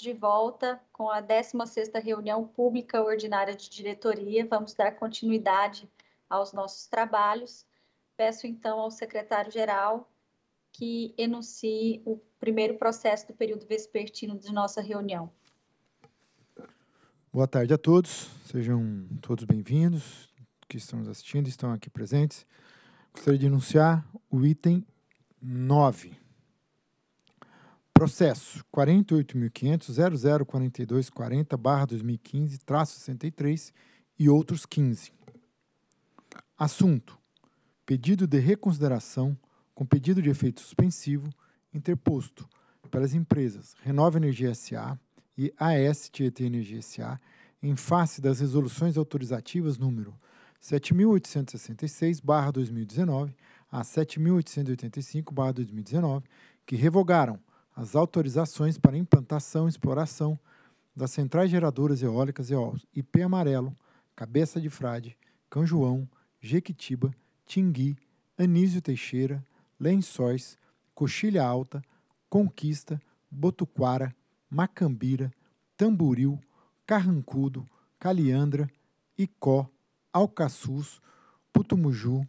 de volta com a 16ª reunião pública ordinária de diretoria. Vamos dar continuidade aos nossos trabalhos. Peço então ao secretário-geral que enuncie o primeiro processo do período vespertino de nossa reunião. Boa tarde a todos. Sejam todos bem-vindos que estão nos assistindo, estão aqui presentes. Gostaria de enunciar o item 9 Processo 48.500.004240-2015, traço 63 e outros 15. Assunto: Pedido de reconsideração com pedido de efeito suspensivo interposto pelas empresas Renova Energia SA e AS Tietê Energia SA em face das resoluções autorizativas número 7.866-2019 a 7.885-2019, que revogaram as autorizações para implantação e exploração das centrais geradoras eólicas EOLs IP Amarelo, Cabeça de Frade, Cão João, Jequitiba, Tingui, Anísio Teixeira, Lençóis, Coxilha Alta, Conquista, Botuquara, Macambira, Tamburil, Carrancudo, Caliandra, Icó, Alcaçuz, Putumuju,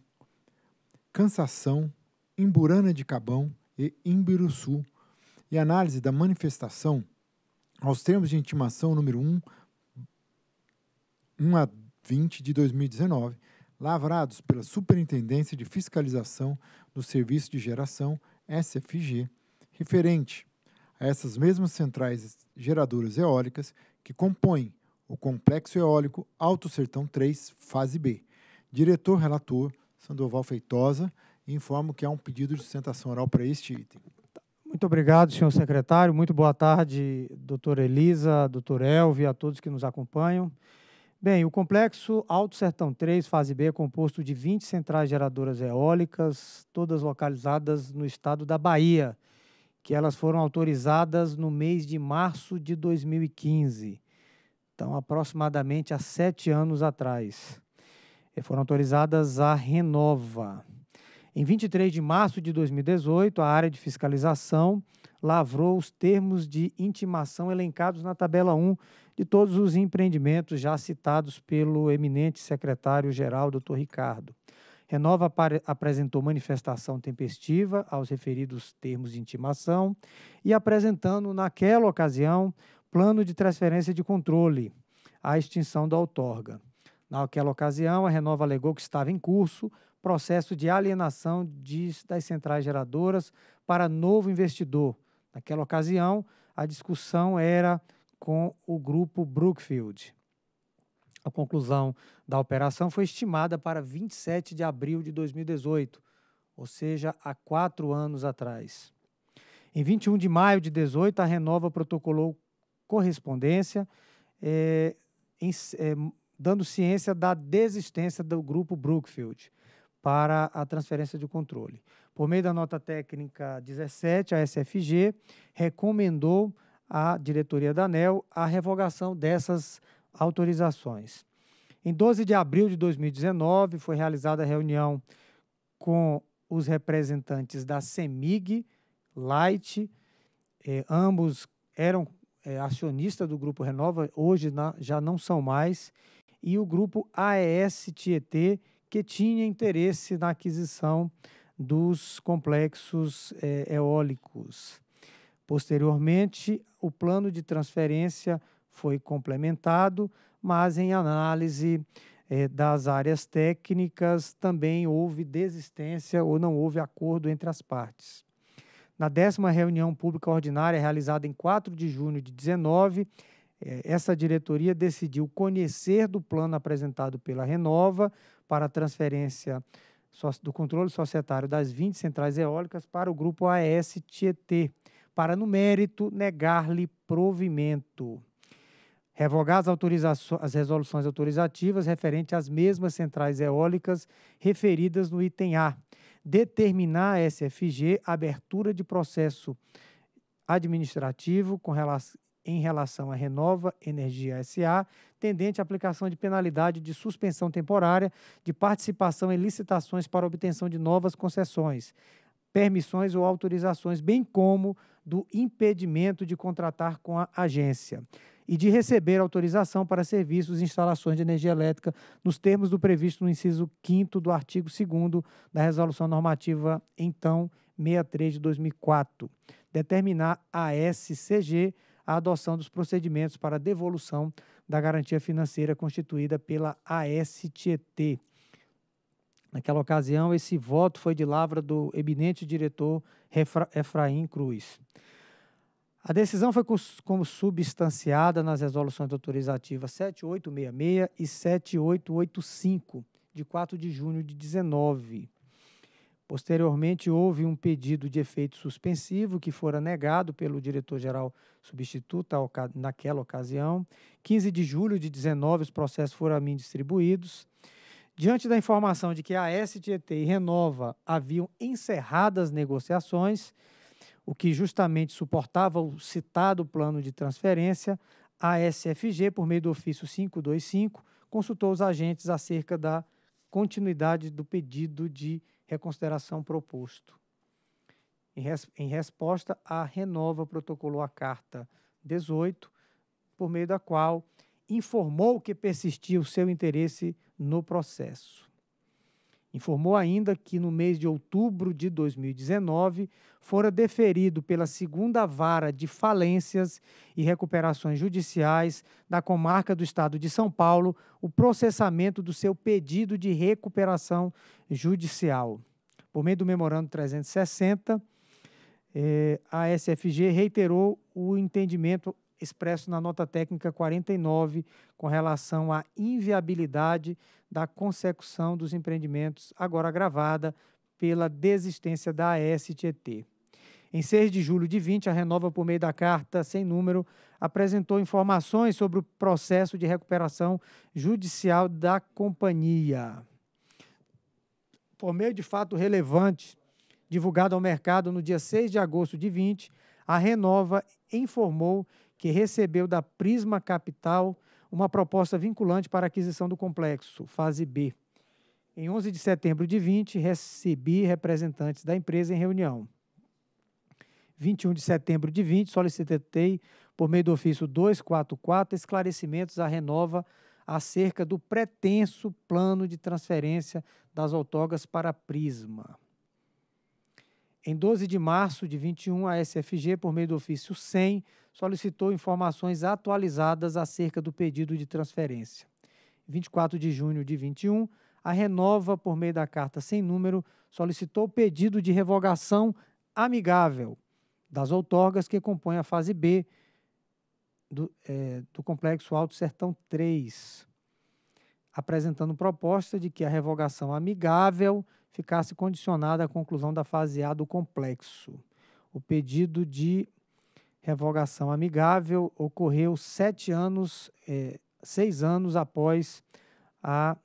Cansação, Imburana de Cabão e Imbiruçu, e análise da manifestação aos termos de intimação número 1, 1 a 20 de 2019, lavrados pela Superintendência de Fiscalização do Serviço de Geração, SFG, referente a essas mesmas centrais geradoras eólicas que compõem o Complexo Eólico Alto Sertão 3, fase B. Diretor relator Sandoval Feitosa informa que há um pedido de sustentação oral para este item. Muito obrigado, senhor secretário. Muito boa tarde, doutora Elisa, doutor Elvio, a todos que nos acompanham. Bem, o complexo Alto Sertão 3, fase B, é composto de 20 centrais geradoras eólicas, todas localizadas no estado da Bahia, que elas foram autorizadas no mês de março de 2015. Então, aproximadamente há sete anos atrás. E foram autorizadas a Renova. Em 23 de março de 2018, a área de fiscalização lavrou os termos de intimação elencados na tabela 1 de todos os empreendimentos já citados pelo eminente secretário-geral, Dr. Ricardo. Renova apresentou manifestação tempestiva aos referidos termos de intimação e apresentando, naquela ocasião, plano de transferência de controle, à extinção da outorga. Naquela ocasião, a Renova alegou que estava em curso processo de alienação de, das centrais geradoras para novo investidor. Naquela ocasião, a discussão era com o grupo Brookfield. A conclusão da operação foi estimada para 27 de abril de 2018, ou seja, há quatro anos atrás. Em 21 de maio de 2018, a Renova protocolou correspondência, eh, em, eh, dando ciência da desistência do grupo Brookfield para a transferência de controle. Por meio da nota técnica 17, a SFG recomendou à diretoria da ANEL a revogação dessas autorizações. Em 12 de abril de 2019, foi realizada a reunião com os representantes da CEMIG, Light, eh, ambos eram eh, acionistas do Grupo Renova, hoje na, já não são mais, e o Grupo AES Tietê, que tinha interesse na aquisição dos complexos é, eólicos. Posteriormente, o plano de transferência foi complementado, mas em análise é, das áreas técnicas também houve desistência ou não houve acordo entre as partes. Na décima reunião pública ordinária, realizada em 4 de junho de 19, eh, essa diretoria decidiu conhecer do plano apresentado pela Renova, para a transferência do controle societário das 20 centrais eólicas para o grupo AES Tietê, para, no mérito, negar-lhe provimento. Revogar as, as resoluções autorizativas referentes às mesmas centrais eólicas referidas no item A. Determinar a SFG abertura de processo administrativo com relação em relação à Renova Energia SA, tendente à aplicação de penalidade de suspensão temporária de participação em licitações para obtenção de novas concessões, permissões ou autorizações, bem como do impedimento de contratar com a agência e de receber autorização para serviços e instalações de energia elétrica nos termos do previsto no inciso 5 do artigo 2 da Resolução Normativa então 63 de 2004, determinar a SCG a adoção dos procedimentos para devolução da garantia financeira constituída pela ASTT. Naquela ocasião, esse voto foi de lavra do eminente diretor Efraim Cruz. A decisão foi como substanciada nas resoluções autorizativas 7866 e 7885, de 4 de junho de 19. Posteriormente, houve um pedido de efeito suspensivo que fora negado pelo diretor-geral substituto naquela ocasião. 15 de julho de 19, os processos foram a mim distribuídos. Diante da informação de que a STET e Renova haviam encerrado as negociações, o que justamente suportava o citado plano de transferência, a SFG, por meio do ofício 525, consultou os agentes acerca da continuidade do pedido de transferência reconsideração proposto. Em, res, em resposta, a Renova protocolou a Carta 18, por meio da qual informou que persistia o seu interesse no processo. Informou ainda que no mês de outubro de 2019 fora deferido pela segunda vara de falências e recuperações judiciais da comarca do Estado de São Paulo o processamento do seu pedido de recuperação judicial. Por meio do memorando 360, eh, a SFG reiterou o entendimento expresso na nota técnica 49 com relação à inviabilidade da consecução dos empreendimentos, agora agravada pela desistência da STT. Em 6 de julho de 20, a Renova, por meio da carta sem número, apresentou informações sobre o processo de recuperação judicial da companhia. Por meio de fato relevante divulgado ao mercado no dia 6 de agosto de 20, a Renova informou que recebeu da Prisma Capital uma proposta vinculante para aquisição do complexo, fase B. Em 11 de setembro de 20, recebi representantes da empresa em reunião. 21 de setembro de 20, solicitei, por meio do ofício 244, esclarecimentos à Renova acerca do pretenso plano de transferência das outorgas para a Prisma. Em 12 de março de 21, a SFG, por meio do ofício 100, solicitou informações atualizadas acerca do pedido de transferência. 24 de junho de 21, a Renova, por meio da carta sem número, solicitou pedido de revogação amigável das outorgas que compõem a fase B do, é, do Complexo Alto Sertão 3, apresentando proposta de que a revogação amigável ficasse condicionada à conclusão da fase A do complexo. O pedido de revogação amigável ocorreu sete anos, é, seis anos após a,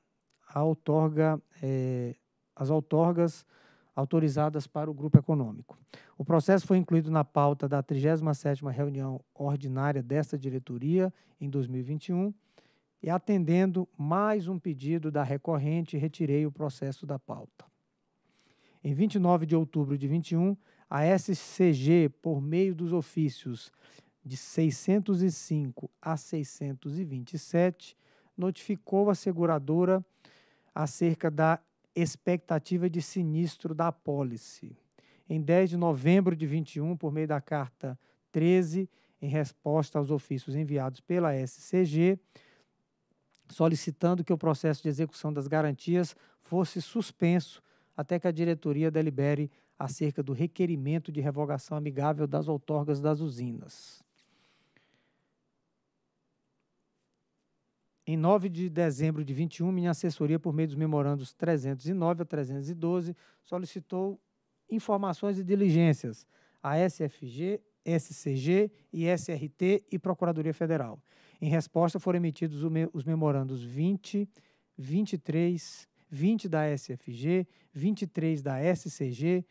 a outorga, é, as outorgas autorizadas para o grupo econômico. O processo foi incluído na pauta da 37ª reunião ordinária desta diretoria em 2021 e atendendo mais um pedido da recorrente, retirei o processo da pauta. Em 29 de outubro de 21, a SCG, por meio dos ofícios de 605 a 627, notificou a seguradora acerca da expectativa de sinistro da apólice. Em 10 de novembro de 21, por meio da carta 13, em resposta aos ofícios enviados pela SCG, solicitando que o processo de execução das garantias fosse suspenso até que a diretoria delibere acerca do requerimento de revogação amigável das outorgas das usinas. Em 9 de dezembro de 21, minha assessoria, por meio dos memorandos 309 a 312, solicitou informações e diligências à SFG, SCG, ISRT e Procuradoria Federal. Em resposta, foram emitidos os memorandos 20, 23, 20 da SFG, 23 da SCG,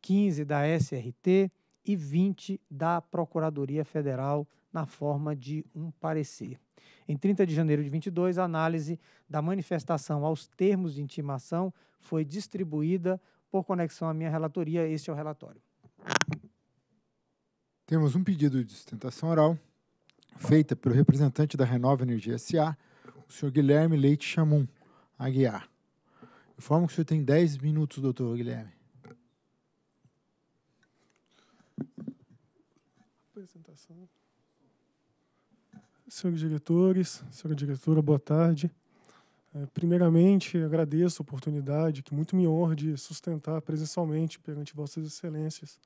15 da SRT e 20 da Procuradoria Federal na forma de um parecer. Em 30 de janeiro de 22, a análise da manifestação aos termos de intimação foi distribuída por conexão à minha relatoria. Este é o relatório. Temos um pedido de sustentação oral feita pelo representante da Renova Energia SA, o senhor Guilherme Leite Chamon. Aguiar. Informo que o senhor tem 10 minutos, doutor Guilherme. Apresentação. Senhores diretores, senhora diretora, boa tarde. É, primeiramente, agradeço a oportunidade que muito me honra de sustentar presencialmente perante Vossas Excelências.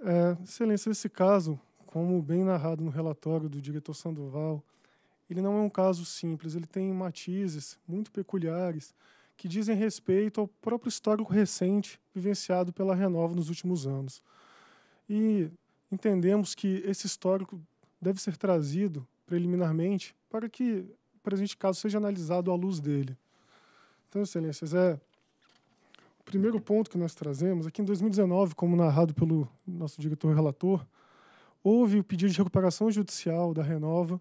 É, excelência, esse caso, como bem narrado no relatório do diretor Sandoval, ele não é um caso simples, ele tem matizes muito peculiares que dizem respeito ao próprio histórico recente vivenciado pela Renova nos últimos anos. E entendemos que esse histórico deve ser trazido preliminarmente para que o presente caso seja analisado à luz dele. Então, excelências, é o primeiro ponto que nós trazemos aqui é em 2019, como narrado pelo nosso diretor relator, houve o pedido de recuperação judicial da Renova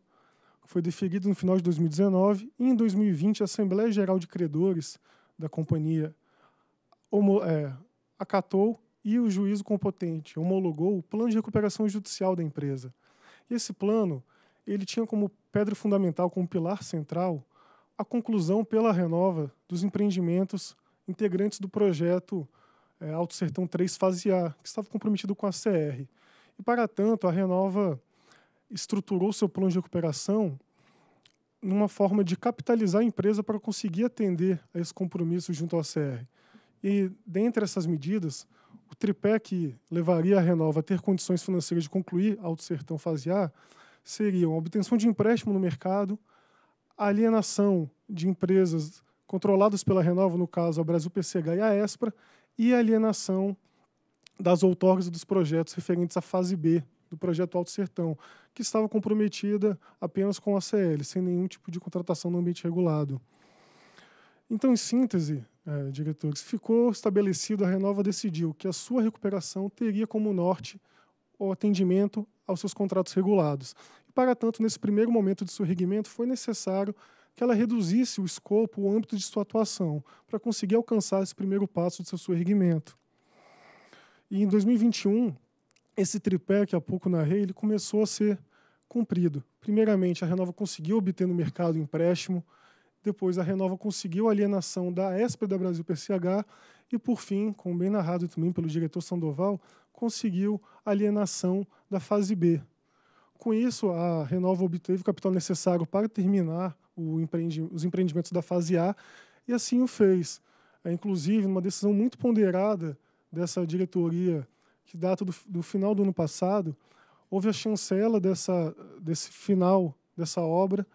foi deferido no final de 2019 e em 2020 a Assembleia Geral de Credores da companhia homo, é, acatou e o juízo competente homologou o plano de recuperação judicial da empresa. E esse plano ele tinha como pedra fundamental, como pilar central, a conclusão pela Renova dos empreendimentos integrantes do projeto é, Alto Sertão 3 Fase A, que estava comprometido com a CR. E, para tanto, a Renova estruturou seu plano de recuperação numa forma de capitalizar a empresa para conseguir atender a esse compromisso junto à ACR. E, dentre essas medidas, o tripé que levaria a Renova a ter condições financeiras de concluir Alto Sertão Fase A seriam a obtenção de empréstimo no mercado, a alienação de empresas controladas pela Renova, no caso a Brasil PCH e a Espra, e a alienação das outorgas dos projetos referentes à fase B do projeto Alto Sertão, que estava comprometida apenas com a CL, sem nenhum tipo de contratação no ambiente regulado. Então, em síntese, é, diretores, ficou estabelecido, a Renova decidiu que a sua recuperação teria como norte o atendimento aos seus contratos regulados. E, para tanto, nesse primeiro momento de surgimento, foi necessário que ela reduzisse o escopo, o âmbito de sua atuação, para conseguir alcançar esse primeiro passo de seu surgimento. E em 2021, esse tripé que há pouco narrei, ele começou a ser cumprido. Primeiramente, a Renova conseguiu obter no mercado empréstimo, depois a Renova conseguiu a alienação da ESP da Brasil PCH e, por fim, como bem narrado também pelo diretor Sandoval, conseguiu a alienação da fase B. Com isso, a Renova obteve o capital necessário para terminar empreendi os empreendimentos da fase A e assim o fez. É, inclusive, numa decisão muito ponderada dessa diretoria que data do, do final do ano passado, houve a chancela dessa, desse final dessa obra.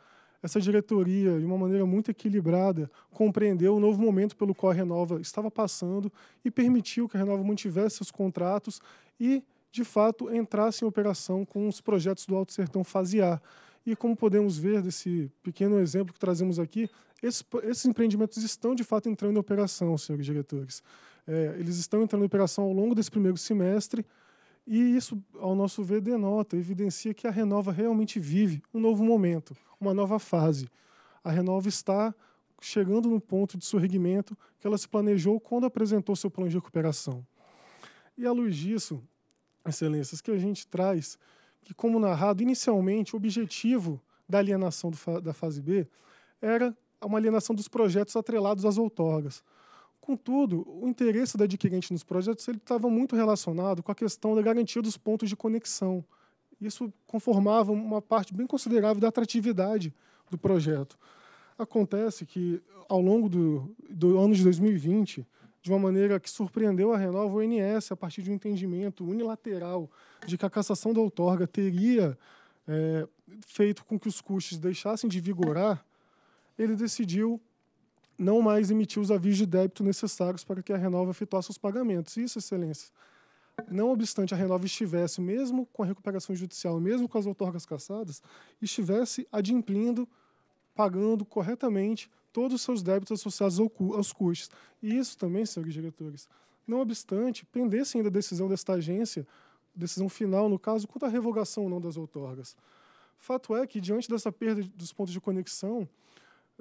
Essa diretoria, de uma maneira muito equilibrada, compreendeu o novo momento pelo qual a Renova estava passando e permitiu que a Renova mantivesse seus contratos e, de fato, entrasse em operação com os projetos do Alto Sertão Fase A. E como podemos ver desse pequeno exemplo que trazemos aqui, esses, esses empreendimentos estão, de fato, entrando em operação, senhores diretores. É, eles estão entrando em operação ao longo desse primeiro semestre e isso, ao nosso ver, denota, evidencia que a Renova realmente vive um novo momento, uma nova fase. A Renova está chegando no ponto de surgimento que ela se planejou quando apresentou seu plano de recuperação. E à luz disso, excelências, que a gente traz que, como narrado inicialmente, o objetivo da alienação da fase B era uma alienação dos projetos atrelados às outorgas. Contudo, o interesse do adquirente nos projetos estava muito relacionado com a questão da garantia dos pontos de conexão. Isso conformava uma parte bem considerável da atratividade do projeto. Acontece que, ao longo do, do ano de 2020, de uma maneira que surpreendeu a Renova o ONS, a partir de um entendimento unilateral de que a cassação da outorga teria é, feito com que os custos deixassem de vigorar, ele decidiu não mais emitir os avisos de débito necessários para que a Renova efetuasse os pagamentos. Isso, Excelência. Não obstante a Renova estivesse, mesmo com a recuperação judicial, mesmo com as outorgas cassadas, estivesse adimplindo, pagando corretamente todos os seus débitos associados aos custos. E isso também, senhores diretores, não obstante, pendesse ainda a decisão desta agência, decisão final, no caso, quanto à revogação ou não das outorgas. Fato é que, diante dessa perda dos pontos de conexão,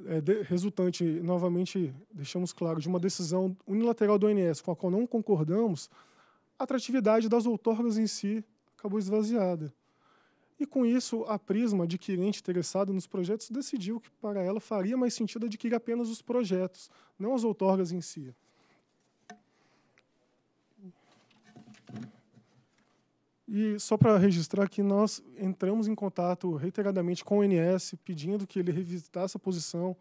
é, de, resultante, novamente, deixamos claro, de uma decisão unilateral do ONS com a qual não concordamos, a atratividade das outorgas em si acabou esvaziada. E com isso, a Prisma, adquirente é interessada nos projetos, decidiu que para ela faria mais sentido adquirir apenas os projetos, não as outorgas em si. E só para registrar que nós entramos em contato reiteradamente com o NS, pedindo que ele revisitasse a posição,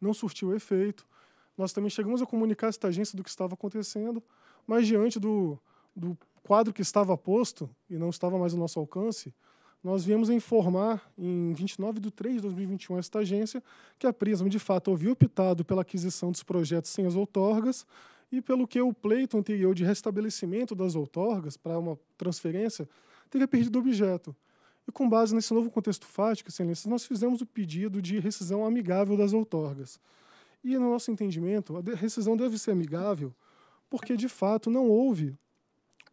não surtiu efeito. Nós também chegamos a comunicar a esta agência do que estava acontecendo, mas diante do, do quadro que estava posto e não estava mais ao nosso alcance, nós viemos a informar em 29 de 3 de 2021 esta agência que a Prisma, de fato, havia optado pela aquisição dos projetos sem as outorgas e pelo que o pleito anterior de restabelecimento das outorgas para uma transferência teria perdido o objeto. E com base nesse novo contexto fático, senhores nós fizemos o pedido de rescisão amigável das outorgas. E, no nosso entendimento, a rescisão deve ser amigável porque, de fato, não houve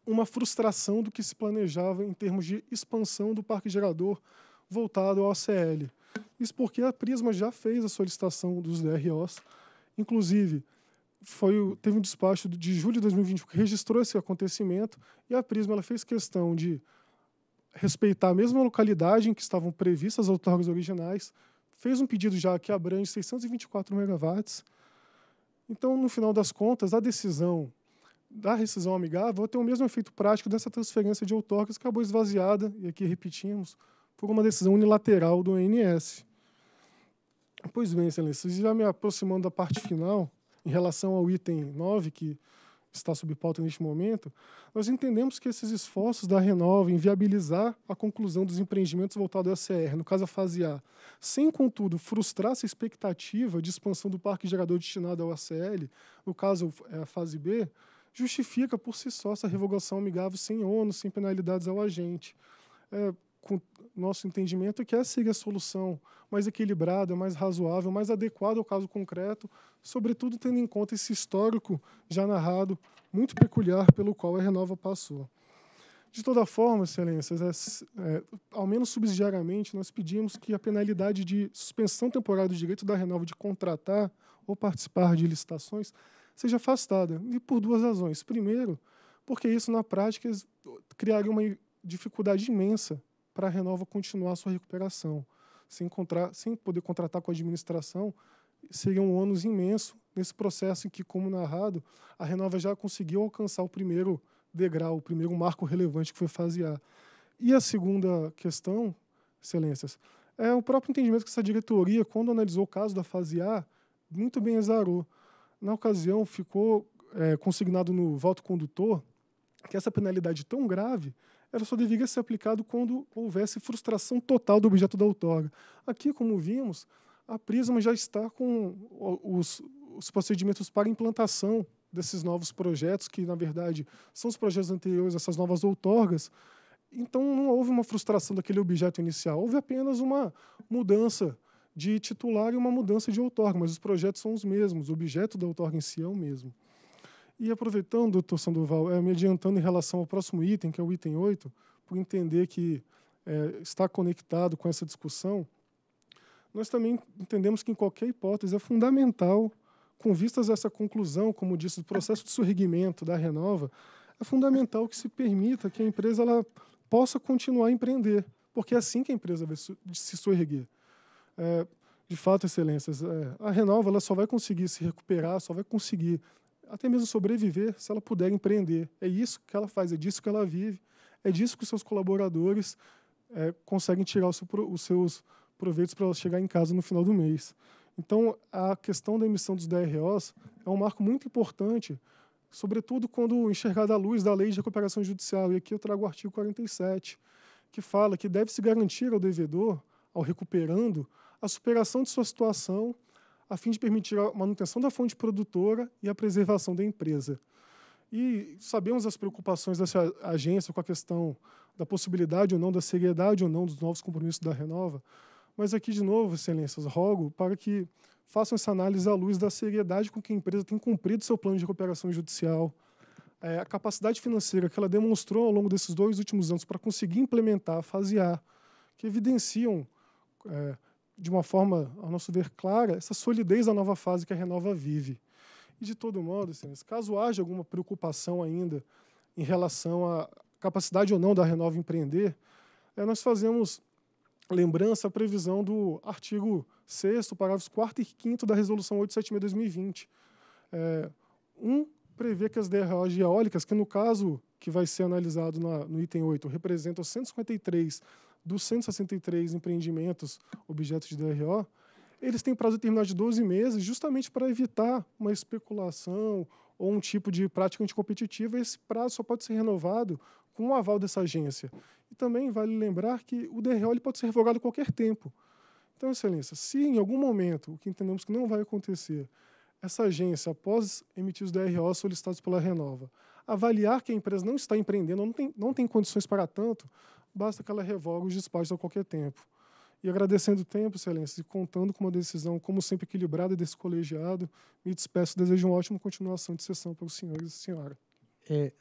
uma frustração do que se planejava em termos de expansão do parque gerador voltado ao ACL. Isso porque a Prisma já fez a solicitação dos DROs, inclusive foi o, teve um despacho de julho de 2021 que registrou esse acontecimento e a Prisma ela fez questão de respeitar a mesma localidade em que estavam previstas as outorgas originais, fez um pedido já que abrange 624 megawatts. Então, no final das contas, a decisão da rescisão amigável ter o mesmo efeito prático dessa transferência de outorgas que acabou esvaziada, e aqui repetimos, por uma decisão unilateral do ONS. Pois bem, excelência, já me aproximando da parte final, em relação ao item 9, que está sob pauta neste momento, nós entendemos que esses esforços da Renova em viabilizar a conclusão dos empreendimentos voltados ao SR, no caso a fase A, sem, contudo, frustrar essa expectativa de expansão do parque gerador destinado ao ACL, no caso é, a fase B, justifica por si só essa revogação amigável sem ônus, sem penalidades ao agente. É, com nosso entendimento é que essa é seria a solução mais equilibrada, mais razoável, mais adequada ao caso concreto, sobretudo tendo em conta esse histórico já narrado, muito peculiar, pelo qual a Renova passou. De toda forma, excelências, é, é, ao menos subsidiariamente, nós pedimos que a penalidade de suspensão temporária do direito da Renova de contratar ou participar de licitações seja afastada, e por duas razões. Primeiro, porque isso, na prática, criaria uma dificuldade imensa para a Renova continuar a sua recuperação. Sem, contra, sem poder contratar com a administração, seria um ônus imenso nesse processo em que, como narrado, a Renova já conseguiu alcançar o primeiro degrau, o primeiro marco relevante que foi fase A. E a segunda questão, excelências, é o próprio entendimento que essa diretoria, quando analisou o caso da fase A, muito bem exarou. Na ocasião, ficou é, consignado no voto condutor que essa penalidade tão grave ela só deveria ser aplicado quando houvesse frustração total do objeto da outorga. Aqui, como vimos, a Prisma já está com os, os procedimentos para implantação desses novos projetos, que, na verdade, são os projetos anteriores, essas novas outorgas, então não houve uma frustração daquele objeto inicial, houve apenas uma mudança de titular e uma mudança de outorga, mas os projetos são os mesmos, o objeto da outorga em si é o mesmo. E aproveitando, doutor Sandoval, é, me adiantando em relação ao próximo item, que é o item 8, por entender que é, está conectado com essa discussão, nós também entendemos que, em qualquer hipótese, é fundamental, com vistas a essa conclusão, como disse, do processo de surgimento da Renova, é fundamental que se permita que a empresa ela possa continuar a empreender, porque é assim que a empresa vai se surgir. É, de fato, excelências, é, a Renova ela só vai conseguir se recuperar, só vai conseguir até mesmo sobreviver se ela puder empreender. É isso que ela faz, é disso que ela vive, é disso que os seus colaboradores é, conseguem tirar seu, os seus proveitos para ela chegar em casa no final do mês. Então, a questão da emissão dos DROs é um marco muito importante, sobretudo quando enxergada à luz da Lei de Recuperação Judicial. E aqui eu trago o artigo 47, que fala que deve-se garantir ao devedor, ao recuperando, a superação de sua situação a fim de permitir a manutenção da fonte produtora e a preservação da empresa. E sabemos as preocupações dessa agência com a questão da possibilidade ou não, da seriedade ou não dos novos compromissos da Renova, mas aqui, de novo, excelências, rogo para que façam essa análise à luz da seriedade com que a empresa tem cumprido seu plano de recuperação judicial, é, a capacidade financeira que ela demonstrou ao longo desses dois últimos anos para conseguir implementar a fase A, que evidenciam é, de uma forma, ao nosso ver, clara, essa solidez da nova fase que a Renova vive. E, de todo modo, senhores, caso haja alguma preocupação ainda em relação à capacidade ou não da Renova empreender, é, nós fazemos lembrança à previsão do artigo 6 parágrafos 4 e 5 da Resolução 876-2020. É, eh, um prevê que as DROs eólicas, que no caso que vai ser analisado na, no item 8, representam 153 dos 163 empreendimentos objetos de DRO, eles têm prazo determinado de 12 meses, justamente para evitar uma especulação ou um tipo de prática anticompetitiva. Esse prazo só pode ser renovado com o aval dessa agência. E também vale lembrar que o DRO pode ser revogado a qualquer tempo. Então, Excelência, se em algum momento, o que entendemos que não vai acontecer, essa agência, após emitir os DRO solicitados pela Renova, avaliar que a empresa não está empreendendo, não tem, não tem condições para tanto, basta que ela revogue os despachos a qualquer tempo. E agradecendo o tempo, excelência, e contando com uma decisão, como sempre, equilibrada desse colegiado, me despeço desejo uma ótima continuação de sessão para os senhores e senhora. É,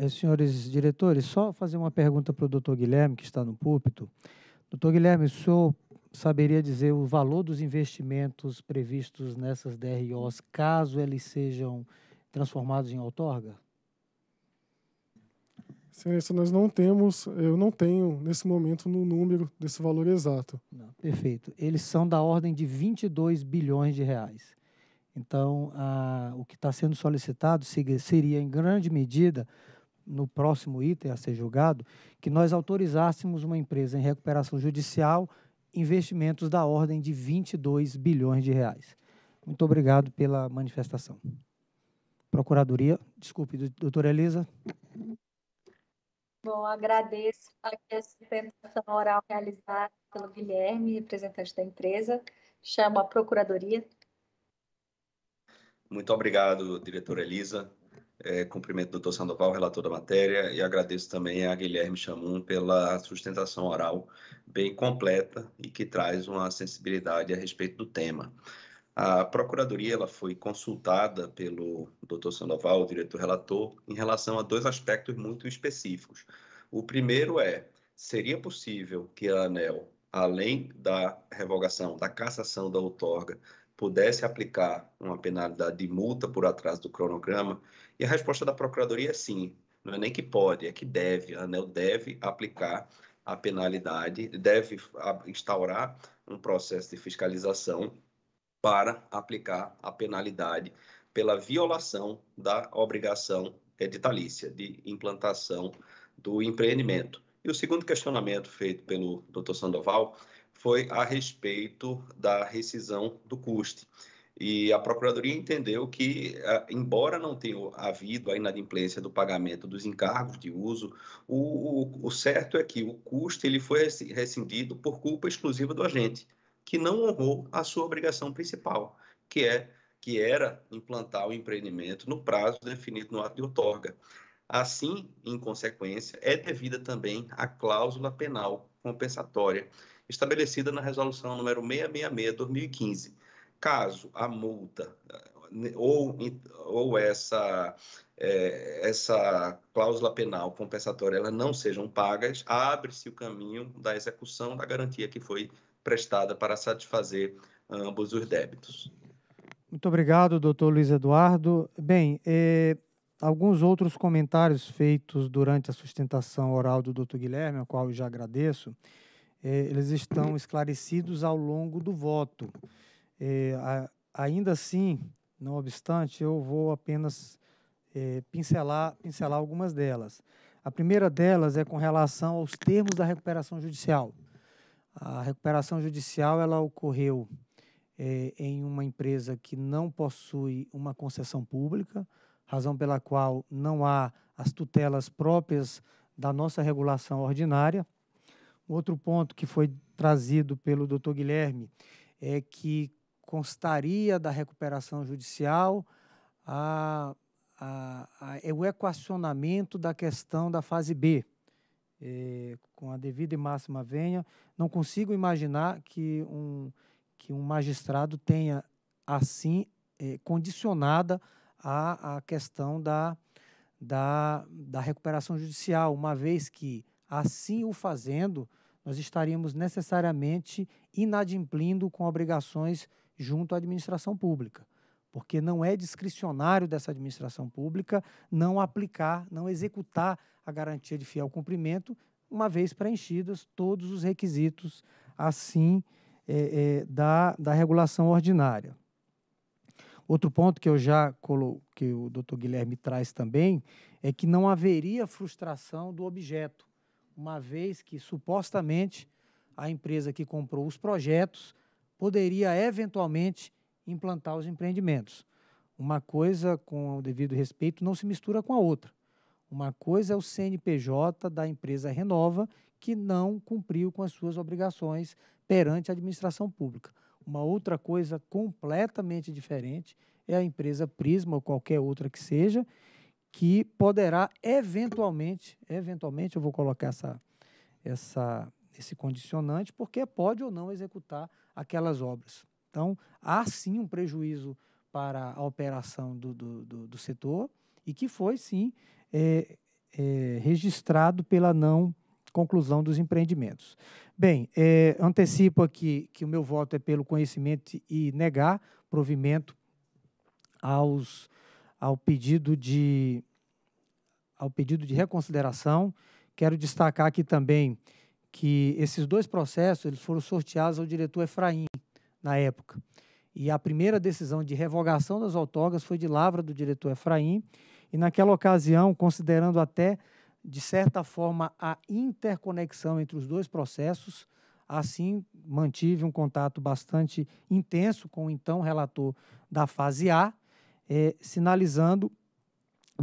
é, senhores diretores, só fazer uma pergunta para o doutor Guilherme, que está no púlpito. Doutor Guilherme, o senhor saberia dizer o valor dos investimentos previstos nessas DROs, caso eles sejam transformados em outorga? Sem nós não temos, eu não tenho nesse momento no número desse valor exato. Não, perfeito. Eles são da ordem de 22 bilhões de reais. Então, a, o que está sendo solicitado seria, em grande medida, no próximo item a ser julgado, que nós autorizássemos uma empresa em recuperação judicial investimentos da ordem de 22 bilhões de reais. Muito obrigado pela manifestação. Procuradoria, desculpe, doutora Elisa. Bom, agradeço aqui a sustentação oral realizada pelo Guilherme, representante da empresa. Chamo a Procuradoria. Muito obrigado, diretora Elisa. É, cumprimento o doutor Sandoval, relator da matéria, e agradeço também a Guilherme Chamun pela sustentação oral bem completa e que traz uma sensibilidade a respeito do tema. A Procuradoria ela foi consultada pelo Dr. Sandoval, o diretor relator, em relação a dois aspectos muito específicos. O primeiro é: seria possível que a ANEL, além da revogação, da cassação da outorga, pudesse aplicar uma penalidade de multa por atraso do cronograma? E a resposta da Procuradoria é sim. Não é nem que pode, é que deve. A ANEL deve aplicar a penalidade, deve instaurar um processo de fiscalização para aplicar a penalidade pela violação da obrigação editalícia de implantação do empreendimento. E o segundo questionamento feito pelo Dr. Sandoval foi a respeito da rescisão do custe. E a Procuradoria entendeu que, eh, embora não tenha havido a inadimplência do pagamento dos encargos de uso, o, o, o certo é que o custe ele foi rescindido por culpa exclusiva do agente que não honrou a sua obrigação principal, que é que era implantar o empreendimento no prazo definido no ato de outorga. Assim, em consequência, é devida também a cláusula penal compensatória estabelecida na resolução número 666/2015. Caso a multa eh, ou, ou essa, é, essa cláusula penal compensatória ela não sejam pagas, abre-se o caminho da execução da garantia que foi prestada para satisfazer ah, ambos os débitos. Muito obrigado, doutor Luiz Eduardo. Bem, eh, alguns outros comentários feitos durante a sustentação oral do doutor Guilherme, ao qual eu já agradeço, eh, eles estão esclarecidos ao longo do voto. Eh, a, ainda assim, não obstante, eu vou apenas eh, pincelar, pincelar algumas delas. A primeira delas é com relação aos termos da recuperação judicial. A recuperação judicial ela ocorreu é, em uma empresa que não possui uma concessão pública, razão pela qual não há as tutelas próprias da nossa regulação ordinária. Outro ponto que foi trazido pelo Dr. Guilherme é que constaria da recuperação judicial a, a, a, é o equacionamento da questão da fase B, eh, com a devida e máxima venha. Não consigo imaginar que um, que um magistrado tenha assim eh, condicionada a, a questão da, da, da recuperação judicial, uma vez que, assim o fazendo, nós estaríamos necessariamente inadimplindo com obrigações junto à administração pública porque não é discricionário dessa administração pública não aplicar, não executar a garantia de fiel cumprimento, uma vez preenchidos todos os requisitos, assim, é, é, da, da regulação ordinária. Outro ponto que eu já que o doutor Guilherme traz também é que não haveria frustração do objeto, uma vez que supostamente a empresa que comprou os projetos poderia eventualmente implantar os empreendimentos. Uma coisa, com o devido respeito, não se mistura com a outra. Uma coisa é o CNPJ da empresa Renova, que não cumpriu com as suas obrigações perante a administração pública. Uma outra coisa completamente diferente é a empresa Prisma ou qualquer outra que seja, que poderá eventualmente, eventualmente eu vou colocar essa, essa, esse condicionante, porque pode ou não executar aquelas obras. Então, há sim um prejuízo para a operação do, do, do, do setor e que foi sim é, é, registrado pela não conclusão dos empreendimentos. Bem, é, antecipo aqui que o meu voto é pelo conhecimento e negar provimento aos, ao pedido de ao pedido de reconsideração. Quero destacar aqui também que esses dois processos eles foram sorteados ao diretor Efraim na época. E a primeira decisão de revogação das outorgas foi de lavra do diretor Efraim, e naquela ocasião, considerando até, de certa forma, a interconexão entre os dois processos, assim mantive um contato bastante intenso com o então relator da fase A, eh, sinalizando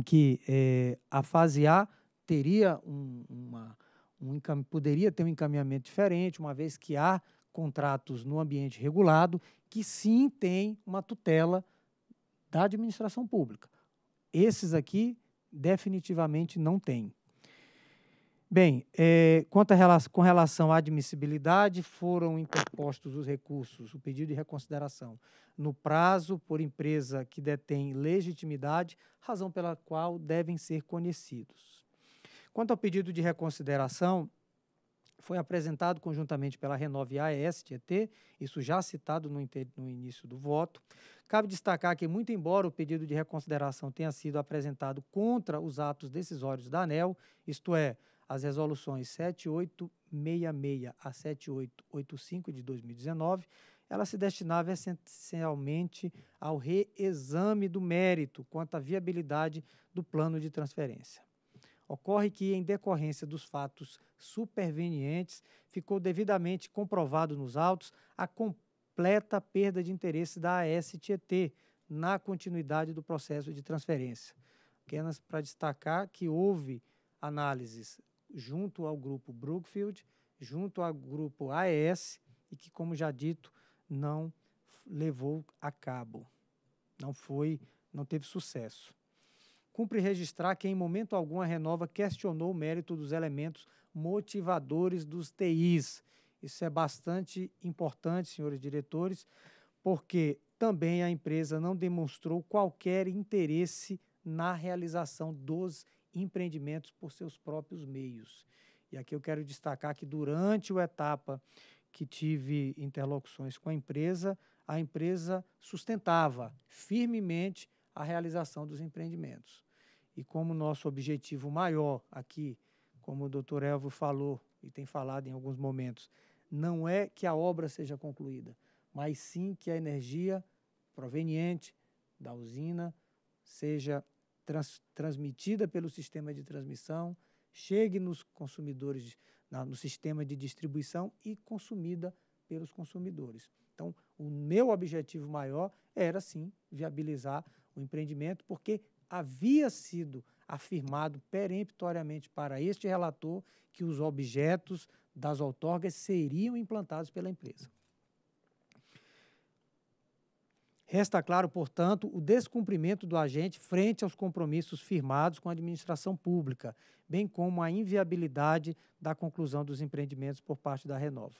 que eh, a fase A teria um, uma, um, poderia ter um encaminhamento diferente, uma vez que há contratos no ambiente regulado, que sim tem uma tutela da administração pública. Esses aqui definitivamente não têm. Bem, é, quanto relação, com relação à admissibilidade, foram interpostos os recursos, o pedido de reconsideração, no prazo por empresa que detém legitimidade, razão pela qual devem ser conhecidos. Quanto ao pedido de reconsideração, foi apresentado conjuntamente pela Renove AES Tietê, isso já citado no, no, início do voto. Cabe destacar que, muito embora o pedido de reconsideração tenha sido apresentado contra os atos decisórios da ANEL, isto é, as resoluções 7866 a 7885 de 2019, ela se destinava essencialmente ao reexame do mérito quanto à viabilidade do plano de transferência. Ocorre que, em decorrência dos fatos supervenientes, ficou devidamente comprovado nos autos a completa perda de interesse da AS na continuidade do processo de transferência. Apenas para destacar que houve análises junto ao grupo Brookfield, junto ao grupo AES, e que, como já dito, não levou a cabo. Não foi, não teve sucesso. Cumpre registrar que em momento algum a Renova questionou o mérito dos elementos motivadores dos TIs. Isso é bastante importante, senhores diretores, porque também a empresa não demonstrou qualquer interesse na realização dos empreendimentos por seus próprios meios. E aqui eu quero destacar que durante a etapa que tive interlocuções com a empresa, a empresa sustentava firmemente a realização dos empreendimentos. E como nosso objetivo maior aqui, como o doutor Elvo falou e tem falado em alguns momentos, não é que a obra seja concluída, mas sim que a energia proveniente da usina seja trans, transmitida pelo sistema de transmissão, chegue nos consumidores, na, no sistema de distribuição e consumida pelos consumidores. Então, o meu objetivo maior era sim viabilizar o empreendimento, porque havia sido afirmado peremptoriamente para este relator que os objetos das outorgas seriam implantados pela empresa. Resta claro, portanto, o descumprimento do agente frente aos compromissos firmados com a administração pública, bem como a inviabilidade da conclusão dos empreendimentos por parte da Renova.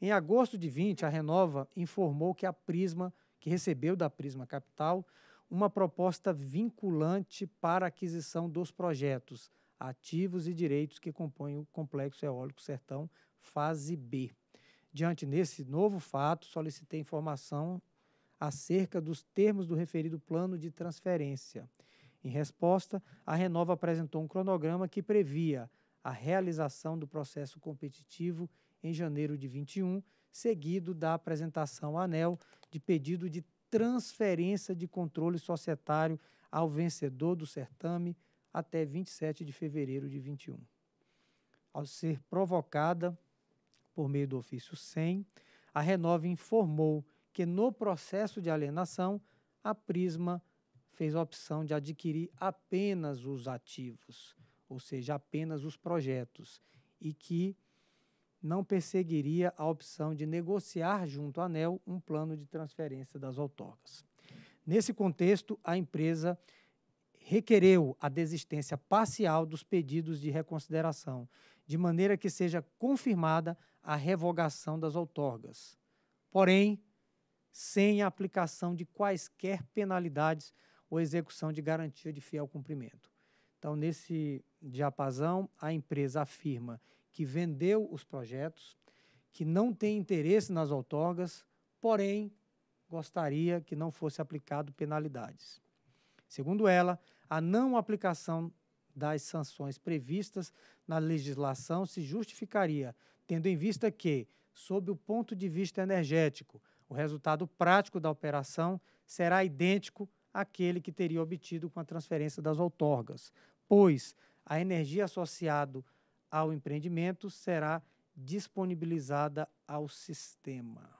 Em agosto de 20, a Renova informou que a Prisma, que recebeu da Prisma Capital, uma proposta vinculante para aquisição dos projetos, ativos e direitos que compõem o Complexo Eólico Sertão, fase B. Diante desse novo fato, solicitei informação acerca dos termos do referido plano de transferência. Em resposta, a Renova apresentou um cronograma que previa a realização do processo competitivo em janeiro de 21, seguido da apresentação à ANEL de pedido de transferência de controle societário ao vencedor do certame até 27 de fevereiro de 21. Ao ser provocada por meio do ofício 100, a Renova informou que no processo de alienação a Prisma fez a opção de adquirir apenas os ativos, ou seja, apenas os projetos, e que não perseguiria a opção de negociar junto à ANEL um plano de transferência das outorgas. Nesse contexto, a empresa requereu a desistência parcial dos pedidos de reconsideração, de maneira que seja confirmada a revogação das outorgas. Porém, sem a aplicação de quaisquer penalidades ou execução de garantia de fiel cumprimento. Então, nesse diapasão, a empresa afirma que vendeu os projetos, que não tem interesse nas outorgas, porém gostaria que não fosse aplicado penalidades. Segundo ela, a não aplicação das sanções previstas na legislação se justificaria, tendo em vista que, sob o ponto de vista energético, o resultado prático da operação será idêntico àquele que teria obtido com a transferência das outorgas, pois a energia associada ao empreendimento será disponibilizada ao sistema.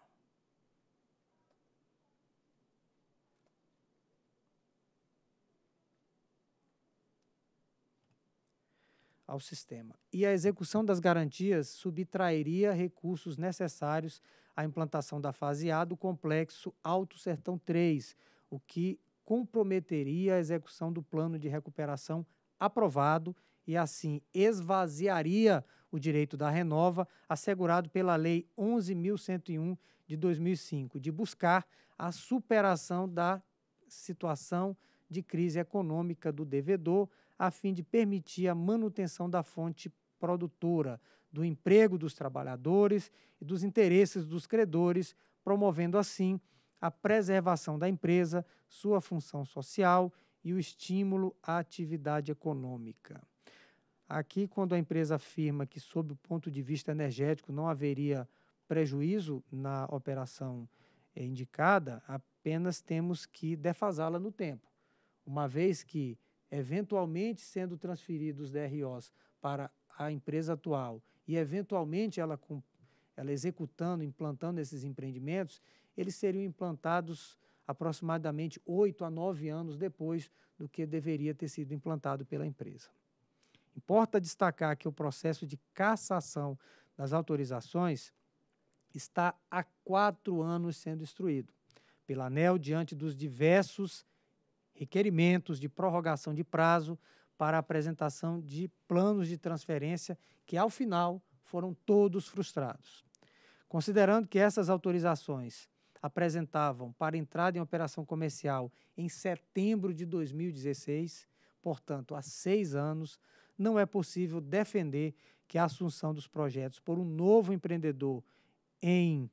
Ao sistema. E a execução das garantias subtrairia recursos necessários à implantação da fase A do complexo Alto Sertão 3, o que comprometeria a execução do plano de recuperação aprovado e assim esvaziaria o direito da renova assegurado pela Lei 11.101 de 2005, de buscar a superação da situação de crise econômica do devedor, a fim de permitir a manutenção da fonte produtora, do emprego dos trabalhadores e dos interesses dos credores, promovendo assim a preservação da empresa, sua função social e o estímulo à atividade econômica. Aqui, quando a empresa afirma que, sob o ponto de vista energético, não haveria prejuízo na operação eh, indicada, apenas temos que defasá-la no tempo, uma vez que, eventualmente sendo transferidos os DROs para a empresa atual e, eventualmente, ela, ela executando, implantando esses empreendimentos, eles seriam implantados aproximadamente oito a nove anos depois do que deveria ter sido implantado pela empresa. Importa destacar que o processo de cassação das autorizações está há quatro anos sendo instruído pela ANEL diante dos diversos requerimentos de prorrogação de prazo para apresentação de planos de transferência que, ao final, foram todos frustrados. Considerando que essas autorizações apresentavam para entrada em operação comercial em setembro de 2016, portanto, há seis anos, não é possível defender que a assunção dos projetos por um novo empreendedor em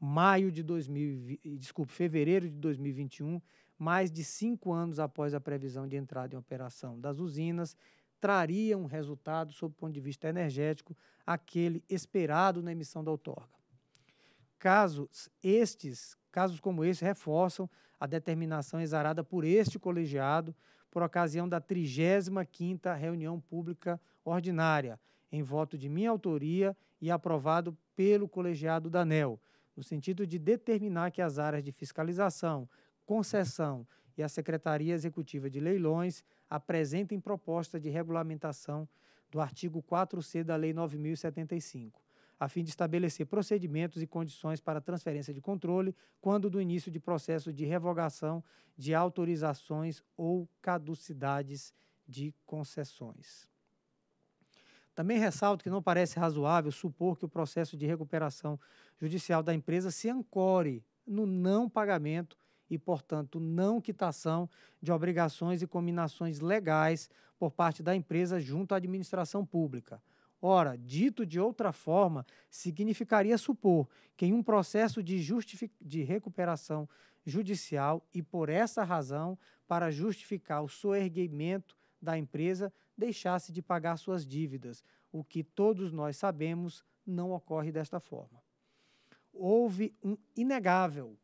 maio de 2000, desculpe, fevereiro de 2021, mais de cinco anos após a previsão de entrada em operação das usinas, traria um resultado, sob o ponto de vista energético, aquele esperado na emissão da outorga. Casos estes, casos como esse reforçam a determinação exarada por este colegiado por ocasião da 35ª reunião pública ordinária, em voto de minha autoria e aprovado pelo colegiado da ANEL, no sentido de determinar que as áreas de fiscalização, concessão e a Secretaria Executiva de Leilões apresentem proposta de regulamentação do artigo 4C da Lei 9075 a fim de estabelecer procedimentos e condições para transferência de controle quando do início de processo de revogação de autorizações ou caducidades de concessões. Também ressalto que não parece razoável supor que o processo de recuperação judicial da empresa se ancore no não pagamento e, portanto, não quitação de obrigações e cominações legais por parte da empresa junto à administração pública, Ora, dito de outra forma, significaria supor que em um processo de, de recuperação judicial e por essa razão, para justificar o soerguimento da empresa, deixasse de pagar suas dívidas, o que todos nós sabemos não ocorre desta forma. Houve um inegável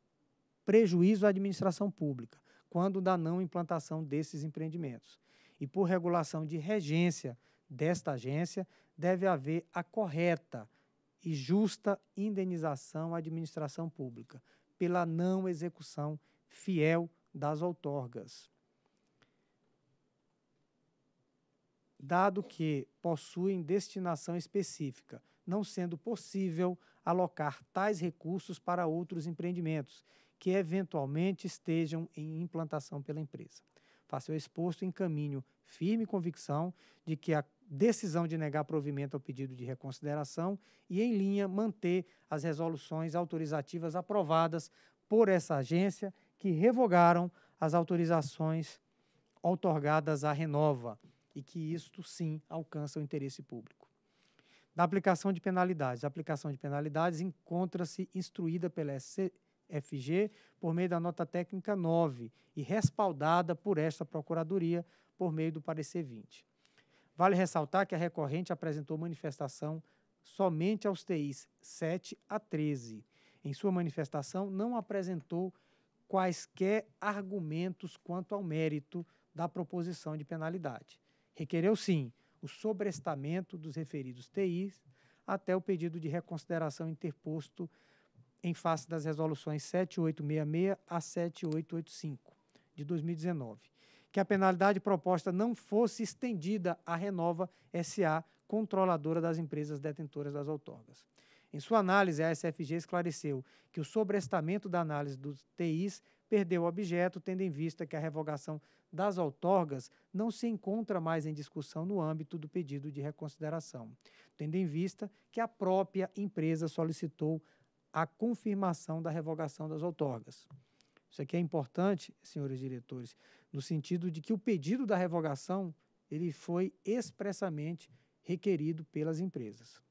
prejuízo à administração pública quando da não implantação desses empreendimentos. E por regulação de regência desta agência, deve haver a correta e justa indenização à administração pública pela não execução fiel das outorgas. Dado que possuem destinação específica, não sendo possível alocar tais recursos para outros empreendimentos que eventualmente estejam em implantação pela empresa. Faço o exposto em caminho firme convicção de que a decisão de negar provimento ao pedido de reconsideração e, em linha, manter as resoluções autorizativas aprovadas por essa agência que revogaram as autorizações outorgadas à Renova e que isto sim alcança o interesse público. Da aplicação de penalidades. A aplicação de penalidades encontra-se instruída pela SCFG por meio da nota técnica 9 e respaldada por esta Procuradoria por meio do parecer 20. Vale ressaltar que a recorrente apresentou manifestação somente aos TIs 7 a 13. Em sua manifestação, não apresentou quaisquer argumentos quanto ao mérito da proposição de penalidade. Requereu, sim, o sobrestamento dos referidos TIs até o pedido de reconsideração interposto em face das resoluções 7866 a 7885 de 2019 que a penalidade proposta não fosse estendida à Renova SA, controladora das empresas detentoras das outorgas. Em sua análise, a SFG esclareceu que o sobrestamento da análise dos TIs perdeu o objeto, tendo em vista que a revogação das outorgas não se encontra mais em discussão no âmbito do pedido de reconsideração, tendo em vista que a própria empresa solicitou a confirmação da revogação das outorgas. Isso aqui é importante, senhores diretores, no sentido de que o pedido da revogação ele foi expressamente requerido pelas empresas.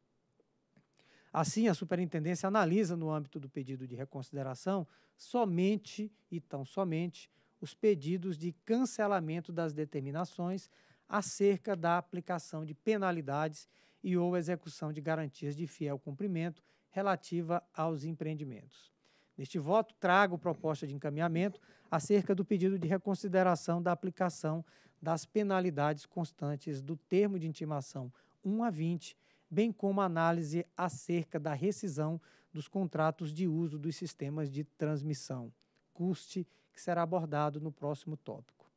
Assim, a superintendência analisa no âmbito do pedido de reconsideração somente e tão somente os pedidos de cancelamento das determinações acerca da aplicação de penalidades e ou execução de garantias de fiel cumprimento relativa aos empreendimentos. Neste voto, trago proposta de encaminhamento acerca do pedido de reconsideração da aplicação das penalidades constantes do termo de intimação 1 a 20, bem como análise acerca da rescisão dos contratos de uso dos sistemas de transmissão, custe, que será abordado no próximo tópico.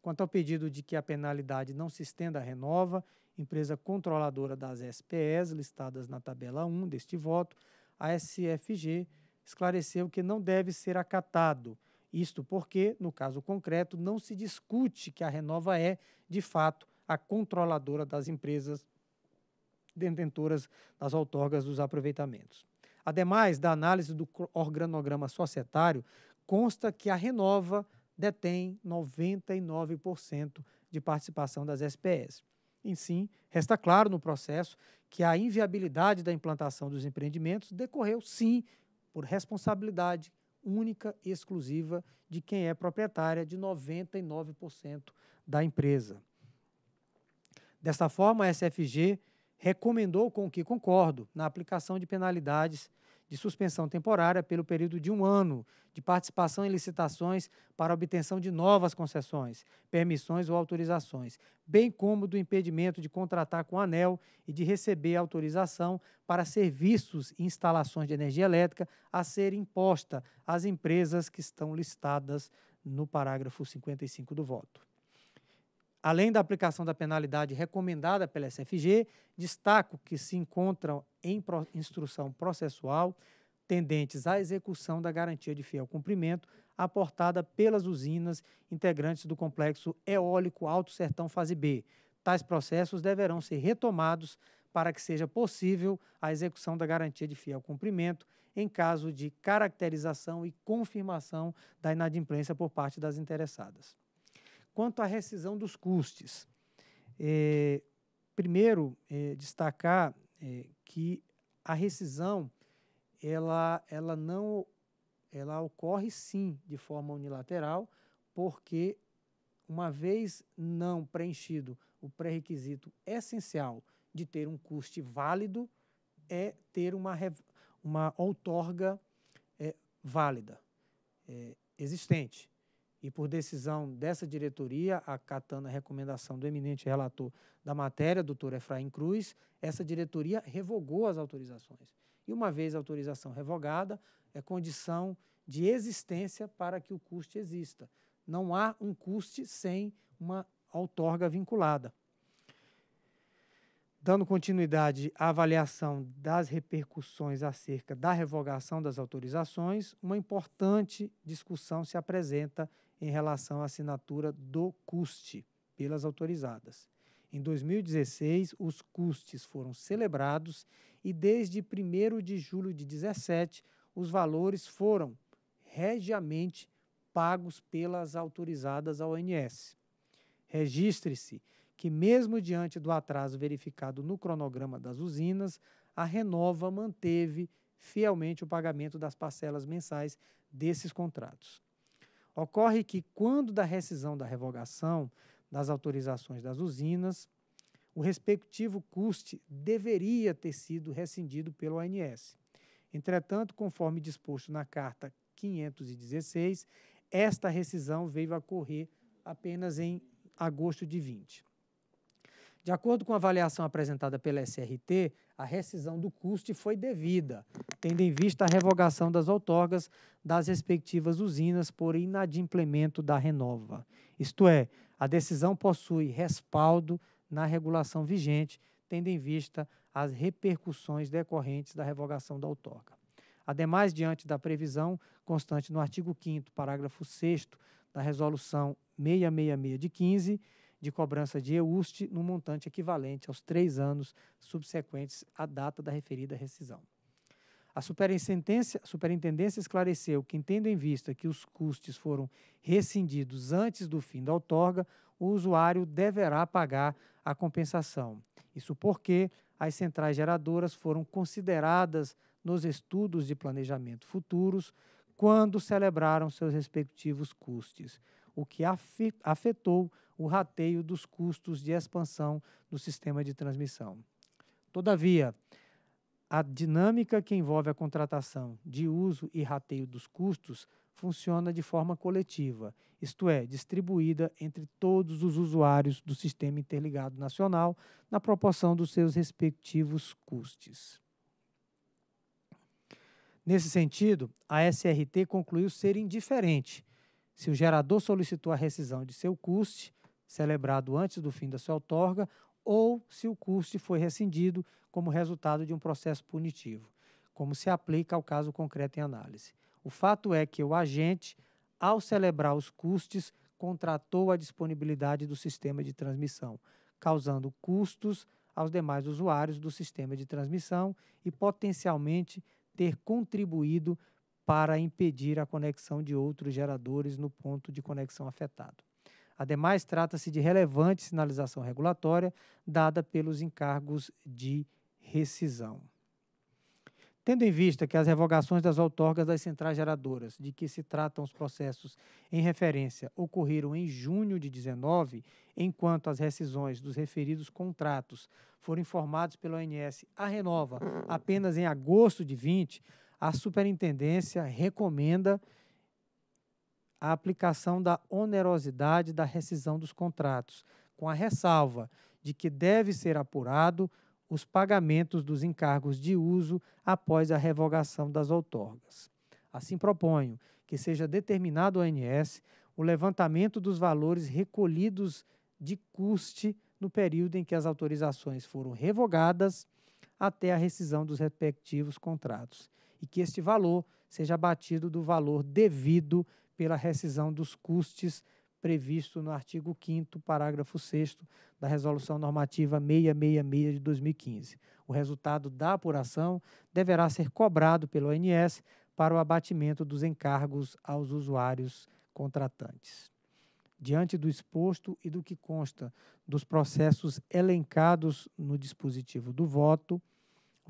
Quanto ao pedido de que a penalidade não se estenda à Renova, empresa controladora das SPEs listadas na tabela 1 deste voto, a SFG esclareceu que não deve ser acatado. Isto porque, no caso concreto, não se discute que a Renova é, de fato, a controladora das empresas detentoras das outorgas dos aproveitamentos. Ademais, da análise do organograma societário, consta que a Renova detém 99% de participação das SPS. Em sim, resta claro no processo que a inviabilidade da implantação dos empreendimentos decorreu, sim, por responsabilidade única e exclusiva de quem é proprietária de 99% da empresa. Desta forma, a SFG recomendou, com o que concordo, na aplicação de penalidades de suspensão temporária pelo período de um ano de participação em licitações para obtenção de novas concessões, permissões ou autorizações, bem como do impedimento de contratar com a ANEL e de receber autorização para serviços e instalações de energia elétrica a ser imposta às empresas que estão listadas no parágrafo 55 do voto. Além da aplicação da penalidade recomendada pela SFG, destaco que se encontram em instrução processual tendentes à execução da garantia de fiel cumprimento aportada pelas usinas integrantes do complexo eólico Alto Sertão Fase B. Tais processos deverão ser retomados para que seja possível a execução da garantia de fiel cumprimento em caso de caracterização e confirmação da inadimplência por parte das interessadas. Quanto à rescisão dos custos, eh, primeiro eh, destacar é, que a rescisão ela, ela não ela ocorre sim de forma unilateral, porque uma vez não preenchido o pré-requisito essencial de ter um custe válido, é ter uma, uma outorga é, válida, é, existente e por decisão dessa diretoria, acatando a recomendação do eminente relator da matéria, doutor Efraim Cruz, essa diretoria revogou as autorizações. E uma vez a autorização revogada, é condição de existência para que o custe exista. Não há um custe sem uma outorga vinculada. Dando continuidade à avaliação das repercussões acerca da revogação das autorizações, uma importante discussão se apresenta em relação à assinatura do CUST pelas autorizadas. Em 2016, os CUSTs foram celebrados e desde 1 de julho de 17, os valores foram regiamente pagos pelas autorizadas à ONS. Registre-se que, mesmo diante do atraso verificado no cronograma das usinas, a Renova manteve fielmente o pagamento das parcelas mensais desses contratos. Ocorre que, quando da rescisão da revogação das autorizações das usinas, o respectivo custe deveria ter sido rescindido pelo ONS. Entretanto, conforme disposto na Carta 516, esta rescisão veio a ocorrer apenas em agosto de 20. De acordo com a avaliação apresentada pela SRT, a rescisão do custe foi devida, tendo em vista a revogação das outorgas das respectivas usinas por inadimplemento da renova. Isto é, a decisão possui respaldo na regulação vigente, tendo em vista as repercussões decorrentes da revogação da outorga. Ademais, diante da previsão constante no artigo 5 parágrafo 6 da Resolução 666 de 15, de cobrança de EUST no montante equivalente aos três anos subsequentes à data da referida rescisão. A superintendência, esclareceu que, tendo em vista que os custos foram rescindidos antes do fim da outorga, o usuário deverá pagar a compensação. Isso porque as centrais geradoras foram consideradas nos estudos de planejamento futuros quando celebraram seus respectivos custos o que afetou o rateio dos custos de expansão do sistema de transmissão. Todavia, a dinâmica que envolve a contratação de uso e rateio dos custos funciona de forma coletiva, isto é, distribuída entre todos os usuários do Sistema Interligado Nacional na proporção dos seus respectivos custos. Nesse sentido, a SRT concluiu ser indiferente se o gerador solicitou a rescisão de seu custe, celebrado antes do fim da sua outorga, ou se o custe foi rescindido como resultado de um processo punitivo, como se aplica ao caso concreto em análise. O fato é que o agente, ao celebrar os custes, contratou a disponibilidade do sistema de transmissão, causando custos aos demais usuários do sistema de transmissão e potencialmente ter contribuído para impedir a conexão de outros geradores no ponto de conexão afetado. Ademais, trata-se de relevante sinalização regulatória dada pelos encargos de rescisão. Tendo em vista que as revogações das outorgas das centrais geradoras, de que se tratam os processos em referência, ocorreram em junho de 19, enquanto as rescisões dos referidos contratos foram informados pelo ONS a Renova apenas em agosto de 20, a superintendência recomenda a aplicação da onerosidade da rescisão dos contratos, com a ressalva de que deve ser apurado os pagamentos dos encargos de uso após a revogação das outorgas. Assim proponho que seja determinado ao ANS o levantamento dos valores recolhidos de custe no período em que as autorizações foram revogadas até a rescisão dos respectivos contratos e que este valor seja abatido do valor devido pela rescisão dos custos previsto no artigo 5 parágrafo 6 da Resolução Normativa 666 de 2015. O resultado da apuração deverá ser cobrado pelo ONS para o abatimento dos encargos aos usuários contratantes. Diante do exposto e do que consta dos processos elencados no dispositivo do voto,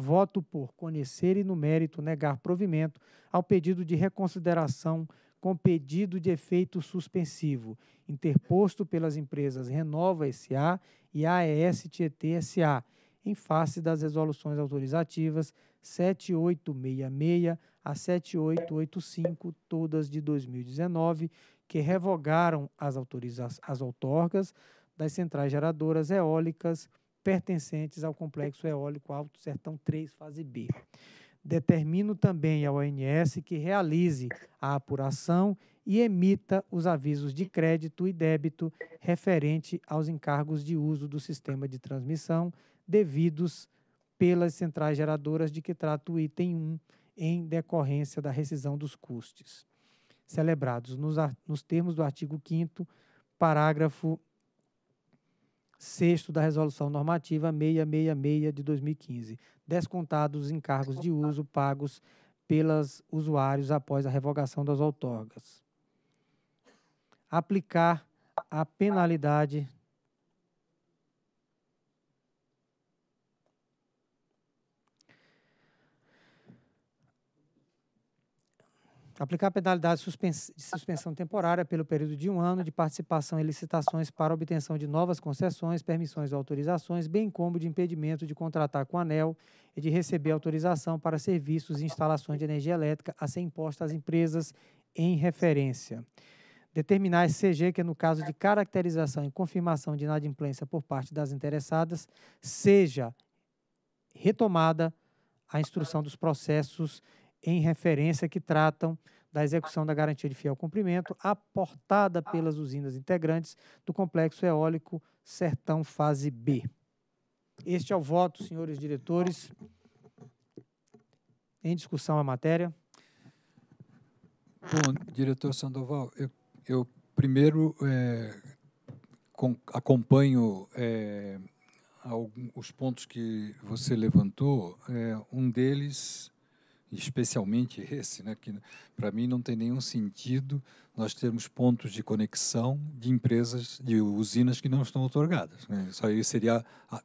voto por conhecer e, no mérito, negar provimento ao pedido de reconsideração com pedido de efeito suspensivo, interposto pelas empresas Renova S.A. e AES Tietê S.A., em face das resoluções autorizativas 7866 a 7885, todas de 2019, que revogaram as, autoriza as outorgas das centrais geradoras eólicas pertencentes ao Complexo Eólico Alto Sertão 3, fase B. Determino também ao ONS que realize a apuração e emita os avisos de crédito e débito referente aos encargos de uso do sistema de transmissão devidos pelas centrais geradoras de que trata o item 1 em decorrência da rescisão dos custos, celebrados nos, nos termos do artigo 5 parágrafo sexto da Resolução Normativa 666 de 2015, descontados os encargos de uso pagos pelos usuários após a revogação das outorgas. Aplicar a penalidade Aplicar a penalidade de suspensão temporária pelo período de um ano de participação em licitações para obtenção de novas concessões, permissões ou autorizações, bem como de impedimento de contratar com a ANEL e de receber autorização para serviços e instalações de energia elétrica a ser imposta às empresas em referência. Determinar a CG que, no caso de caracterização e confirmação de inadimplência por parte das interessadas, seja retomada a instrução dos processos em referência que tratam da execução da garantia de fiel cumprimento aportada pelas usinas integrantes do Complexo Eólico Sertão Fase B. Este é o voto, senhores diretores. Em discussão a matéria. Bom, diretor Sandoval, eu, eu primeiro é, com, acompanho é, alguns, os pontos que você levantou. É, um deles especialmente esse, né, que para mim não tem nenhum sentido nós termos pontos de conexão de empresas, de usinas que não estão otorgadas. Né? Isso aí seria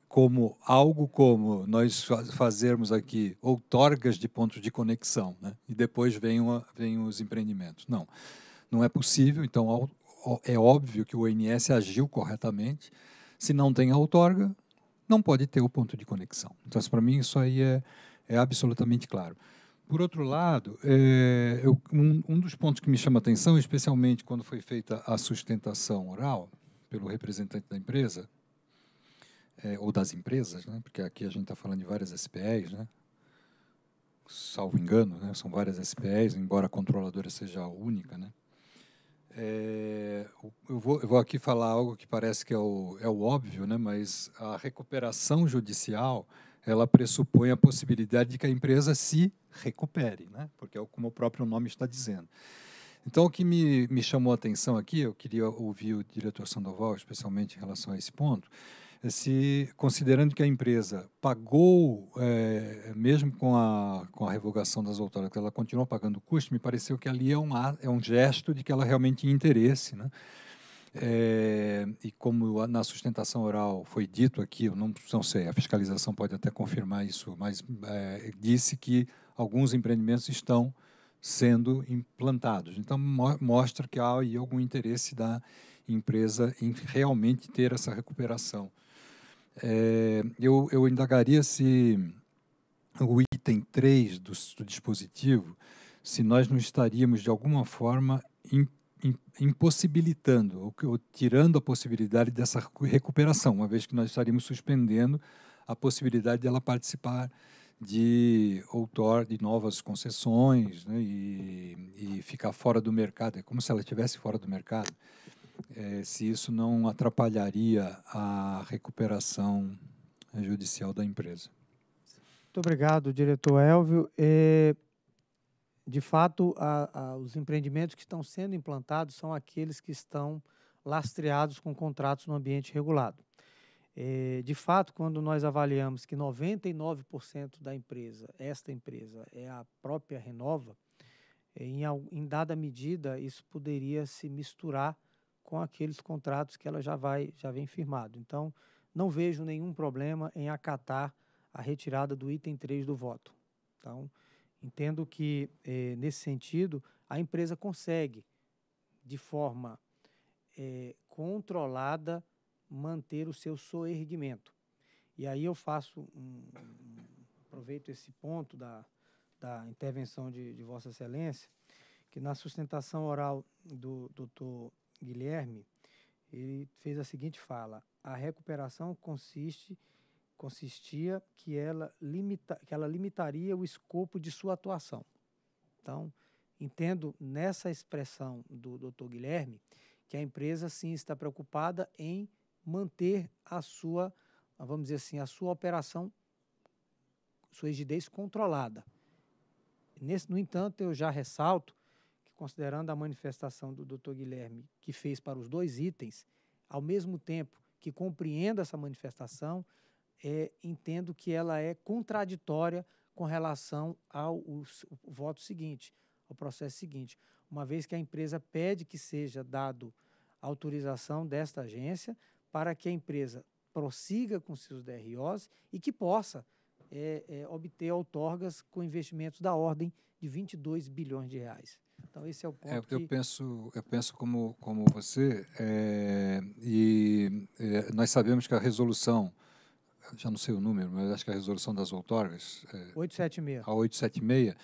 como algo como nós fazermos aqui outorgas de pontos de conexão, né? e depois vem, uma, vem os empreendimentos. Não, não é possível, então é óbvio que o ONS agiu corretamente. Se não tem a outorga, não pode ter o ponto de conexão. Então, para mim, isso aí é, é absolutamente claro. Por outro lado, é, eu, um, um, dos pontos que me chama a atenção, especialmente quando foi feita a sustentação oral pelo representante da empresa, é, ou das empresas, né, porque aqui a gente está falando de várias SPEs, né, salvo engano, né, são várias SPEs, embora a controladora seja a única. Né, é, eu, vou, eu, vou, aqui falar algo que parece que é o, é o óbvio, né, mas a recuperação judicial ela pressupõe a possibilidade de que a empresa se recupere, né? porque é como o próprio nome está dizendo. Então, o que me, me chamou a atenção aqui, eu queria ouvir o diretor Sandoval, especialmente em relação a esse ponto, é se, considerando que a empresa pagou, é, mesmo com a, com a revogação das outorgas, ela continuou pagando o custo, me pareceu que ali é, um é um gesto de que ela realmente tinha interesse, né? É, e como na sustentação oral foi dito aqui, eu não, não sei, a fiscalização pode até confirmar isso, mas é, disse que alguns empreendimentos estão sendo implantados. Então, mostra que há algum interesse da empresa em realmente ter essa recuperação. É, eu, eu indagaria se o item 3 do, do dispositivo, se nós não estaríamos, de alguma forma, impossibilitando, ou, ou tirando a possibilidade dessa recuperação, uma vez que nós estaríamos suspendendo a possibilidade dela participar de outor de novas concessões né, e, e, ficar fora do mercado. É como se ela estivesse fora do mercado. É, se isso não atrapalharia a recuperação judicial da empresa. Muito obrigado, diretor Elvio. É, de fato, a, a, os empreendimentos que estão sendo implantados são aqueles que estão lastreados com contratos no ambiente regulado. É, de fato, quando nós avaliamos que 99% da empresa, esta empresa, é a própria Renova, é, em, em dada medida isso poderia se misturar com aqueles contratos que ela já vai já vem firmado. Então, não vejo nenhum problema em acatar a retirada do item 3 do voto. Então, Entendo que, eh, nesse sentido, a empresa consegue, de forma eh, controlada, manter o seu soerguimento. E aí eu faço um, um, aproveito esse ponto da, da intervenção de, de, Vossa Excelência, que na sustentação oral do doutor Guilherme, ele fez a seguinte fala: a recuperação consiste consistia que ela, limita, que ela limitaria o escopo de sua atuação. Então, entendo nessa expressão do Dr. Guilherme que a empresa sim está preocupada em manter a sua, vamos dizer assim, a sua operação, sua rigidez controlada. Nesse, no entanto, eu já ressalto que, considerando a manifestação do Dr. Guilherme, que fez para os dois itens, ao mesmo tempo que compreendo essa manifestação, é, entendo que ela é contraditória com relação ao o, o voto seguinte, ao processo seguinte, uma vez que a empresa pede que seja dado autorização desta agência para que a empresa prossiga com seus DROs e que possa é, é, obter outorgas com investimentos da ordem de 22 bilhões de reais. Então esse é o é ponto. É, eu que... penso, eu penso como como você é, e é, nós sabemos que a resolução já não sei o número, mas acho que a resolução das outorgas. É, 876. A 876,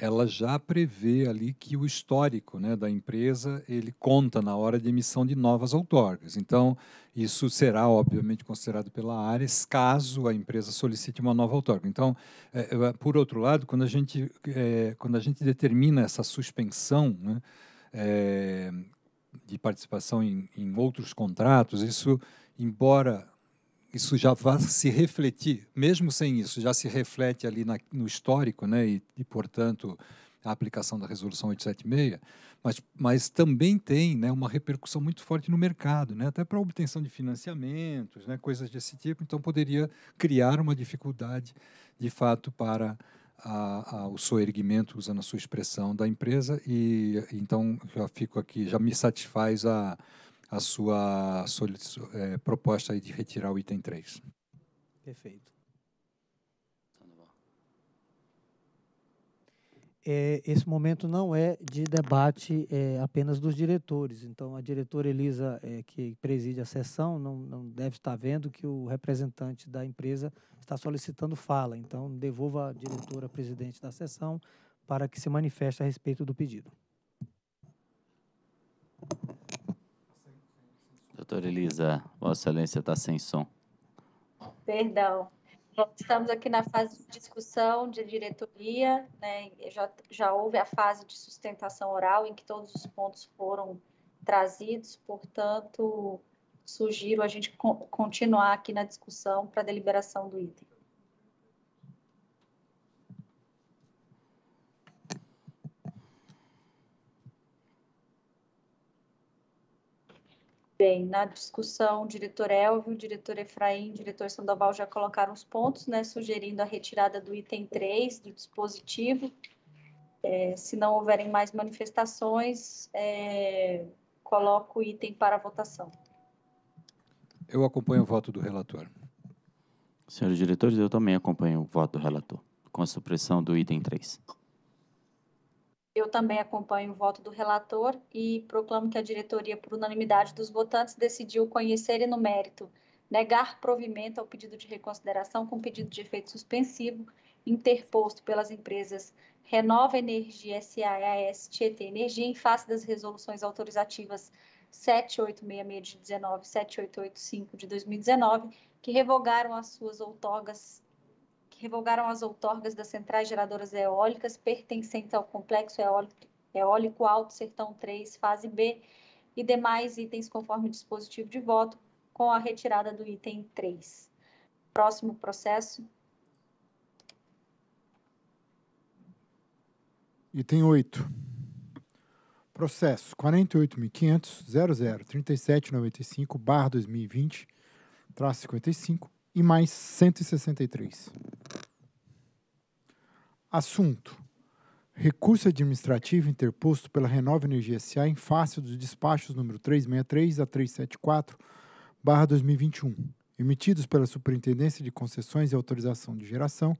ela já prevê ali que o histórico né, da empresa ele conta na hora de emissão de novas outorgas. Então, isso será, obviamente, considerado pela Ares caso a empresa solicite uma nova outorga. Então, é, é por outro lado, quando a gente, é, quando a gente determina essa suspensão, né, é, de participação em, em outros contratos, isso, embora isso já vai se refletir, mesmo sem isso, já se reflete ali na, no histórico, né? E, e, portanto a aplicação da resolução 876, mas, mas também tem né, uma repercussão muito forte no mercado, né, até para obtenção de financiamentos, né, coisas desse tipo. Então poderia criar uma dificuldade, de fato, para a, a, o soerguimento, usando a sua expressão, da empresa. E então já fico aqui, já me satisfaz a, a sua é, proposta de retirar o item 3. Perfeito. Tá é, esse momento não é de debate é, apenas dos diretores. Então, a diretora Elisa, é, que preside a sessão, não, não, deve estar vendo que o representante da empresa está solicitando fala. Então, devolva a diretora presidente da sessão para que se manifeste a respeito do pedido. Doutora Elisa, Vossa Excelência está sem som. Perdão. Estamos aqui na fase de discussão de diretoria, né? já, já houve a fase de sustentação oral, em que todos os pontos foram trazidos, portanto, sugiro a gente continuar aqui na discussão para a deliberação do item. Bem, na discussão, o diretor Elvio, o diretor Efraim, o diretor Sandoval já colocaram os pontos, né, sugerindo a retirada do item 3 do dispositivo. É, se não houverem mais manifestações, é, coloco o item para votação. Eu acompanho o voto do relator. Senhores diretores, eu também acompanho o voto do relator, com a supressão do item 3. Eu também acompanho o voto do relator e proclamo que a diretoria, por unanimidade dos votantes, decidiu conhecer e no mérito negar provimento ao pedido de reconsideração com pedido de efeito suspensivo interposto pelas empresas Renova Energia SA e AS Tietê Energia em face das resoluções autorizativas 7866 de 19 7885 de 2019, que revogaram as suas outorgas que revogaram as outorgas das centrais geradoras eólicas pertencentes ao complexo eólico, Alto Sertão 3, fase B, e demais itens conforme dispositivo de voto, com a retirada do item 3. Próximo processo. Item 8. Processo 48.500.003795-2020, traço 55, e mais 163. Assunto: Recurso administrativo interposto pela Renova Energia SA em face dos despachos número 363 a 374, barra 2021, emitidos pela Superintendência de Concessões e Autorização de Geração,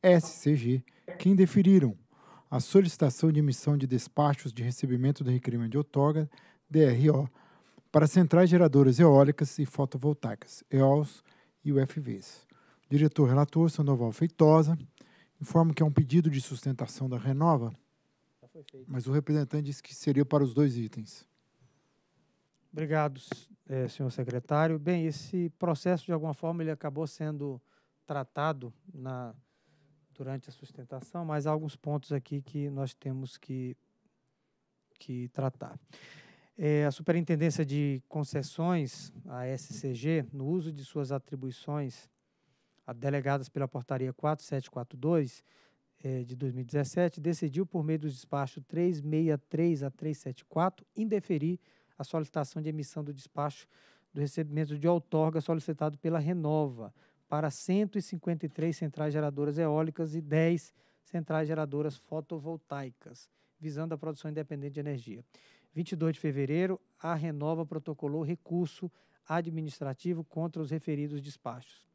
SCG, que indeferiram a solicitação de emissão de despachos de recebimento do requerimento de outorga, DRO, para centrais geradoras eólicas e fotovoltaicas, EOLs, e UFVs. O diretor relator, Sandoval Feitosa, informa que é um pedido de sustentação da Renova, mas o representante disse que seria para os dois itens. Obrigado, é, senhor secretário. Bem, esse processo, de alguma forma, ele acabou sendo tratado na, durante a sustentação, mas há alguns pontos aqui que nós temos que, que tratar. É, a Superintendência de Concessões, a SCG, no uso de suas atribuições delegadas pela Portaria 4742 é, de 2017, decidiu, por meio dos despachos 363 a 374, indeferir a solicitação de emissão do despacho do recebimento de outorga solicitado pela Renova para 153 centrais geradoras eólicas e 10 centrais geradoras fotovoltaicas, visando a produção independente de energia. 22 de fevereiro, a Renova protocolou recurso administrativo contra os referidos despachos.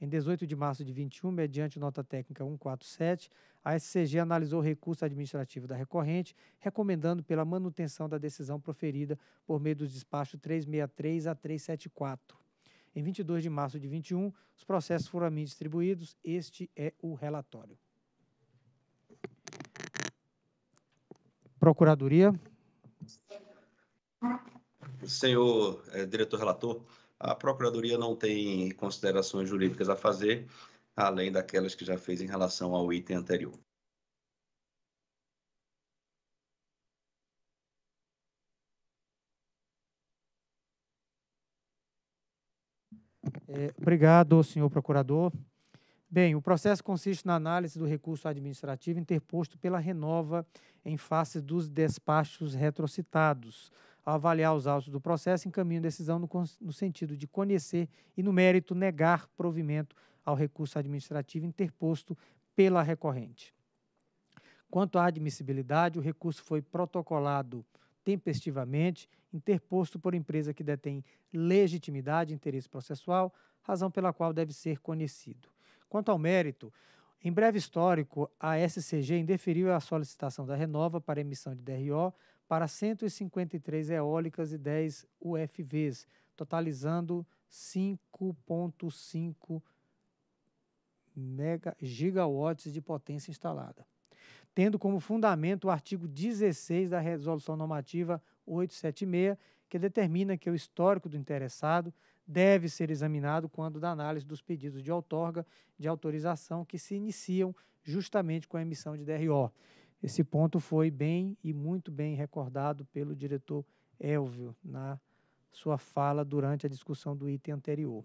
Em 18 de março de 21, mediante nota técnica 147, a SCG analisou o recurso administrativo da recorrente, recomendando pela manutenção da decisão proferida por meio dos despachos 363 a 374. Em 22 de março de 21, os processos foram a mim distribuídos. Este é o relatório. Procuradoria. Senhor é, diretor relator, a Procuradoria não tem considerações jurídicas a fazer, além daquelas que já fez em relação ao item anterior. É, obrigado, senhor procurador. Bem, o processo consiste na análise do recurso administrativo interposto pela Renova em face dos despachos retrocitados. Ao avaliar os autos do processo, encaminha decisão no, no sentido de conhecer e, no mérito, negar provimento ao recurso administrativo interposto pela recorrente. Quanto à admissibilidade, o recurso foi protocolado tempestivamente, interposto por empresa que detém legitimidade e interesse processual, razão pela qual deve ser conhecido. Quanto ao mérito, em breve histórico, a SCG indeferiu a solicitação da Renova para emissão de DRO para 153 eólicas e 10 UFVs, totalizando 5,5 gigawatts de potência instalada, tendo como fundamento o artigo 16 da Resolução Normativa 876, que determina que o histórico do interessado deve ser examinado quando da análise dos pedidos de outorga de autorização que se iniciam justamente com a emissão de DRO. Esse ponto foi bem e muito bem recordado pelo diretor Elvio na sua fala durante a discussão do item anterior.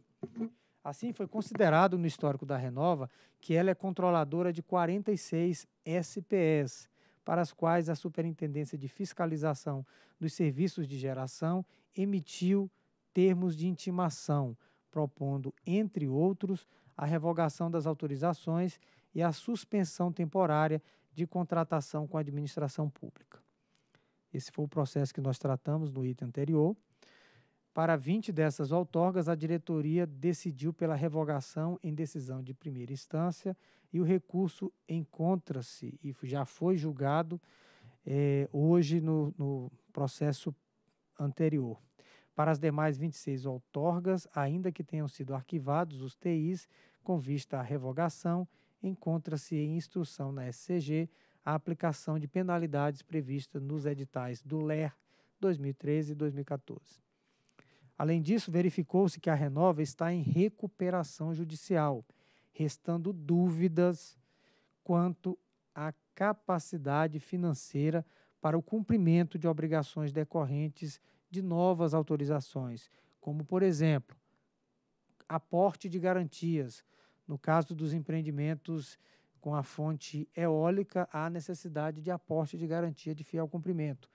Assim, foi considerado no histórico da Renova que ela é controladora de 46 SPS, para as quais a Superintendência de Fiscalização dos Serviços de Geração emitiu termos de intimação, propondo, entre outros, a revogação das autorizações e a suspensão temporária de contratação com a administração pública. Esse foi o processo que nós tratamos no item anterior. Para 20 dessas outorgas, a diretoria decidiu pela revogação em decisão de primeira instância e o recurso encontra-se e já foi julgado eh, hoje no, no processo anterior. Para as demais 26 outorgas, ainda que tenham sido arquivados os TIs com vista à revogação, encontra-se em instrução na SCG a aplicação de penalidades previstas nos editais do LER 2013 e 2014. Além disso, verificou-se que a Renova está em recuperação judicial, restando dúvidas quanto à capacidade financeira para o cumprimento de obrigações decorrentes de novas autorizações, como, por exemplo, aporte de garantias. No caso dos empreendimentos com a fonte eólica, há necessidade de aporte de garantia de fiel cumprimento,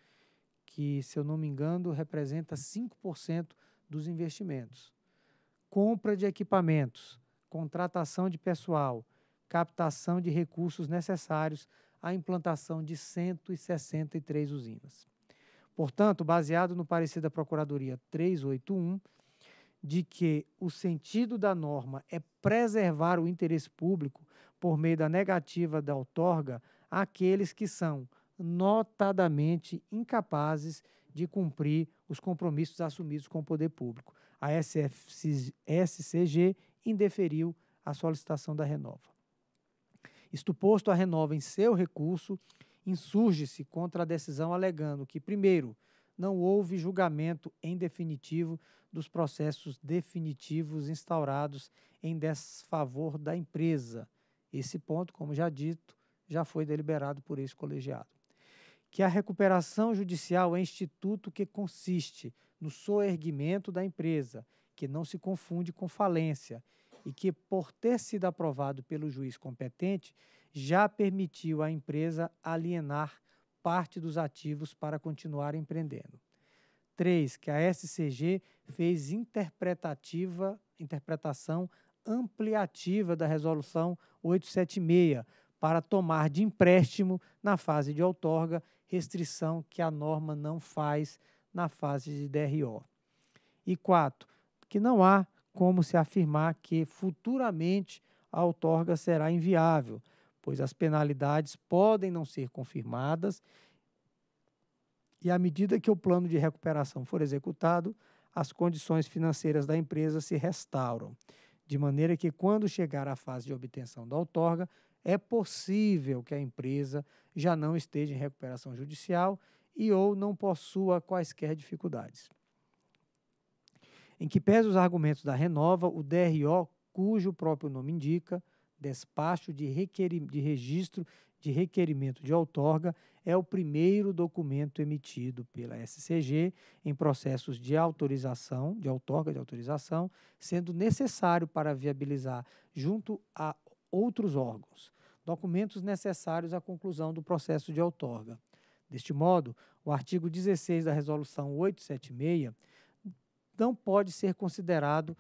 que, se eu não me engano, representa 5% dos investimentos. Compra de equipamentos, contratação de pessoal, captação de recursos necessários à implantação de 163 usinas. Portanto, baseado no parecer da Procuradoria 381, de que o sentido da norma é preservar o interesse público por meio da negativa da outorga àqueles que são notadamente incapazes de cumprir os compromissos assumidos com o poder público. A SCG indeferiu a solicitação da Renova. Isto posto, a Renova, em seu recurso, insurge-se contra a decisão alegando que, primeiro, não houve julgamento em definitivo dos processos definitivos instaurados em desfavor da empresa. Esse ponto, como já dito, já foi deliberado por esse colegiado. Que a recuperação judicial é instituto que consiste no soerguimento da empresa, que não se confunde com falência, e que, por ter sido aprovado pelo juiz competente, já permitiu à empresa alienar parte dos ativos para continuar empreendendo. 3. Que a SCG fez interpretativa, interpretação ampliativa da Resolução 876 para tomar de empréstimo na fase de outorga, restrição que a norma não faz na fase de DRO. E 4. Que não há como se afirmar que futuramente a outorga será inviável, pois as penalidades podem não ser confirmadas e, à medida que o plano de recuperação for executado, as condições financeiras da empresa se restauram, de maneira que, quando chegar à fase de obtenção da outorga, é possível que a empresa já não esteja em recuperação judicial e ou não possua quaisquer dificuldades. Em que pese os argumentos da Renova, o DRO, cujo próprio nome indica, Despacho de, de registro de requerimento de outorga é o primeiro documento emitido pela SCG em processos de autorização, de outorga de autorização, sendo necessário para viabilizar, junto a outros órgãos, documentos necessários à conclusão do processo de outorga. Deste modo, o artigo 16 da Resolução 876 não pode ser considerado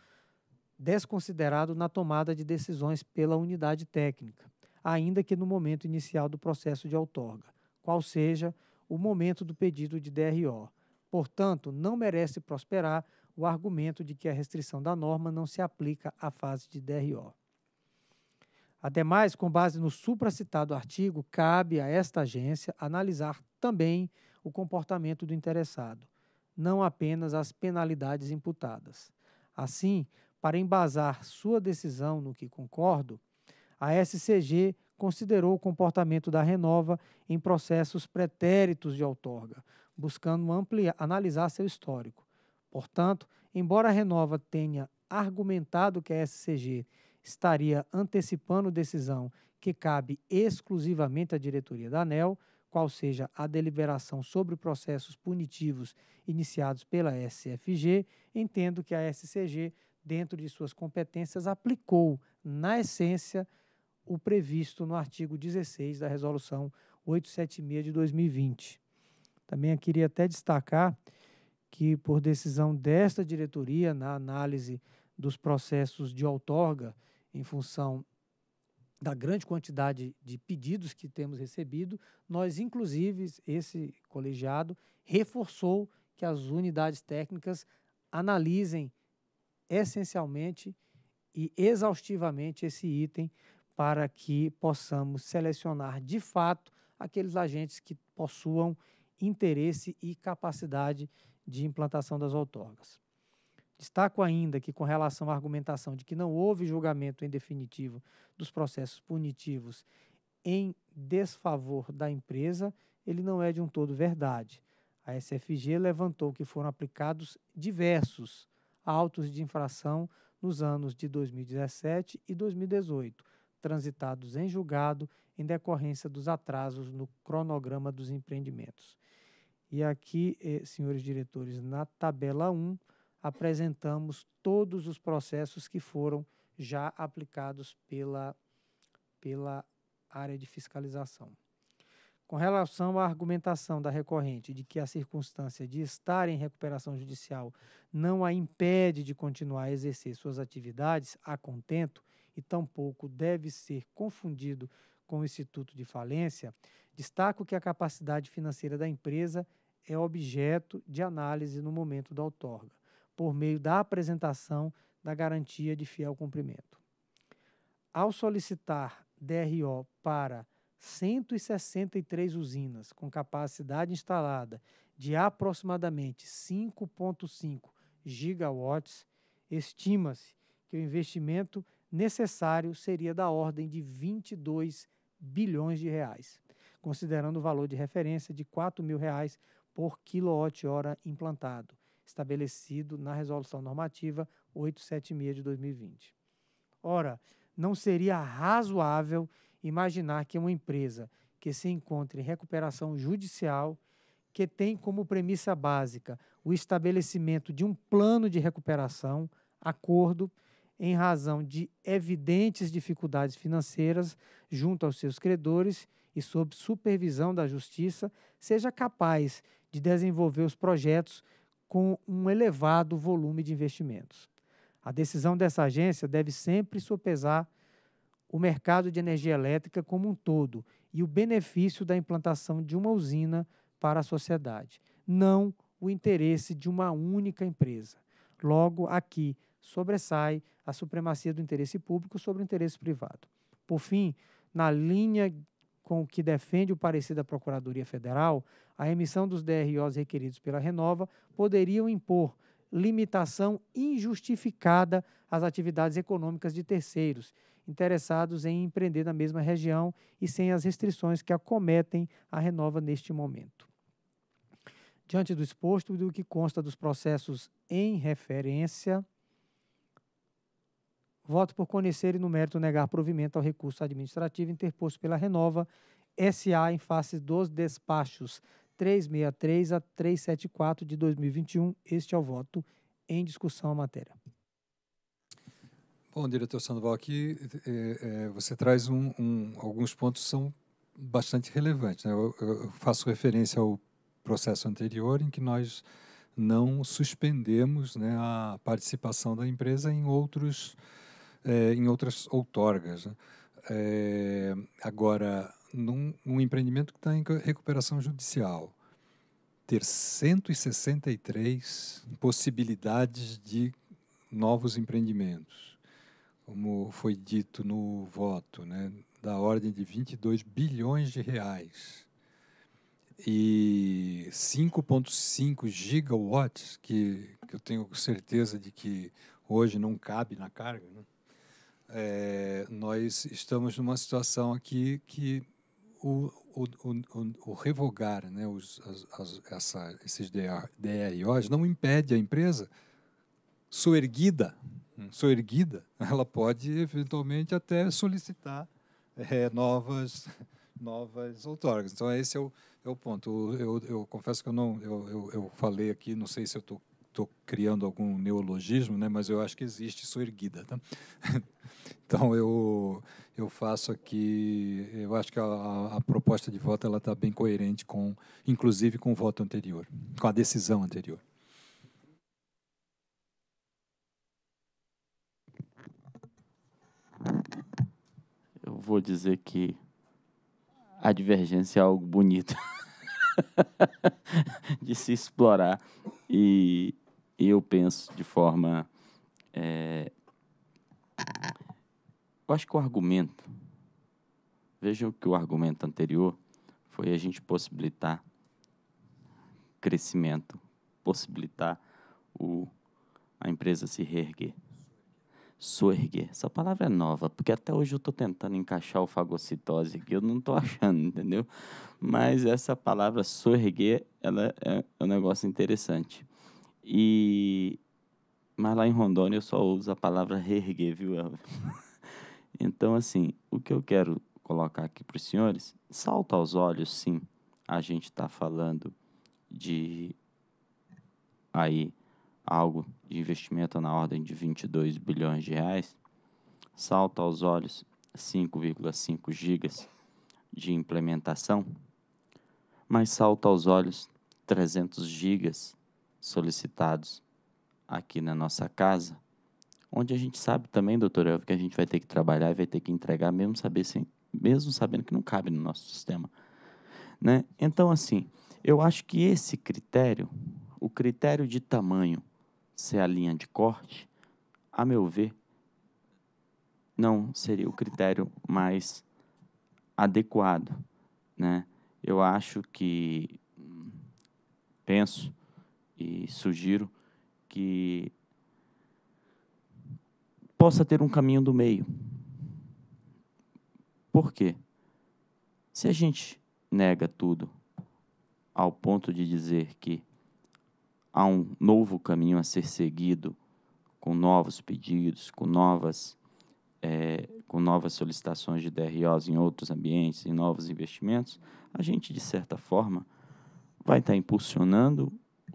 desconsiderado na tomada de decisões pela unidade técnica, ainda que no momento inicial do processo de outorga, qual seja o momento do pedido de DRO. Portanto, não merece prosperar o argumento de que a restrição da norma não se aplica à fase de DRO. Ademais, com base no supracitado artigo, cabe a esta agência analisar também o comportamento do interessado, não apenas as penalidades imputadas. Assim, para embasar sua decisão no que concordo, a SCG considerou o comportamento da Renova em processos pretéritos de outorga, buscando ampliar, analisar seu histórico. Portanto, embora a Renova tenha argumentado que a SCG estaria antecipando decisão que cabe exclusivamente à diretoria da ANEL, qual seja a deliberação sobre processos punitivos iniciados pela SFG, entendo que a SCG dentro de suas competências, aplicou, na essência, o previsto no artigo 16 da Resolução 876 de 2020. Também queria até destacar que, por decisão desta diretoria, na análise dos processos de outorga, em função da grande quantidade de pedidos que temos recebido, nós, inclusive, esse colegiado reforçou que as unidades técnicas analisem essencialmente e exaustivamente esse item para que possamos selecionar de fato aqueles agentes que possuam interesse e capacidade de implantação das outorgas. Destaco ainda que, com relação à argumentação de que não houve julgamento em definitivo dos processos punitivos em desfavor da empresa, ele não é de um todo verdade. A SFG levantou que foram aplicados diversos autos de infração nos anos de 2017 e 2018, transitados em julgado em decorrência dos atrasos no cronograma dos empreendimentos. E aqui, eh, senhores diretores, na tabela 1, apresentamos todos os processos que foram já aplicados pela, pela área de fiscalização. Com relação à argumentação da recorrente de que a circunstância de estar em recuperação judicial não a impede de continuar a exercer suas atividades a contento e tampouco deve ser confundido com o instituto de falência, destaco que a capacidade financeira da empresa é objeto de análise no momento da outorga, por meio da apresentação da garantia de fiel cumprimento. Ao solicitar DRO para 163 usinas com capacidade instalada de aproximadamente 5,5 gigawatts, estima-se que o investimento necessário seria da ordem de 22 bilhões de reais, considerando o valor de referência de R$ 4 mil reais por quilowatt-hora implantado, estabelecido na Resolução Normativa 876 de 2020. Ora, não seria razoável imaginar que uma empresa que se encontra em recuperação judicial, que tem como premissa básica o estabelecimento de um plano de recuperação, acordo, em razão de evidentes dificuldades financeiras junto aos seus credores e sob supervisão da Justiça, seja capaz de desenvolver os projetos com um elevado volume de investimentos. A decisão dessa agência deve sempre sopesar o mercado de energia elétrica como um todo e o benefício da implantação de uma usina para a sociedade, não o interesse de uma única empresa. Logo, aqui sobressai a supremacia do interesse público sobre o interesse privado. Por fim, na linha com o que defende o parecer da Procuradoria Federal, a emissão dos DROs requeridos pela Renova poderiam impor limitação injustificada às atividades econômicas de terceiros interessados em empreender na mesma região e sem as restrições que acometem a Renova neste momento. Diante do exposto e do que consta dos processos em referência, voto por conhecer e no mérito negar provimento ao recurso administrativo interposto pela Renova SA em face dos despachos 363 a 374 de 2021. Este é o voto em discussão à matéria. Bom, diretor Sandoval, aqui é, é, você traz um, um, alguns pontos são bastante relevantes. Né? Eu, eu, faço referência ao processo anterior em que nós não suspendemos né, a participação da empresa em outros é, em outras outorgas. Né? É, agora, num, num empreendimento que está em recuperação judicial, ter 163 possibilidades de novos empreendimentos como foi dito no voto, né, da ordem de 22 bilhões de reais e 5,5 gigawatts, que, que eu tenho certeza de que hoje não cabe na carga, né? é, nós estamos numa situação aqui que o, o, o, o revogar né, os, as, as, essa, esses DROs não impede a empresa, suerguida, erguida soerguida, ela pode eventualmente até solicitar é, novas novas outorgas. Então esse é o, é o ponto. Eu, eu, eu confesso que eu não eu, eu, eu, falei aqui, não sei se eu estou Estou criando algum neologismo, né? mas eu acho que existe soerguida. Tá? então, eu, eu faço aqui. Eu acho que a, a proposta de voto está bem coerente, com, inclusive com o voto anterior, com a decisão anterior. Eu vou dizer que a divergência é algo bonito de se explorar e eu penso de forma. É... Eu acho que o argumento. Vejam que o argumento anterior foi a gente possibilitar crescimento, possibilitar o, a empresa se reerguer. Suerguer. Essa palavra é nova, porque até hoje eu estou tentando encaixar o fagocitose aqui, eu não estou achando, entendeu? Mas essa palavra suerguer, ela é, é um negócio interessante. E... Mas lá em Rondônia eu só uso a palavra reerguer, viu, Elvio? então, assim, o que eu quero colocar aqui para os senhores, salta aos olhos, sim, a gente está falando de aí algo de investimento na ordem de 22 bilhões de reais, salta aos olhos 5,5 gigas de implementação, mas salta aos olhos 300 gigas solicitados aqui na nossa casa, onde a gente sabe também, doutor Elvio, que a gente vai ter que trabalhar e vai ter que entregar, mesmo, saber mesmo sabendo que não cabe no nosso sistema. Né? Então, assim, eu acho que esse critério, o critério de tamanho, ser a linha de corte, a meu ver, não seria o critério mais adequado, né? Eu acho que penso e sugiro que possa ter um caminho do meio. Por quê? Se a gente nega tudo ao ponto de dizer que há um novo caminho a ser seguido, com novos pedidos, com novas, é, com novas solicitações de DROs em outros ambientes, em novos investimentos, a gente, de certa forma, vai estar tá impulsionando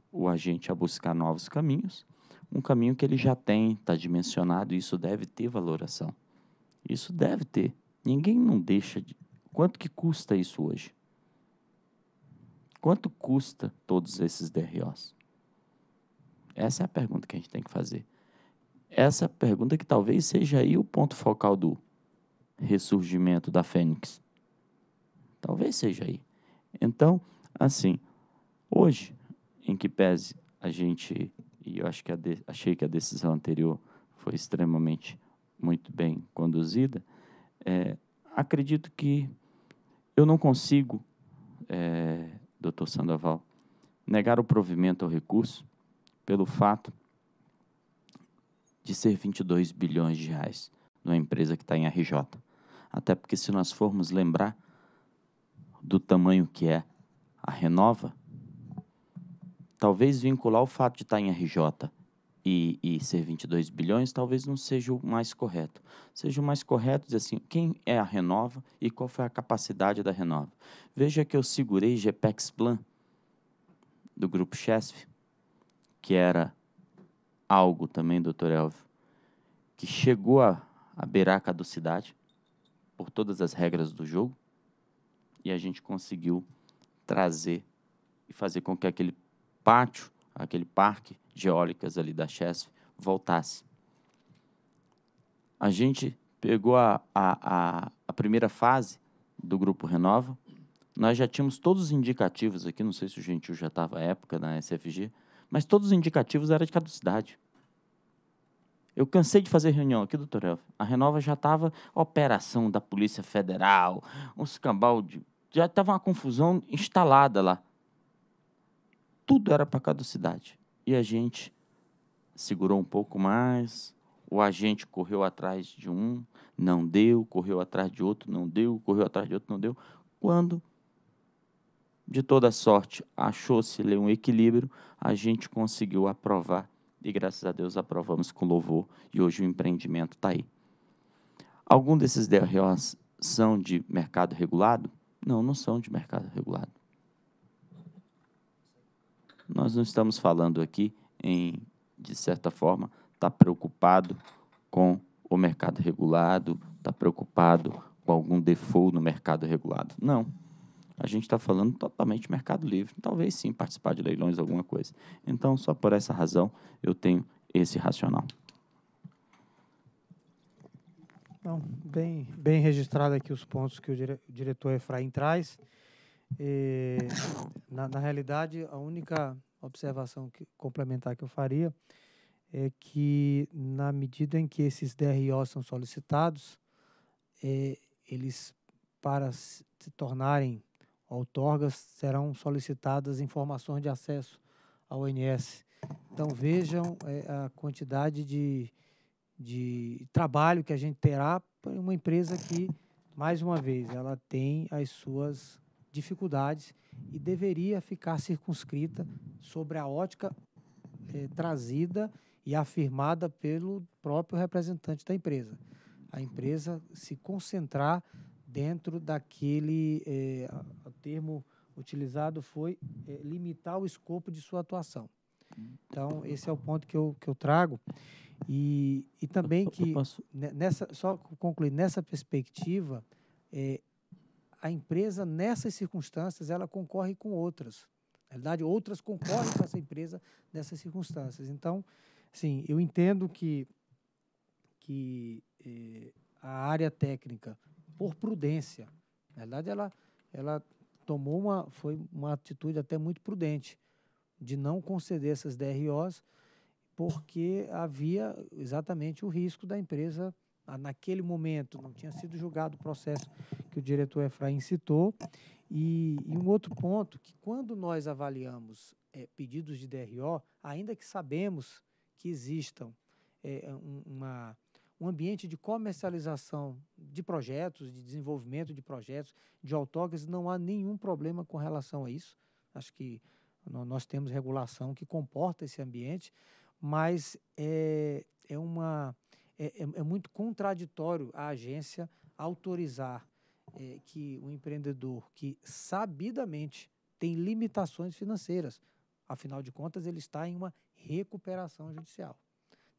o agente a buscar novos caminhos, um caminho que ele já tem, está dimensionado, e isso deve ter valoração. Isso deve ter. Ninguém não deixa de. Quanto que custa isso hoje? Quanto custa todos esses DROs? Essa é a pergunta que a gente tem que fazer. Essa pergunta que talvez seja aí o ponto focal do ressurgimento da Fênix. Talvez seja aí. Então, assim, hoje, em que pese a gente, e eu acho que de, achei que a decisão anterior foi extremamente muito bem conduzida, é, acredito que eu não consigo, é, doutor Sandoval, negar o provimento ao recurso, pelo fato de ser 22 bilhões de reais numa empresa que está em RJ. Até porque, se nós formos lembrar do tamanho que é a Renova, talvez vincular o fato de estar tá em RJ e, e, ser 22 bilhões talvez não seja o mais correto. Seja o mais correto dizer assim, quem é a Renova e qual foi a capacidade da Renova. Veja que eu segurei GPEX Plan do grupo Chesf que era algo também, doutor Elvio, que chegou a, a beirar a caducidade por todas as regras do jogo e a gente conseguiu trazer e fazer com que aquele pátio, aquele parque de eólicas ali da Chesf voltasse. A gente pegou a, a, a primeira fase do Grupo Renova, nós já tínhamos todos os indicativos aqui, não sei se o Gentil já estava à época na SFG, mas todos os indicativos eram de caducidade. Eu cansei de fazer reunião aqui, doutor Elf. A Renova já estava operação da Polícia Federal, uns cambal Já estava uma confusão instalada lá. Tudo era para caducidade. E a gente segurou um pouco mais, o agente correu atrás de um, não deu, correu atrás de outro, não deu, correu atrás de outro, não deu. Quando de toda sorte, achou-se um equilíbrio, a gente conseguiu aprovar e graças a Deus aprovamos com louvor e hoje o empreendimento está aí. Algum desses DROs são de mercado regulado? Não, não são de mercado regulado. Nós não estamos falando aqui em, de certa forma, estar tá preocupado com o mercado regulado, estar tá preocupado com algum default no mercado regulado. Não a gente está falando totalmente mercado livre. Talvez sim participar de leilões, alguma coisa. Então, só por essa razão, eu tenho esse racional. Não, bem, bem registrado aqui os pontos que o, dire, o diretor Efraim traz. E, na, na, realidade, a única observação que, complementar que eu faria é que, na medida em que esses DROs são solicitados, é, eles, para se tornarem outorgas, serão solicitadas informações de acesso ao ONS. Então, vejam é, a quantidade de, de trabalho que a gente terá para uma empresa que, mais uma vez, ela tem as suas dificuldades e deveria ficar circunscrita sobre a ótica é, trazida e afirmada pelo próprio representante da empresa. A empresa se concentrar dentro daquele é, termo utilizado foi é, limitar o escopo de sua atuação. Então, esse é o ponto que eu, que eu trago. E, e também que, nessa, só concluir, nessa perspectiva, é, a empresa, nessas circunstâncias, ela concorre com outras. Na verdade, outras concorrem com essa empresa nessas circunstâncias. Então, sim, eu entendo que, que eh, a área técnica, por prudência, na verdade, ela, ela tomou uma, foi uma atitude até muito prudente de não conceder essas DROs, porque havia exatamente o risco da empresa, naquele momento, não tinha sido julgado o processo que o diretor Efraim citou. E, e um outro ponto, que quando nós avaliamos é, pedidos de DRO, ainda que sabemos que existam é, uma um ambiente de comercialização de projetos, de desenvolvimento de projetos, de autógrafos, não há nenhum problema com relação a isso. Acho que nós temos regulação que comporta esse ambiente, mas é, é, uma, é, é, é muito contraditório a agência autorizar é, que um empreendedor que sabidamente tem limitações financeiras, afinal de contas, ele está em uma recuperação judicial.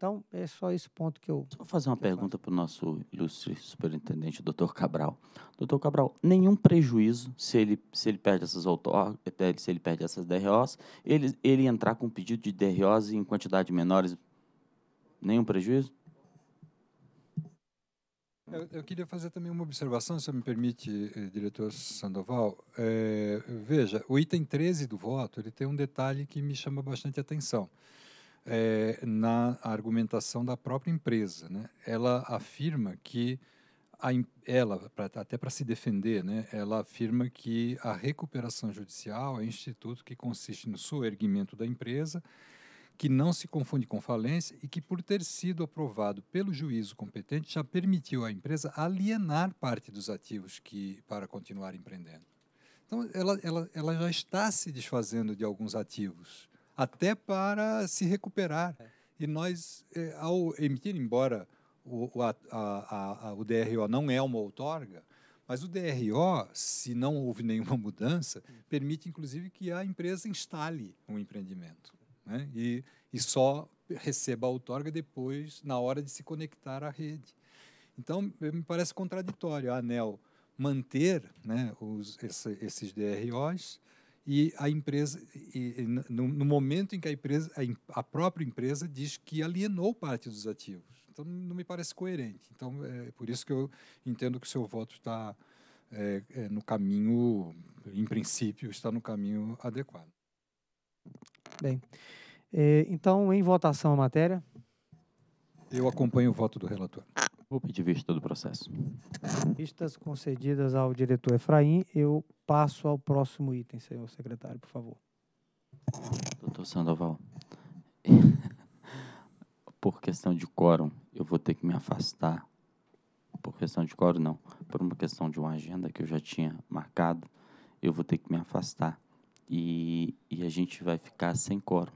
Então, é só esse ponto que eu. Só fazer uma pergunta para o nosso ilustre superintendente, doutor Cabral. Doutor Cabral, nenhum prejuízo se ele, se ele perde essas autor, se ele perde essas DROs, ele, ele entrar com um pedido de DROs em quantidade menores, nenhum prejuízo? Eu, eu queria fazer também uma observação, se me permite, eh, diretor Sandoval. É, veja, o item 13 do voto ele tem um detalhe que me chama bastante atenção. atenção é, na argumentação da própria empresa. Né? Ela afirma que a, ela, pra, até para se defender, né, ela afirma que a recuperação judicial é um instituto que consiste no suerguimento da empresa, que não se confunde com falência e que, por ter sido aprovado pelo juízo competente, já permitiu à empresa alienar parte dos ativos que para continuar empreendendo. Então, ela, ela, ela já está se desfazendo de alguns ativos até para se recuperar. E nós, eh, ao emitir, embora o, a, a, a, o DRO não é uma outorga, mas o DRO, se não houve nenhuma mudança, permite, inclusive, que a empresa instale um empreendimento. Né? E, e só receba a outorga depois, na hora de se conectar à rede. Então, me parece contraditório a ANEL manter né, os, esse, esses DROs e a empresa e, no, no, momento em que a empresa a, própria empresa diz que alienou parte dos ativos então não me parece coerente então é por isso que eu entendo que o seu voto está é, é, no caminho em princípio está no caminho adequado bem é, então em votação a matéria eu acompanho o voto do relator Vou pedir vista do processo. Vistas concedidas ao diretor Efraim, eu passo ao próximo item, senhor secretário, por favor. Doutor Sandoval, por questão de quórum, eu vou ter que me afastar. Por questão de quórum, não. Por uma questão de uma agenda que eu já tinha marcado, eu vou ter que me afastar. E, e a gente vai ficar sem quórum.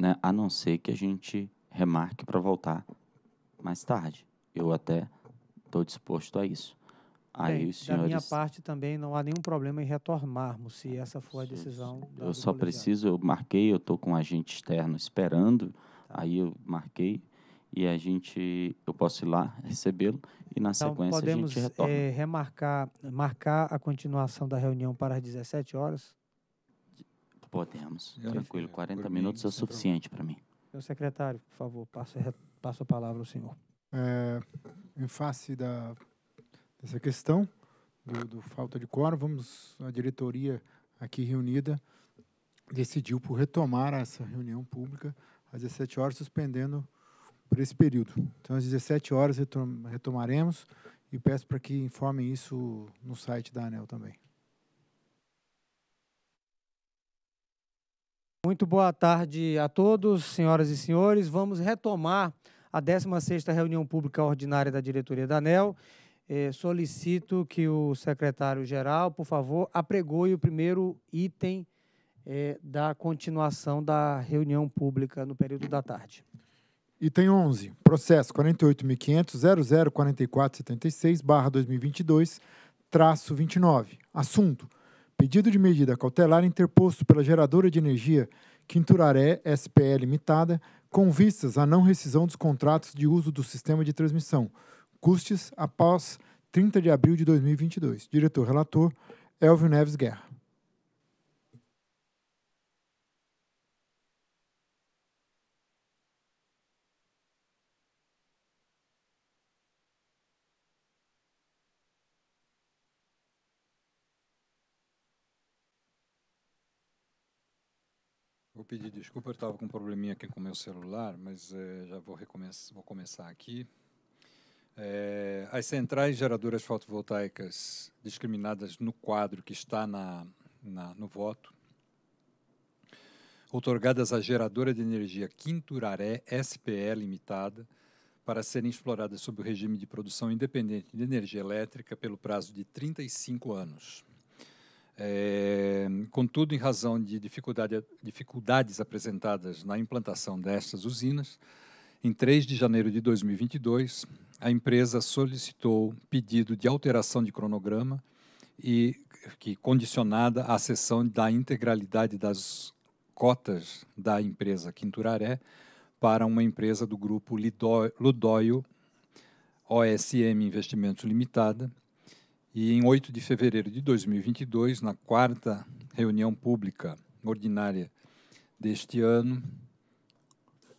Né? A não ser que a gente remarque para voltar mais tarde eu até estou disposto a isso. Aí Bem, senhores... Da minha parte também não há nenhum problema em retomarmos, se essa for a decisão. Da, eu só preciso, eu marquei, eu estou com um agente externo esperando, tá. aí eu marquei e a gente, eu posso ir lá recebê-lo e na então, sequência podemos, a gente retorna. É, remarcar, marcar a continuação da reunião para as 17 horas? Podemos, eu tranquilo, 40 minutos é suficiente para mim. Meu secretário, por favor, passo, passo a palavra ao senhor. É, em face da, dessa questão do, do falta de cor, vamos a diretoria aqui reunida decidiu por retomar essa reunião pública às 17 horas, suspendendo por esse período. Então, às 17 horas retomaremos e peço para que informem isso no site da ANEL também. Muito boa tarde a todos, senhoras e senhores. Vamos retomar a 16ª reunião pública ordinária da diretoria da ANEL. É, solicito que o secretário-geral, por favor, apregoe o primeiro item é, da continuação da reunião pública no período da tarde. Item 11, processo 48.500.004476-2022, traço 29. Assunto, pedido de medida cautelar interposto pela geradora de energia Quinturaré SPL Limitada com vistas à não rescisão dos contratos de uso do sistema de transmissão, custes após 30 de abril de 2022. Diretor-relator, Elvio Neves Guerra. pedir desculpa, eu estava com um probleminha aqui com o meu celular, mas é, já vou, vou, começar aqui. É, as centrais geradoras fotovoltaicas discriminadas no quadro que está na, na, no voto, otorgadas à geradora de energia Quinturaré SPE Limitada, para serem exploradas sob o regime de produção independente de energia elétrica pelo prazo de 35 anos. É, contudo, em razão de dificuldade, dificuldades apresentadas na implantação destas usinas, em 3 de janeiro de 2022, a empresa solicitou pedido de alteração de cronograma e que condicionada à cessão da integralidade das cotas da empresa Quinturaré para uma empresa do grupo Ludóio OSM Investimentos Limitada, e em 8 de fevereiro de 2022, na quarta reunião pública ordinária deste ano,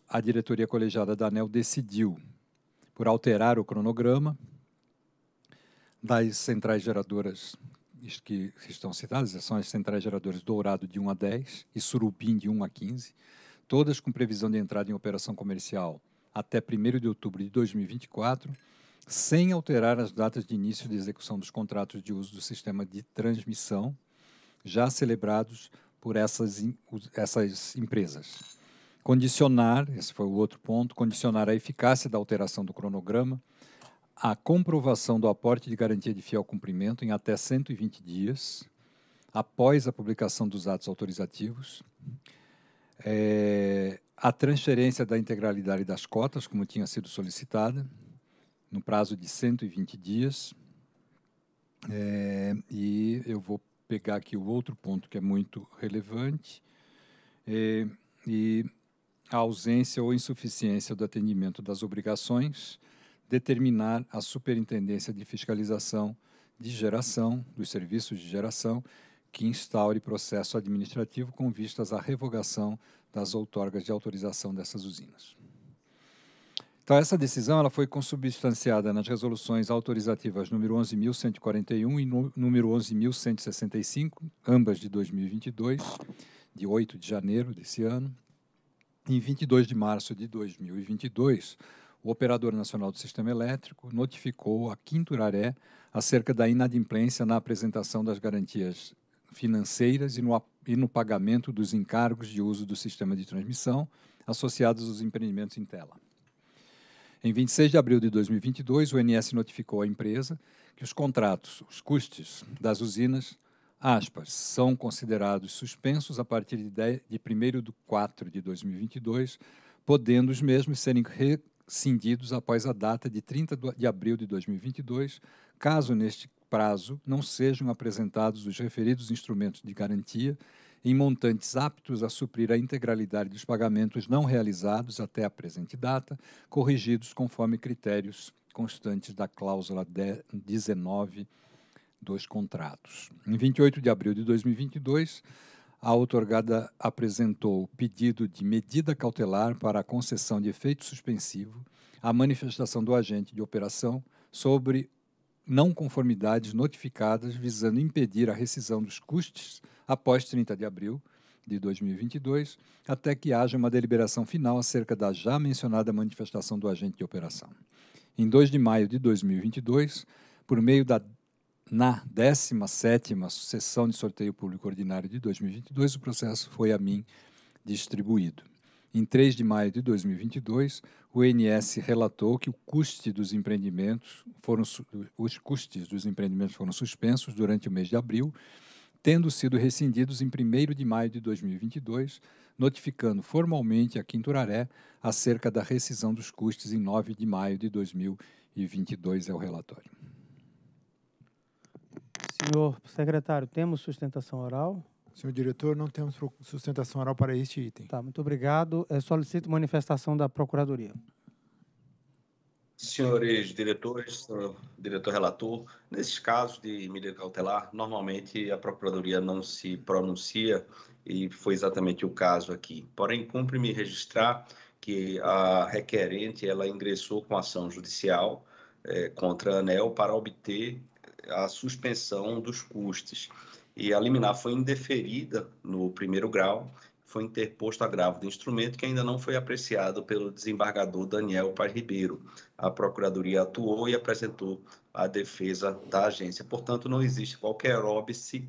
a diretoria colegiada da ANEL decidiu por alterar o cronograma das centrais geradoras que estão citadas, são as centrais geradoras Dourado de 1 a 10 e Surupim de 1 a 15, todas com previsão de entrada em operação comercial até 1 de outubro de 2024 sem alterar as datas de início de execução dos contratos de uso do sistema de transmissão já celebrados por essas, essas empresas. Condicionar, esse foi o outro ponto, condicionar a eficácia da alteração do cronograma à comprovação do aporte de garantia de fiel cumprimento em até 120 dias após a publicação dos atos autorizativos, é, a transferência da integralidade das cotas, como tinha sido solicitada, no prazo de 120 dias. É, e eu vou pegar aqui o outro ponto que é muito relevante, é, e a ausência ou insuficiência do atendimento das obrigações, determinar a superintendência de fiscalização de geração, dos serviços de geração, que instaure processo administrativo com vistas à revogação das outorgas de autorização dessas usinas. Então, essa decisão ela foi consubstanciada nas resoluções autorizativas número 11.141 e número 11.165, ambas de 2022, de 8 de janeiro desse ano. Em 22 de março de 2022, o Operador Nacional do Sistema Elétrico notificou a Quinturaré acerca da inadimplência na apresentação das garantias financeiras e no, e no pagamento dos encargos de uso do sistema de transmissão associados aos empreendimentos em tela. Em 26 de abril de 2022, o INS notificou à empresa que os contratos, os custos das usinas, aspas, são considerados suspensos a partir de, 10, de 1 de 4 de 2022, podendo os mesmos serem rescindidos após a data de 30 de abril de 2022, caso neste prazo não sejam apresentados os referidos instrumentos de garantia em montantes aptos a suprir a integralidade dos pagamentos não realizados até a presente data, corrigidos conforme critérios constantes da cláusula 19 dos contratos. Em 28 de abril de 2022, a outorgada apresentou pedido de medida cautelar para a concessão de efeito suspensivo à manifestação do agente de operação sobre não conformidades notificadas visando impedir a rescisão dos custos após 30 de abril de 2022, até que haja uma deliberação final acerca da já mencionada manifestação do agente de operação. Em 2 de maio de 2022, por meio da na 17ª sessão de sorteio público ordinário de 2022, o processo foi a mim distribuído. Em 3 de maio de 2022, o INS relatou que o custe dos empreendimentos foram, os custos dos empreendimentos foram suspensos durante o mês de abril, tendo sido rescindidos em 1 de maio de 2022, notificando formalmente a Quinturaré acerca da rescisão dos custos em 9 de maio de 2022, é o relatório. Senhor secretário, temos sustentação oral? Senhor diretor, não temos sustentação oral para este item. Tá, muito obrigado. Eu é, solicito manifestação da Procuradoria. Senhores diretores, senhor diretor relator, nesses casos de medida cautelar, normalmente a Procuradoria não se pronuncia e foi exatamente o caso aqui. Porém, cumpre-me registrar que a requerente ela ingressou com ação judicial eh, contra a ANEL para obter a suspensão dos custos e a liminar foi indeferida no primeiro grau, foi interposto agravo de instrumento que ainda não foi apreciado pelo desembargador Daniel Paz Ribeiro. A Procuradoria atuou e apresentou a defesa da agência. Portanto, não existe qualquer óbice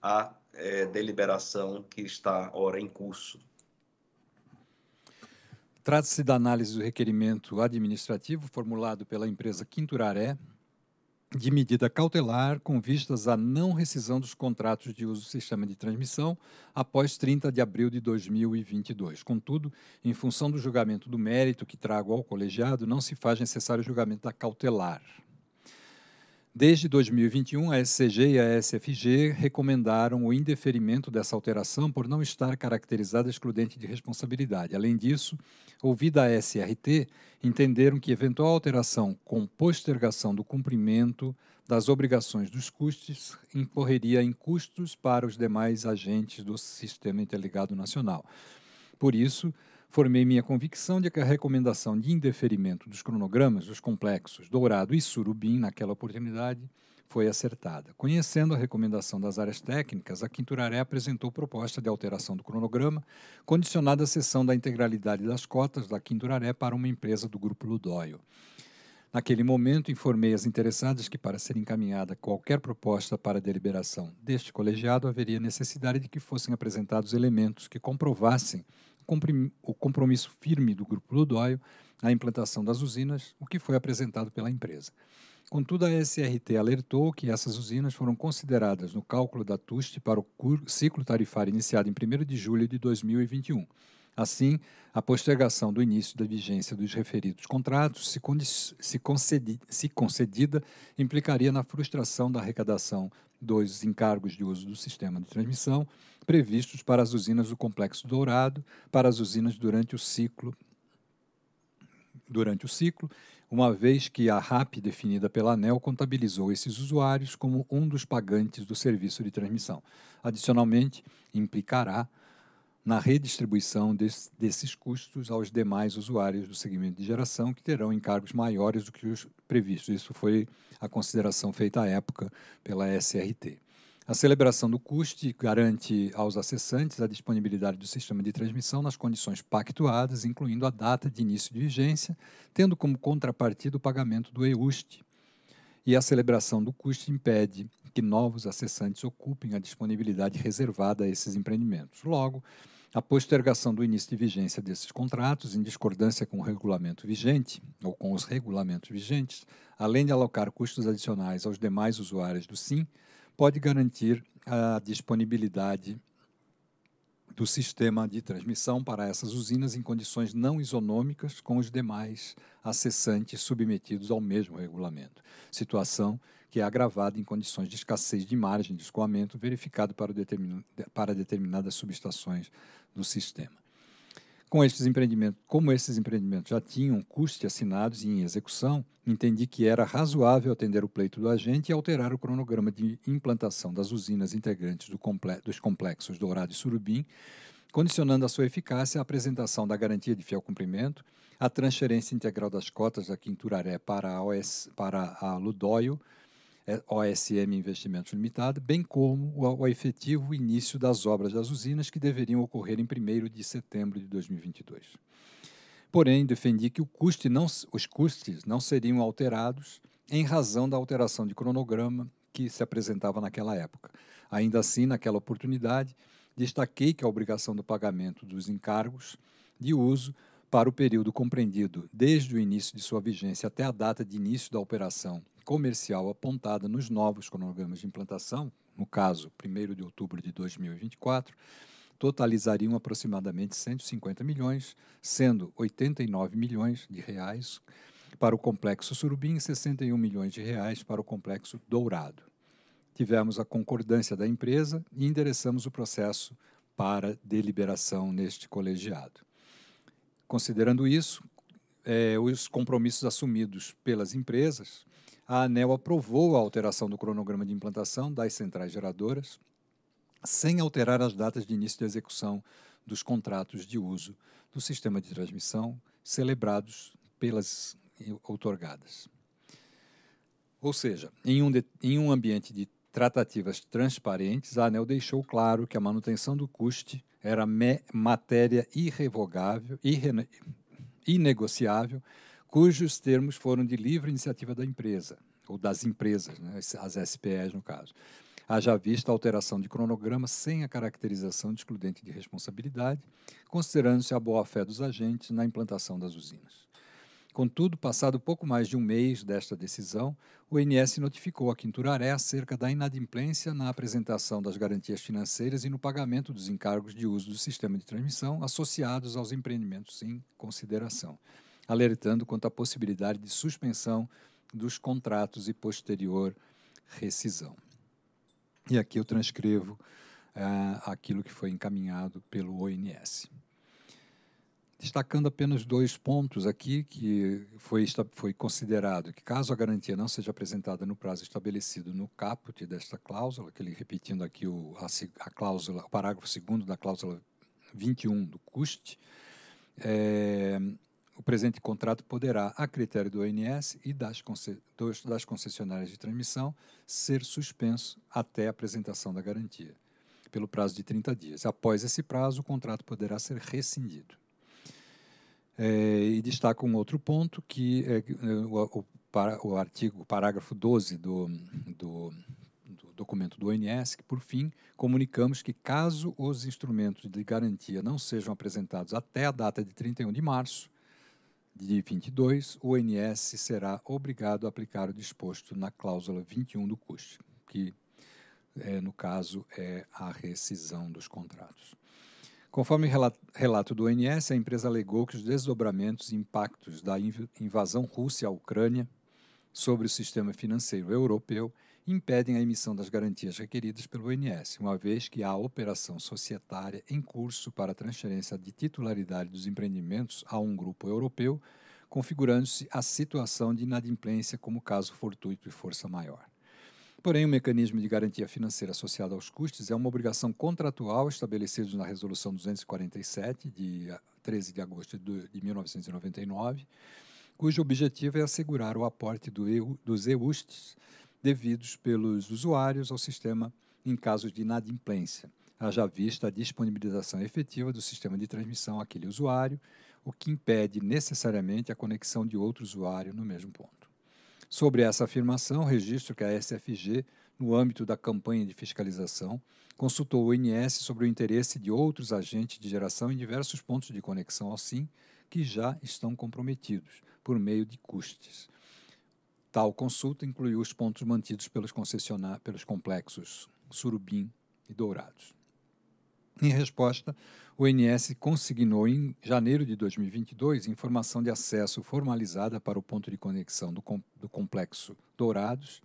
à é, deliberação que está, ora, em curso. Trata-se da análise do requerimento administrativo formulado pela empresa Quinturaré, de medida cautelar com vistas à não rescisão dos contratos de uso do sistema de transmissão após 30 de abril de 2022. Contudo, em função do julgamento do mérito que trago ao colegiado, não se faz necessário o julgamento da cautelar. Desde 2021, a SCG e a SFG recomendaram o indeferimento dessa alteração por não estar caracterizada excludente de responsabilidade. Além disso, ouvida a SRT, entenderam que eventual alteração com postergação do cumprimento das obrigações dos custos incorreria em custos para os demais agentes do Sistema Interligado Nacional. Por isso, formei minha convicção de que a recomendação de indeferimento dos cronogramas dos complexos Dourado e Surubim, naquela oportunidade, foi acertada. Conhecendo a recomendação das áreas técnicas, a Quinturaré apresentou proposta de alteração do cronograma, condicionada à cessão da integralidade das cotas da Quinturaré para uma empresa do Grupo Ludóio. Naquele momento, informei as interessadas que, para ser encaminhada qualquer proposta para deliberação deste colegiado, haveria necessidade de que fossem apresentados elementos que comprovassem o compromisso firme do Grupo Ludóio na implantação das usinas, o que foi apresentado pela empresa. Contudo, a SRT alertou que essas usinas foram consideradas no cálculo da TUST para o ciclo tarifário iniciado em 1 de julho de 2021. Assim, a postergação do início da vigência dos referidos contratos, se, se, concedi se concedida, implicaria na frustração da arrecadação dos encargos de uso do sistema de transmissão previstos para as usinas do Complexo Dourado, para as usinas durante o ciclo durante o ciclo, uma vez que a RAP, definida pela ANEL, contabilizou esses usuários como um dos pagantes do serviço de transmissão. Adicionalmente, implicará na redistribuição desses custos aos demais usuários do segmento de geração, que terão encargos maiores do que os previstos. Isso foi a consideração feita à época pela SRT. A celebração do CUST garante aos acessantes a disponibilidade do sistema de transmissão nas condições pactuadas, incluindo a data de início de vigência, tendo como contrapartida o pagamento do EUST. E a celebração do CUST impede que novos acessantes ocupem a disponibilidade reservada a esses empreendimentos. Logo, a postergação do início de vigência desses contratos, em discordância com o regulamento vigente, ou com os regulamentos vigentes, além de alocar custos adicionais aos demais usuários do SIM, pode garantir a disponibilidade do sistema de transmissão para essas usinas em condições não isonômicas com os demais acessantes submetidos ao mesmo regulamento, situação que é agravada em condições de escassez de margem de escoamento verificado para, determin para determinadas subestações do sistema. Com esses empreendimentos, como esses empreendimentos já tinham custos assinados e em execução, entendi que era razoável atender o pleito do agente e alterar o cronograma de implantação das usinas integrantes do comple dos complexos Dourado e Surubim, condicionando a sua eficácia à apresentação da garantia de fiel cumprimento, à transferência integral das cotas da Quinturaré para a, OS, para a Ludóio, é OSM Investimentos Limitado, bem como o, o efetivo início das obras das usinas que deveriam ocorrer em 1 de setembro de 2022. Porém, defendi que não, os custos não seriam alterados em razão da alteração de cronograma que se apresentava naquela época. Ainda assim, naquela oportunidade, destaquei que a obrigação do pagamento dos encargos de uso para o período compreendido desde o início de sua vigência até a data de início da operação comercial apontada nos novos cronogramas de implantação, no caso, 1 de outubro de 2024, totalizariam aproximadamente 150 milhões, sendo 89 milhões de reais para o complexo Surubim e 61 milhões de reais para o complexo Dourado. Tivemos a concordância da empresa e endereçamos o processo para deliberação neste colegiado. Considerando isso, eh, os compromissos assumidos pelas empresas a ANEL aprovou a alteração do cronograma de implantação das centrais geradoras, sem alterar as datas de início de execução dos contratos de uso do sistema de transmissão celebrados pelas outorgadas. Ou seja, em um, de, em um ambiente de tratativas transparentes, a ANEL deixou claro que a manutenção do custe era matéria irrevogável, irre, inegociável cujos termos foram de livre iniciativa da empresa, ou das empresas, né, as SPEs no caso. Haja vista a alteração de cronograma sem a caracterização de excludente de responsabilidade, considerando-se a boa-fé dos agentes na implantação das usinas. Contudo, passado pouco mais de um mês desta decisão, o INS notificou a Quinturaré acerca da inadimplência na apresentação das garantias financeiras e no pagamento dos encargos de uso do sistema de transmissão associados aos empreendimentos em consideração alertando quanto à possibilidade de suspensão dos contratos e posterior rescisão. E aqui eu transcrevo uh, aquilo que foi encaminhado pelo ONS. Destacando apenas dois pontos aqui, que foi, foi considerado que, caso a garantia não seja apresentada no prazo estabelecido no caput desta cláusula, que ele repetindo aqui o, a, a cláusula, o parágrafo 2 da cláusula 21 do CUST, é, eh, o presente contrato poderá, a critério do ONS e das, das concessionárias de transmissão, ser suspenso até a apresentação da garantia, pelo prazo de 30 dias. Após esse prazo, o contrato poderá ser rescindido. É, e destaca um outro ponto é que é, o, o, para, o artigo, parágrafo 12 do, do, do documento do ONS, que, por fim, comunicamos que, caso os instrumentos de garantia não sejam apresentados até a data de 31 de março, de 22, o ONS será obrigado a aplicar o disposto na cláusula 21 do CUST, que, é, no caso, é a rescisão dos contratos. Conforme relato do ONS, a empresa alegou que os desdobramentos e impactos da invasão russa à Ucrânia sobre o sistema financeiro europeu impedem a emissão das garantias requeridas pelo ONS, uma vez que há operação societária em curso para a transferência de titularidade dos empreendimentos a um grupo europeu, configurando-se a situação de inadimplência como caso fortuito e força maior. Porém, o mecanismo de garantia financeira associado aos custos é uma obrigação contratual estabelecida na Resolução 247, de 13 eh, de agosto de 1999, cujo objetivo é assegurar o aporte do EU, dos EUSTs devidos pelos usuários ao sistema em caso de inadimplência, haja vista a disponibilização efetiva do sistema de transmissão àquele usuário, o que impede necessariamente a conexão de outro usuário no mesmo ponto. Sobre essa afirmação, registro que a SFG, no âmbito da campanha de fiscalização, consultou o INS sobre o interesse de outros agentes de geração em diversos pontos de conexão ao SIM que já estão comprometidos por meio de custes. Tal consulta incluiu os pontos mantidos pelos, pelos complexos Surubim e Dourados. Em resposta, o INS consignou em janeiro de 2022 informação de acesso formalizada para o ponto de conexão do, com, do complexo Dourados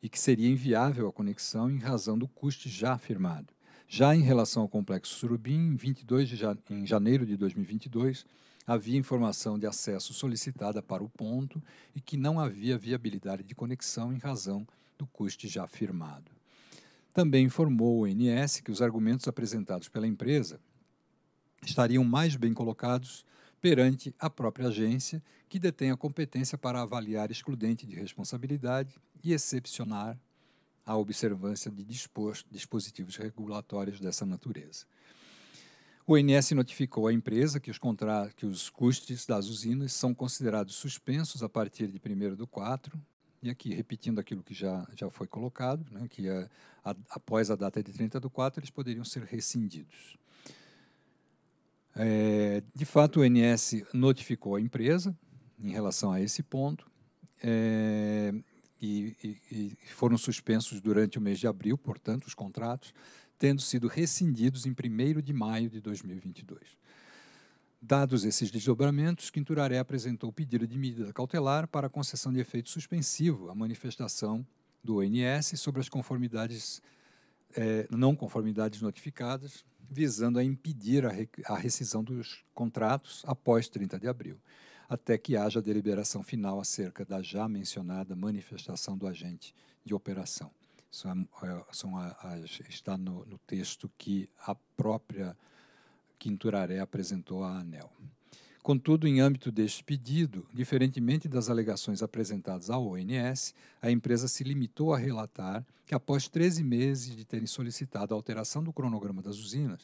e que seria inviável a conexão em razão do custo já afirmado. Já em relação ao complexo Surubim, em, 22 de ja em janeiro de 2022, havia informação de acesso solicitada para o ponto e que não havia viabilidade de conexão em razão do custo já firmado. Também informou o ONS que os argumentos apresentados pela empresa estariam mais bem colocados perante a própria agência, que detém a competência para avaliar excludente de responsabilidade e excepcionar a observância de disposto, dispositivos regulatórios dessa natureza. O INS notificou à empresa que os, que os custos das usinas são considerados suspensos a partir de 1 do 4, e aqui, repetindo aquilo que já, já foi colocado, né, que a, a, após a data de 30 do 4, eles poderiam ser rescindidos. É, de fato, o INS notificou a empresa em relação a esse ponto, é, e, e, e foram suspensos durante o mês de abril, portanto, os contratos tendo sido rescindidos em 1 de maio de 2022. Dados esses desdobramentos, Quinturaré apresentou pedido de medida cautelar para concessão de efeito suspensivo à manifestação do ONS sobre as conformidades, é, não conformidades notificadas, visando a impedir a, a rescisão dos contratos após 30 de abril, até que haja deliberação final acerca da já mencionada manifestação do agente de operação. São, é, são está no, no, texto que a própria Quinturaré apresentou à ANEL. Contudo, em âmbito deste pedido, diferentemente das alegações apresentadas à ONS, a empresa se limitou a relatar que, após 13 meses de terem solicitado a alteração do cronograma das usinas,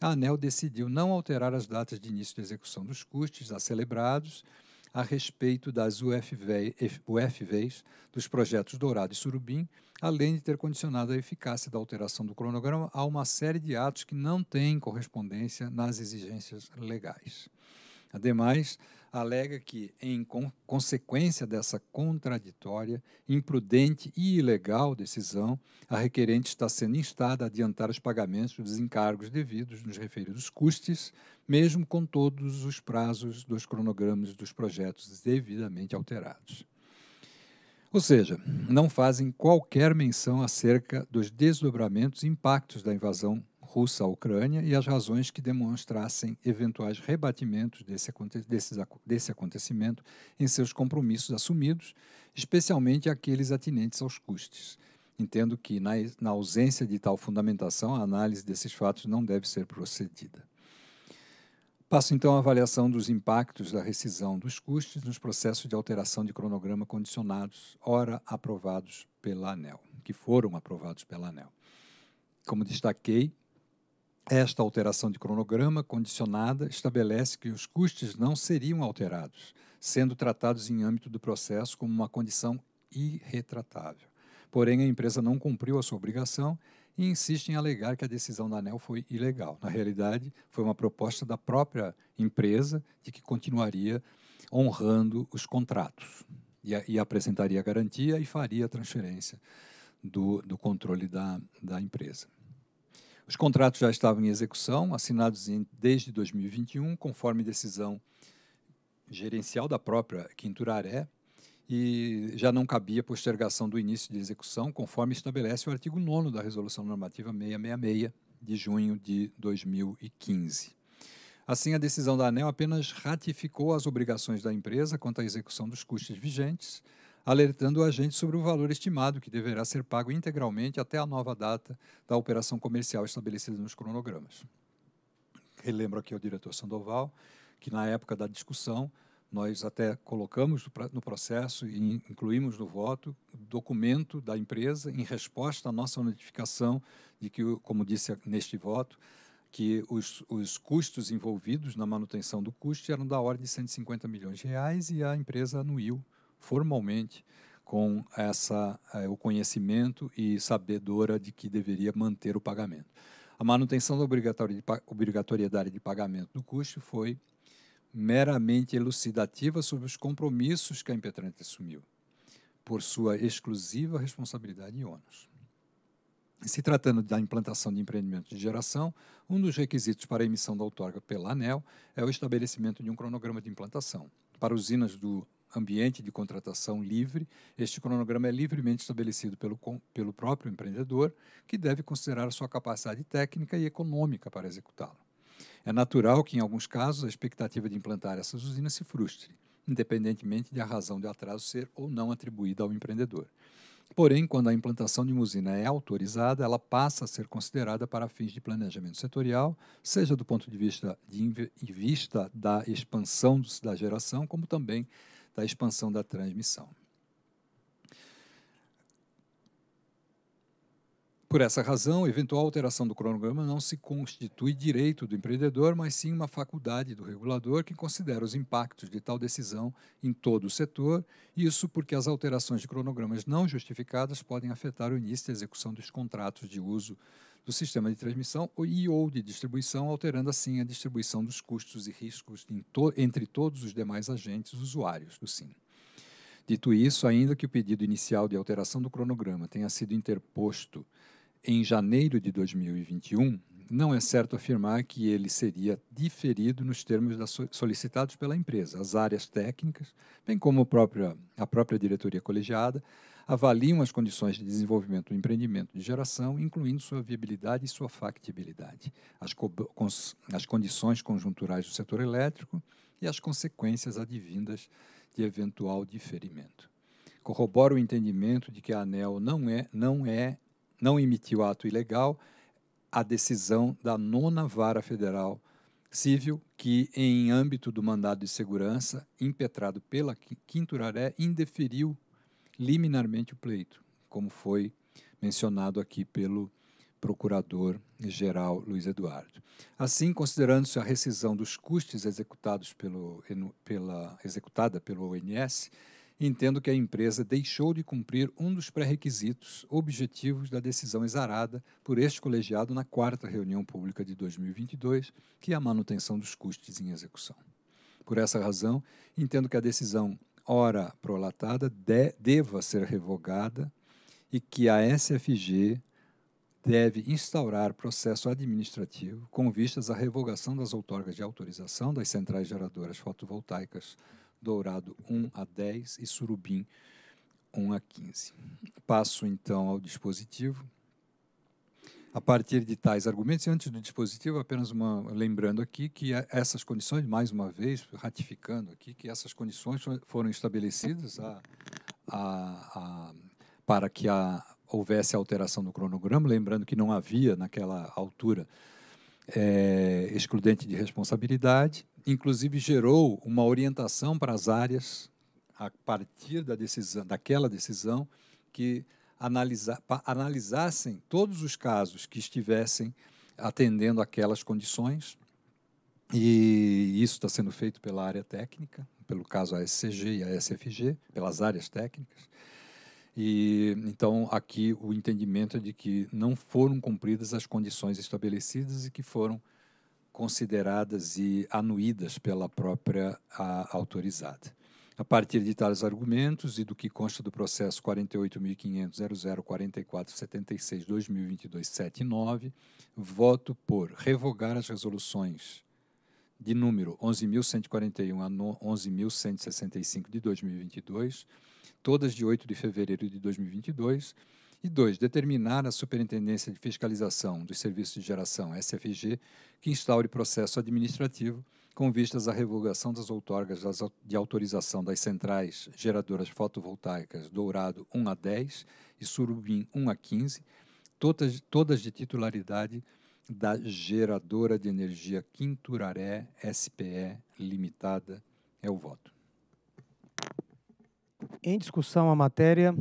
a ANEL decidiu não alterar as datas de início de execução dos custos a celebrados a respeito das UFVs dos projetos Dourado e Surubim, além de ter condicionado a eficácia da alteração do cronograma a uma série de atos que não têm correspondência nas exigências legais. Ademais, alega que, em con consequência dessa contraditória, imprudente e ilegal decisão, a requerente está sendo instada a adiantar os pagamentos dos encargos devidos nos referidos custos, mesmo com todos os prazos dos cronogramas dos projetos devidamente alterados. Ou seja, não fazem qualquer menção acerca dos desdobramentos e impactos da invasão russa à Ucrânia e as razões que demonstrassem eventuais rebatimentos desse, desse, desse acontecimento em seus compromissos assumidos, especialmente aqueles atinentes aos custos. Entendo que, na, na ausência de tal fundamentação, a análise desses fatos não deve ser procedida. Passo então à avaliação dos impactos da rescisão dos custos nos processos de alteração de cronograma condicionados, ora aprovados pela ANEL, que foram aprovados pela ANEL. Como destaquei, esta alteração de cronograma condicionada estabelece que os custos não seriam alterados, sendo tratados em âmbito do processo como uma condição irretratável. Porém, a empresa não cumpriu a sua obrigação e insiste em alegar que a decisão da ANEL foi ilegal. Na realidade, foi uma proposta da própria empresa de que continuaria honrando os contratos e, e apresentaria a garantia e faria a transferência do, do controle da, da empresa. Os contratos já estavam em execução, assinados em, desde 2021, conforme decisão gerencial da própria Quinturaré, e já não cabia postergação do início de execução, conforme estabelece o artigo 9 da Resolução Normativa 666, de junho de 2015. Assim, a decisão da ANEL apenas ratificou as obrigações da empresa quanto à execução dos custos vigentes, alertando o agente sobre o valor estimado que deverá ser pago integralmente até a nova data da operação comercial estabelecida nos cronogramas. Relembro aqui ao diretor Sandoval que, na época da discussão, nós até colocamos no processo e incluímos no voto documento da empresa em resposta à nossa notificação de que, como disse neste voto, que os, os custos envolvidos na manutenção do custo eram da ordem de 150 milhões de reais e a empresa anuiu formalmente com essa, eh, o conhecimento e sabedora de que deveria manter o pagamento. A manutenção da obrigatoriedade de pagamento do custo foi meramente elucidativa sobre os compromissos que a impetrante assumiu, por sua exclusiva responsabilidade e ônus. Se tratando da implantação de empreendimentos de geração, um dos requisitos para a emissão da outorga pela ANEL é o estabelecimento de um cronograma de implantação. Para usinas do ambiente de contratação livre, este cronograma é livremente estabelecido pelo, pelo próprio empreendedor, que deve considerar sua capacidade técnica e econômica para executá-lo. É natural que, em alguns casos, a expectativa de implantar essas usinas se frustre, independentemente de a razão de atraso ser ou não atribuída ao empreendedor. Porém, quando a implantação de uma usina é autorizada, ela passa a ser considerada para fins de planejamento setorial, seja do ponto de vista, de, de vista da expansão da geração, como também da expansão da transmissão. Por essa razão, eventual alteração do cronograma não se constitui direito do empreendedor, mas sim uma faculdade do regulador que considera os impactos de tal decisão em todo o setor, isso porque as alterações de cronogramas não justificadas podem afetar o início da execução dos contratos de uso do sistema de transmissão e ou de distribuição, alterando assim a distribuição dos custos e riscos to entre todos os demais agentes usuários do SIM. Dito isso, ainda que o pedido inicial de alteração do cronograma tenha sido interposto em janeiro de 2021, não é certo afirmar que ele seria diferido nos termos solicitados pela empresa. As áreas técnicas, bem como a própria, a própria diretoria colegiada, avaliam as condições de desenvolvimento do empreendimento de geração, incluindo sua viabilidade e sua factibilidade, as, co as condições conjunturais do setor elétrico e as consequências advindas de eventual diferimento. Corrobora o entendimento de que a ANEL não é, não é não emitiu ato ilegal, a decisão da nona vara federal civil que, em âmbito do mandado de segurança impetrado pela Quinturaré, indeferiu liminarmente o pleito, como foi mencionado aqui pelo Procurador-Geral Luiz Eduardo. Assim, considerando-se a rescisão dos custos executados pelo, pela, executada pelo ONS, entendo que a empresa deixou de cumprir um dos pré-requisitos objetivos da decisão exarada por este colegiado na quarta reunião pública de 2022, que é a manutenção dos custos em execução. Por essa razão, entendo que a decisão ora prolatada de, deva ser revogada e que a SFG deve instaurar processo administrativo com vistas à revogação das outorgas de autorização das centrais geradoras fotovoltaicas Dourado 1 a 10 e Surubim 1 a 15. Passo então ao dispositivo. A partir de tais argumentos, e antes do dispositivo, apenas uma, lembrando aqui que é, essas condições, mais uma vez, ratificando aqui, que essas condições foram estabelecidas a, a, a, para que houvesse alteração do cronograma, lembrando que não havia, naquela altura, é, excludente de responsabilidade, inclusive gerou uma orientação para as áreas a partir da decisão, daquela decisão que analisa, analisassem todos os casos que estivessem atendendo aquelas condições. E isso está sendo feito pela área técnica, pelo caso a SCG e a SFG, pelas áreas técnicas. E então aqui o entendimento é de que não foram cumpridas as condições estabelecidas e que foram consideradas e anuídas pela própria a, autorizada. A partir de tais argumentos e do que consta do processo 48.500.0044.76.2022.79, voto por revogar as resoluções de número 11.141 a 11.165 de 2022 todas de 8 de fevereiro de 2022. E dois, determinar à Superintendência de Fiscalização dos Serviços de Geração, SFG, que instaure processo administrativo com vistas à revogação das outorgas de autorização das centrais geradoras fotovoltaicas Dourado 1 a 10 e Surubim 1 a 15, todas, todas de titularidade da geradora de energia Quinturaré SPE Limitada. É o voto. Em discussão a matéria.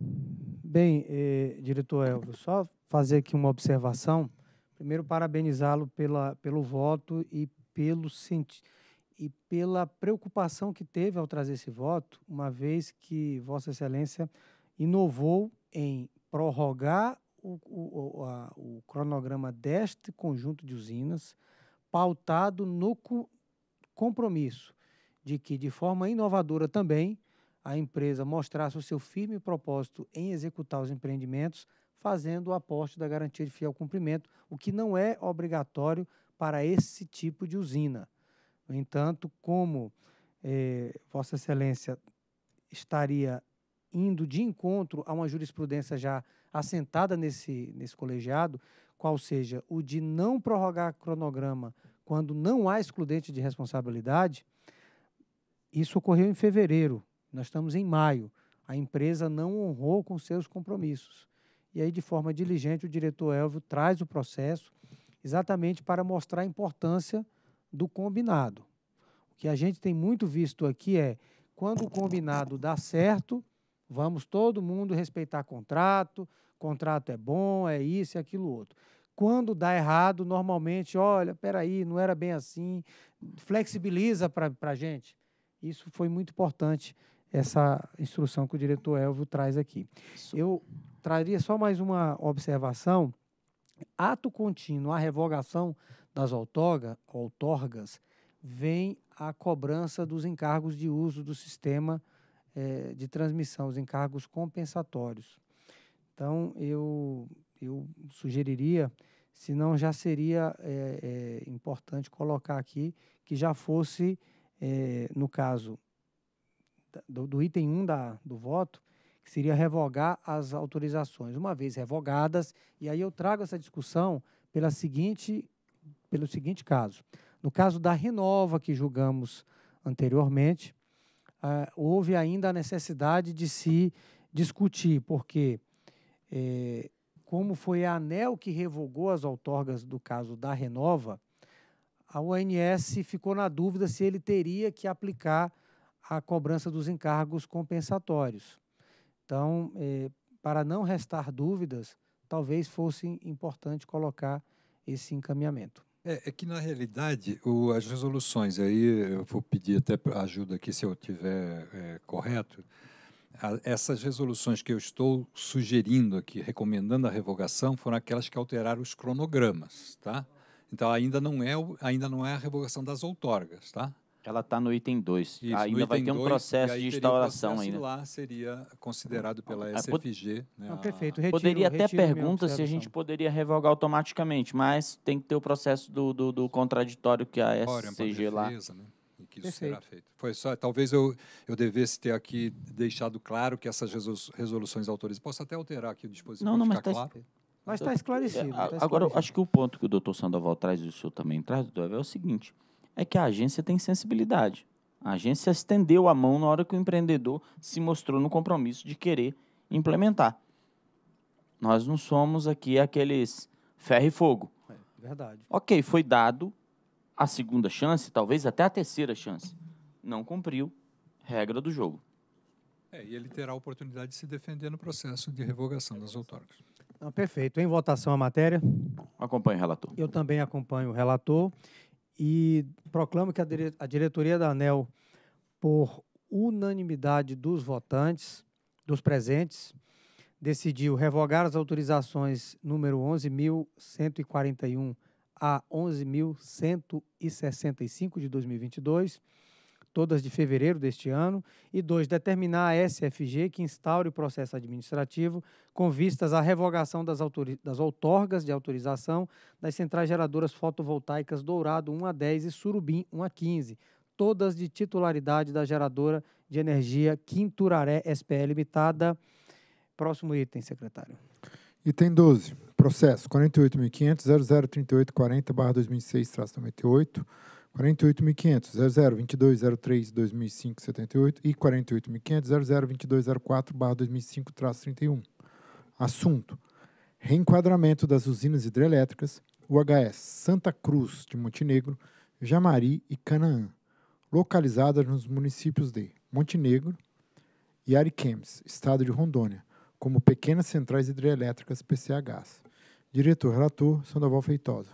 Bem, eh, diretor Elvio, só fazer aqui uma observação. Primeiro, parabenizá-lo pelo voto e, pelo, e pela preocupação que teve ao trazer esse voto, uma vez que Vossa Excelência inovou em prorrogar o, o, a, o cronograma deste conjunto de usinas, pautado no co compromisso de que, de forma inovadora também, a empresa mostrasse o seu firme propósito em executar os empreendimentos, fazendo o aporte da garantia de fiel cumprimento, o que não é obrigatório para esse tipo de usina. No entanto, como eh, Vossa Excelência estaria indo de encontro a uma jurisprudência já assentada nesse, nesse colegiado, qual seja o de não prorrogar cronograma quando não há excludente de responsabilidade, isso ocorreu em fevereiro, nós estamos em maio. A empresa não honrou com seus compromissos. E aí, de forma diligente, o diretor Elvio traz o processo exatamente para mostrar a importância do combinado. O que a gente tem muito visto aqui é quando o combinado dá certo, vamos todo mundo respeitar contrato, contrato é bom, é isso e é aquilo outro. Quando dá errado, normalmente, olha, peraí, não era bem assim, flexibiliza para a gente. Isso foi muito importante, essa instrução que o diretor Elvio traz aqui. Isso. Eu traria só mais uma observação. Ato contínuo, a revogação das outorga, outorgas, vem a cobrança dos encargos de uso do sistema eh, de transmissão, os encargos compensatórios. Então, eu, eu sugeriria, se não já seria eh, eh, importante colocar aqui, que já fosse é, no caso do, do item 1 da, do voto, que seria revogar as autorizações. Uma vez revogadas, e aí eu trago essa discussão pela seguinte, pelo seguinte caso. No caso da Renova, que julgamos anteriormente, ah, houve ainda a necessidade de se discutir, porque é, como foi a ANEL que revogou as outorgas do caso da Renova, a ONS ficou na dúvida se ele teria que aplicar a cobrança dos encargos compensatórios. Então, eh, para não restar dúvidas, talvez fosse importante colocar esse encaminhamento. É, é, que, na realidade, o, as resoluções, aí eu vou pedir até ajuda aqui se eu estiver é, correto, a, essas resoluções que eu estou sugerindo aqui, recomendando a revogação, foram aquelas que alteraram os cronogramas, tá? Então ainda não é, ainda não é a revogação das outorgas, tá? Ela está no item 2. Ainda item vai ter um dois, processo de instauração processo ainda. lá seria considerado pela ah, ah SFG. Né, não, perfeito. Retiro, poderia até pergunta se a gente poderia revogar automaticamente, mas tem que ter o processo do, do, do contraditório que a SCG lá. Defesa, né? E que isso perfeito. será feito. Foi só, talvez eu, eu devesse ter aqui deixado claro que essas resoluções autorizam. Posso até alterar aqui o dispositivo. Não, não, mas está claro. Mas está esclarecido, tá esclarecido. É, tá agora, acho que o ponto que o doutor Sandoval traz e o senhor também traz, doutor, é o seguinte: é que a agência tem sensibilidade. A agência estendeu a mão na hora que o empreendedor se mostrou no compromisso de querer implementar. Nós não somos aqui aqueles ferro e fogo. É, verdade. Ok, foi dado a segunda chance, talvez até a terceira chance. Não cumpriu regra do jogo. É, e ele terá a oportunidade de se defender no processo de revogação das outorgas. Não, perfeito. Em votação a matéria. Acompanho o relator. Eu também acompanho o relator e proclamo que a diretoria da ANEL, por unanimidade dos votantes, dos presentes, decidiu revogar as autorizações número 11.141 a 11.165 de 2022 todas de fevereiro deste ano, e dois, determinar a SFG que instaure o processo administrativo com vistas à revogação das, das outorgas de autorização das centrais geradoras fotovoltaicas Dourado 1 a 10 e Surubim 1 a 15, todas de titularidade da geradora de energia Quinturaré SPL Limitada. Próximo item, secretário. Item 12. Processo 48.500.003840-2006-98 48.500.0022.03.2005.78 e 48.500 31 Assunto: Reenquadramento das usinas hidrelétricas UHS Santa Cruz de Montenegro, Jamari e Canaã, localizadas nos municípios de Montenegro e Ariquemes, estado de Rondônia, como pequenas centrais hidrelétricas PCHs. Diretor relator Sandoval Feitosa.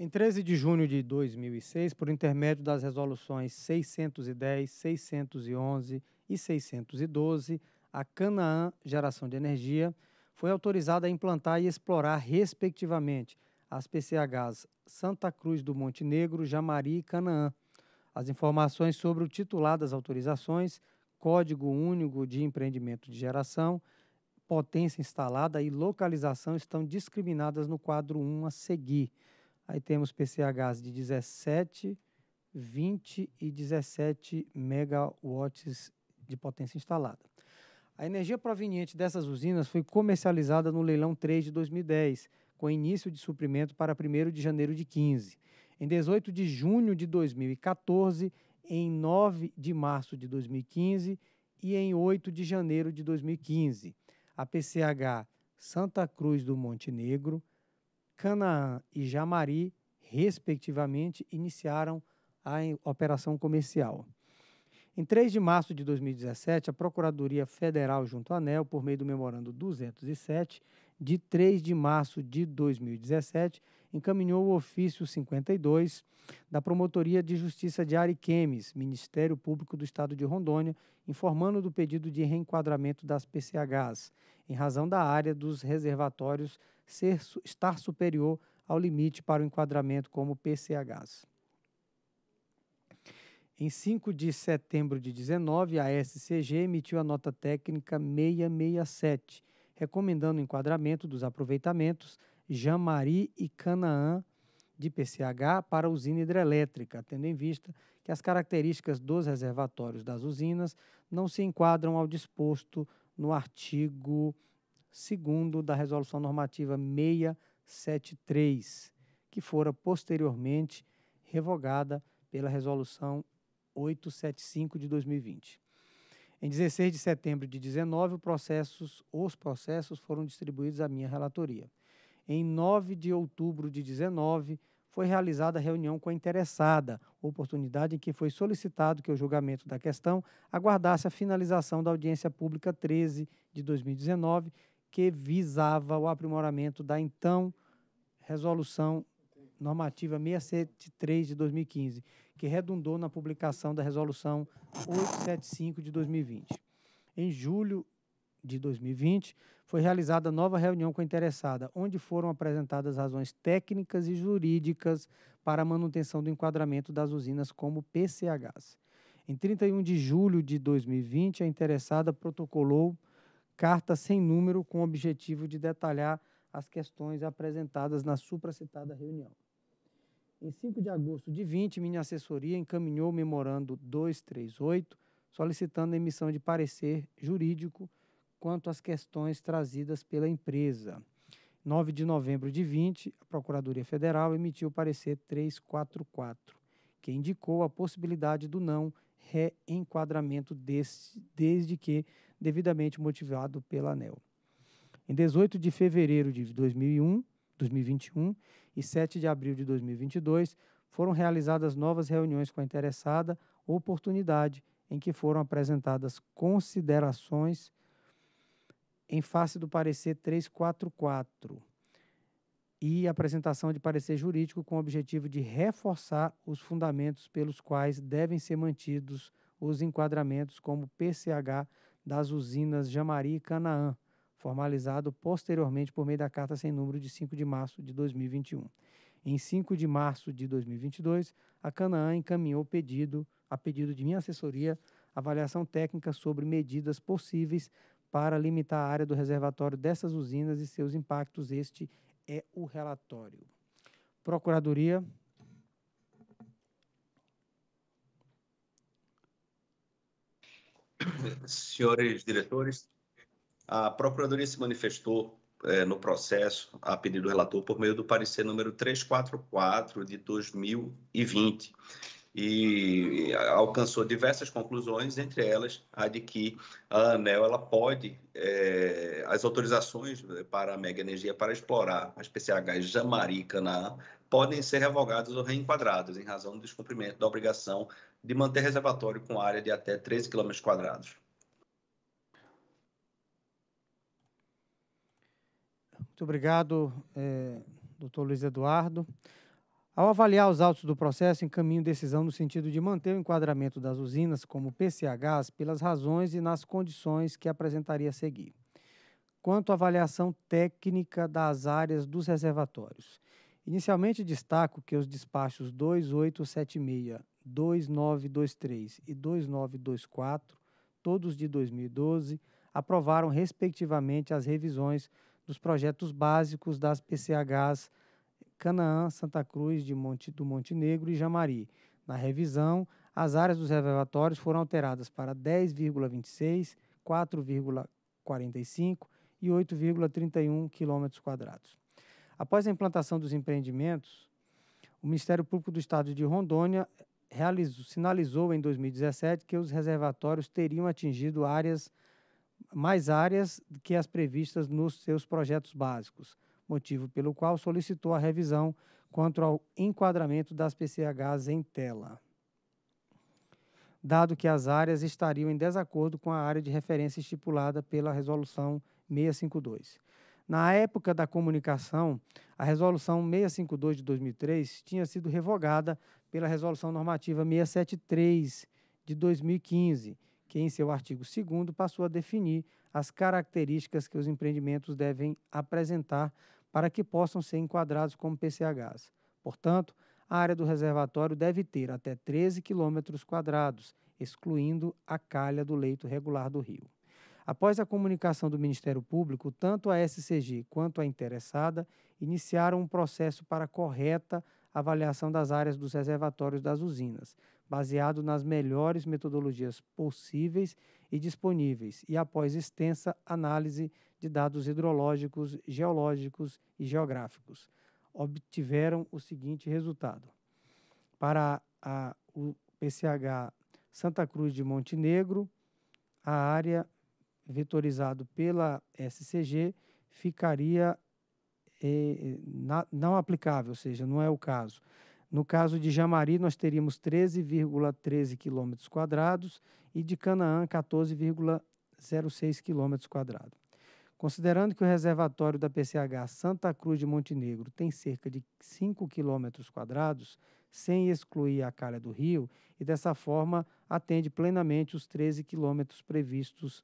Em 13 de junho de 2006, por intermédio das resoluções 610, 611 e 612, a Canaã Geração de Energia foi autorizada a implantar e explorar, respectivamente, as PCHs Santa Cruz do Monte Negro, Jamari e Canaã. As informações sobre o titular das autorizações, Código Único de Empreendimento de Geração, potência instalada e localização estão discriminadas no quadro 1 a seguir Aí temos PCHs de 17, 20 e 17 megawatts de potência instalada. A energia proveniente dessas usinas foi comercializada no leilão 3 de 2010, com início de suprimento para 1 de janeiro de 15. Em 18 de junho de 2014, em 9 de março de 2015 e em 8 de janeiro de 2015. A PCH Santa Cruz do Monte Negro, Canaã e Jamari, respectivamente, iniciaram a operação comercial. Em 3 de março de 2017, a Procuradoria Federal, junto à ANEL, por meio do Memorando 207, de 3 de março de 2017, encaminhou o ofício 52 da Promotoria de Justiça de Ariquemes, Ministério Público do Estado de Rondônia, informando do pedido de reenquadramento das PCHs, em razão da área dos reservatórios ser, estar superior ao limite para o enquadramento como PCHs. Em 5 de setembro de 19, a SCG emitiu a nota técnica 667, recomendando o enquadramento dos aproveitamentos Jamari e Canaã de PCH para a usina hidrelétrica, tendo em vista que as características dos reservatórios das usinas não se enquadram ao disposto no artigo segundo da Resolução Normativa 673, que fora posteriormente revogada pela Resolução 875 de 2020. Em 16 de setembro de 19, processos, os processos foram distribuídos à minha relatoria. Em 9 de outubro de 19, foi realizada a reunião com a interessada, oportunidade em que foi solicitado que o julgamento da questão aguardasse a finalização da audiência pública 13 de 2019, que visava o aprimoramento da então resolução normativa 673 de 2015, que redundou na publicação da resolução 875 de 2020. Em julho de 2020, foi realizada nova reunião com a interessada, onde foram apresentadas razões técnicas e jurídicas para a manutenção do enquadramento das usinas como PCHs. Em 31 de julho de 2020, a interessada protocolou carta sem número com o objetivo de detalhar as questões apresentadas na supracitada reunião. Em 5 de agosto de 20, minha assessoria encaminhou o memorando 238, solicitando a emissão de parecer jurídico quanto às questões trazidas pela empresa. 9 de novembro de 20, a Procuradoria Federal emitiu o parecer 344, que indicou a possibilidade do não reenquadramento desse, desde que devidamente motivado pela ANEL. Em 18 de fevereiro de 2001, 2021 e 7 de abril de 2022, foram realizadas novas reuniões com a interessada oportunidade em que foram apresentadas considerações em face do parecer 344 e apresentação de parecer jurídico com o objetivo de reforçar os fundamentos pelos quais devem ser mantidos os enquadramentos como PCH das usinas Jamari e Canaã, formalizado posteriormente por meio da carta sem número de 5 de março de 2021. Em 5 de março de 2022, a Canaã encaminhou pedido, a pedido de minha assessoria, avaliação técnica sobre medidas possíveis para limitar a área do reservatório dessas usinas e seus impactos. Este é o relatório. Procuradoria senhores diretores, a Procuradoria se manifestou é, no processo a pedido do relator por meio do parecer número 344 de 2020 e alcançou diversas conclusões, entre elas a de que a Anel ela pode é, as autorizações é, para a Mega Energia para explorar as PCHs Jamari e Canaã podem ser revogadas ou reenquadradas em razão do descumprimento da obrigação de manter reservatório com área de até 13 km quadrados. Muito obrigado, é, doutor Luiz Eduardo. Ao avaliar os autos do processo, encaminho decisão no sentido de manter o enquadramento das usinas como PCHs pelas razões e nas condições que apresentaria a seguir. Quanto à avaliação técnica das áreas dos reservatórios, inicialmente destaco que os despachos 2876 2923 e 2924, todos de 2012, aprovaram, respectivamente, as revisões dos projetos básicos das PCHs Canaã, Santa Cruz de Monte, do Montenegro e Jamari. Na revisão, as áreas dos reservatórios foram alteradas para 10,26, 4,45 e 8,31 km. Após a implantação dos empreendimentos, o Ministério Público do Estado de Rondônia realizou, sinalizou em 2017 que os reservatórios teriam atingido áreas mais áreas que as previstas nos seus projetos básicos, motivo pelo qual solicitou a revisão quanto ao enquadramento das PCHs em tela. Dado que as áreas estariam em desacordo com a área de referência estipulada pela resolução 652. Na época da comunicação, a resolução 652 de 2003 tinha sido revogada pela Resolução Normativa 673 de 2015, que em seu artigo 2 passou a definir as características que os empreendimentos devem apresentar para que possam ser enquadrados como PCHs. Portanto, a área do reservatório deve ter até 13 quilômetros quadrados, excluindo a calha do leito regular do rio. Após a comunicação do Ministério Público, tanto a SCG quanto a interessada iniciaram um processo para correta avaliação das áreas dos reservatórios das usinas, baseado nas melhores metodologias possíveis e disponíveis, e após extensa análise de dados hidrológicos, geológicos e geográficos, obtiveram o seguinte resultado. Para a, o PCH Santa Cruz de Montenegro, a área vetorizado pela SCG ficaria na, não aplicável, ou seja, não é o caso. No caso de Jamari, nós teríamos 13,13 quilômetros quadrados e de Canaã, 14,06 quilômetros quadrados. Considerando que o reservatório da PCH Santa Cruz de Montenegro tem cerca de 5 quilômetros quadrados, sem excluir a calha do rio, e dessa forma atende plenamente os 13 km previstos,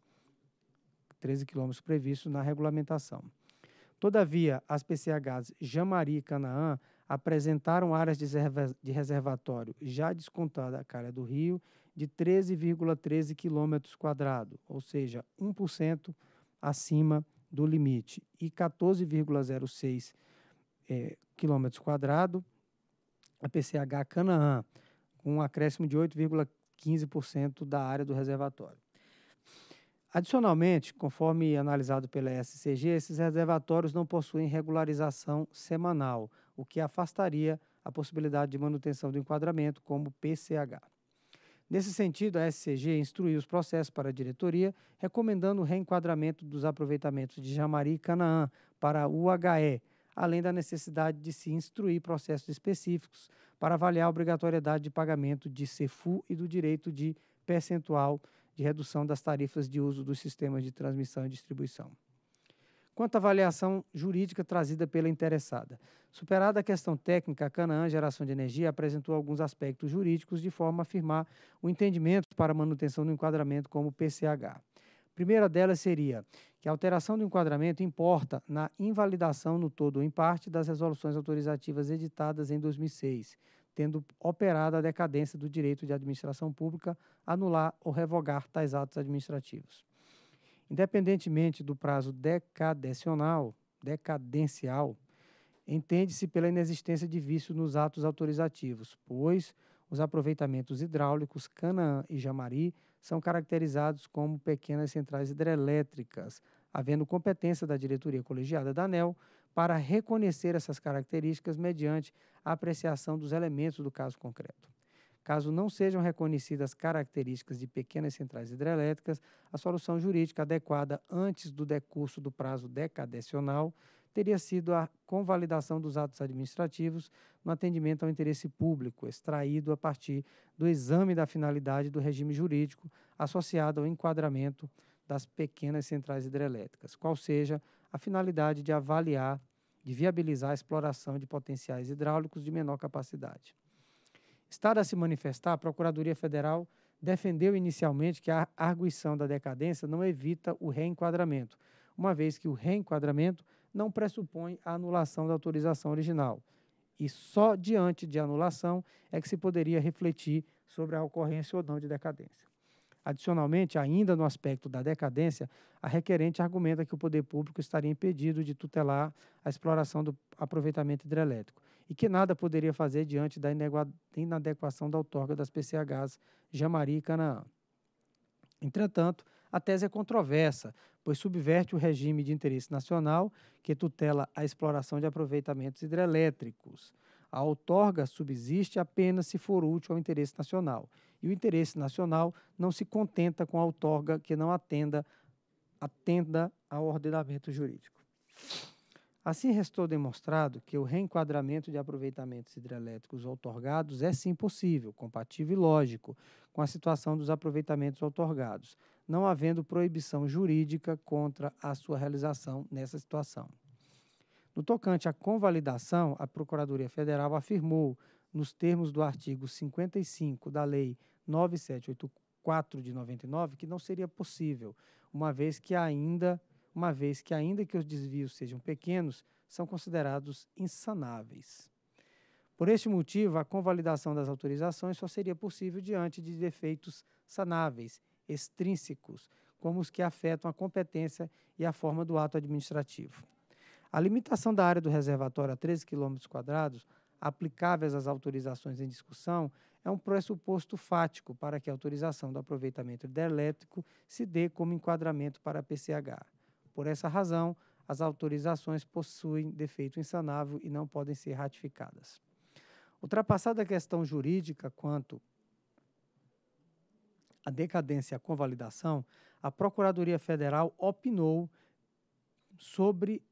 13 quilômetros previstos na regulamentação. Todavia, as PCHs Jamari e Canaã apresentaram áreas de, reserva de reservatório já descontada a calha do rio de 13,13 km ou seja, 1% acima do limite, e 14,06 é, km a PCH Canaã, com um acréscimo de 8,15% da área do reservatório. Adicionalmente, conforme analisado pela SCG, esses reservatórios não possuem regularização semanal, o que afastaria a possibilidade de manutenção do enquadramento como PCH. Nesse sentido, a SCG instruiu os processos para a diretoria, recomendando o reenquadramento dos aproveitamentos de Jamari e Canaã para a UHE, além da necessidade de se instruir processos específicos para avaliar a obrigatoriedade de pagamento de CEFU e do direito de percentual de redução das tarifas de uso dos sistemas de transmissão e distribuição. Quanto à avaliação jurídica trazida pela interessada, superada a questão técnica, a Canaã Geração de Energia apresentou alguns aspectos jurídicos de forma a afirmar o entendimento para manutenção do enquadramento como PCH. primeira delas seria que a alteração do enquadramento importa na invalidação no todo ou em parte das resoluções autorizativas editadas em 2006, tendo operado a decadência do direito de administração pública, anular ou revogar tais atos administrativos. Independentemente do prazo decadencial, entende-se pela inexistência de vício nos atos autorizativos, pois os aproveitamentos hidráulicos Canaã e Jamari são caracterizados como pequenas centrais hidrelétricas, havendo competência da diretoria colegiada da ANEL para reconhecer essas características mediante a apreciação dos elementos do caso concreto. Caso não sejam reconhecidas características de pequenas centrais hidrelétricas, a solução jurídica adequada antes do decurso do prazo decadencional teria sido a convalidação dos atos administrativos no atendimento ao interesse público, extraído a partir do exame da finalidade do regime jurídico associado ao enquadramento das pequenas centrais hidrelétricas, qual seja a finalidade de avaliar, de viabilizar a exploração de potenciais hidráulicos de menor capacidade. Estado a se manifestar, a Procuradoria Federal defendeu inicialmente que a arguição da decadência não evita o reenquadramento, uma vez que o reenquadramento não pressupõe a anulação da autorização original. E só diante de anulação é que se poderia refletir sobre a ocorrência ou não de decadência. Adicionalmente, ainda no aspecto da decadência, a requerente argumenta que o poder público estaria impedido de tutelar a exploração do aproveitamento hidrelétrico e que nada poderia fazer diante da inadequação da outorga das PCHs Jamari e Canaã. Entretanto, a tese é controversa, pois subverte o regime de interesse nacional que tutela a exploração de aproveitamentos hidrelétricos. A outorga subsiste apenas se for útil ao interesse nacional. E o interesse nacional não se contenta com a outorga que não atenda, atenda ao ordenamento jurídico. Assim, restou demonstrado que o reenquadramento de aproveitamentos hidrelétricos outorgados é sim possível, compatível e lógico com a situação dos aproveitamentos outorgados, não havendo proibição jurídica contra a sua realização nessa situação. No tocante à convalidação, a Procuradoria Federal afirmou, nos termos do artigo 55 da Lei 9784 de 99, que não seria possível, uma vez que ainda, uma vez que ainda que os desvios sejam pequenos, são considerados insanáveis. Por este motivo, a convalidação das autorizações só seria possível diante de defeitos sanáveis, extrínsecos, como os que afetam a competência e a forma do ato administrativo. A limitação da área do reservatório a 13 km quadrados, aplicáveis às autorizações em discussão, é um pressuposto fático para que a autorização do aproveitamento hidrelétrico se dê como enquadramento para a PCH. Por essa razão, as autorizações possuem defeito insanável e não podem ser ratificadas. Ultrapassada a questão jurídica quanto à decadência e à convalidação, a Procuradoria Federal opinou sobre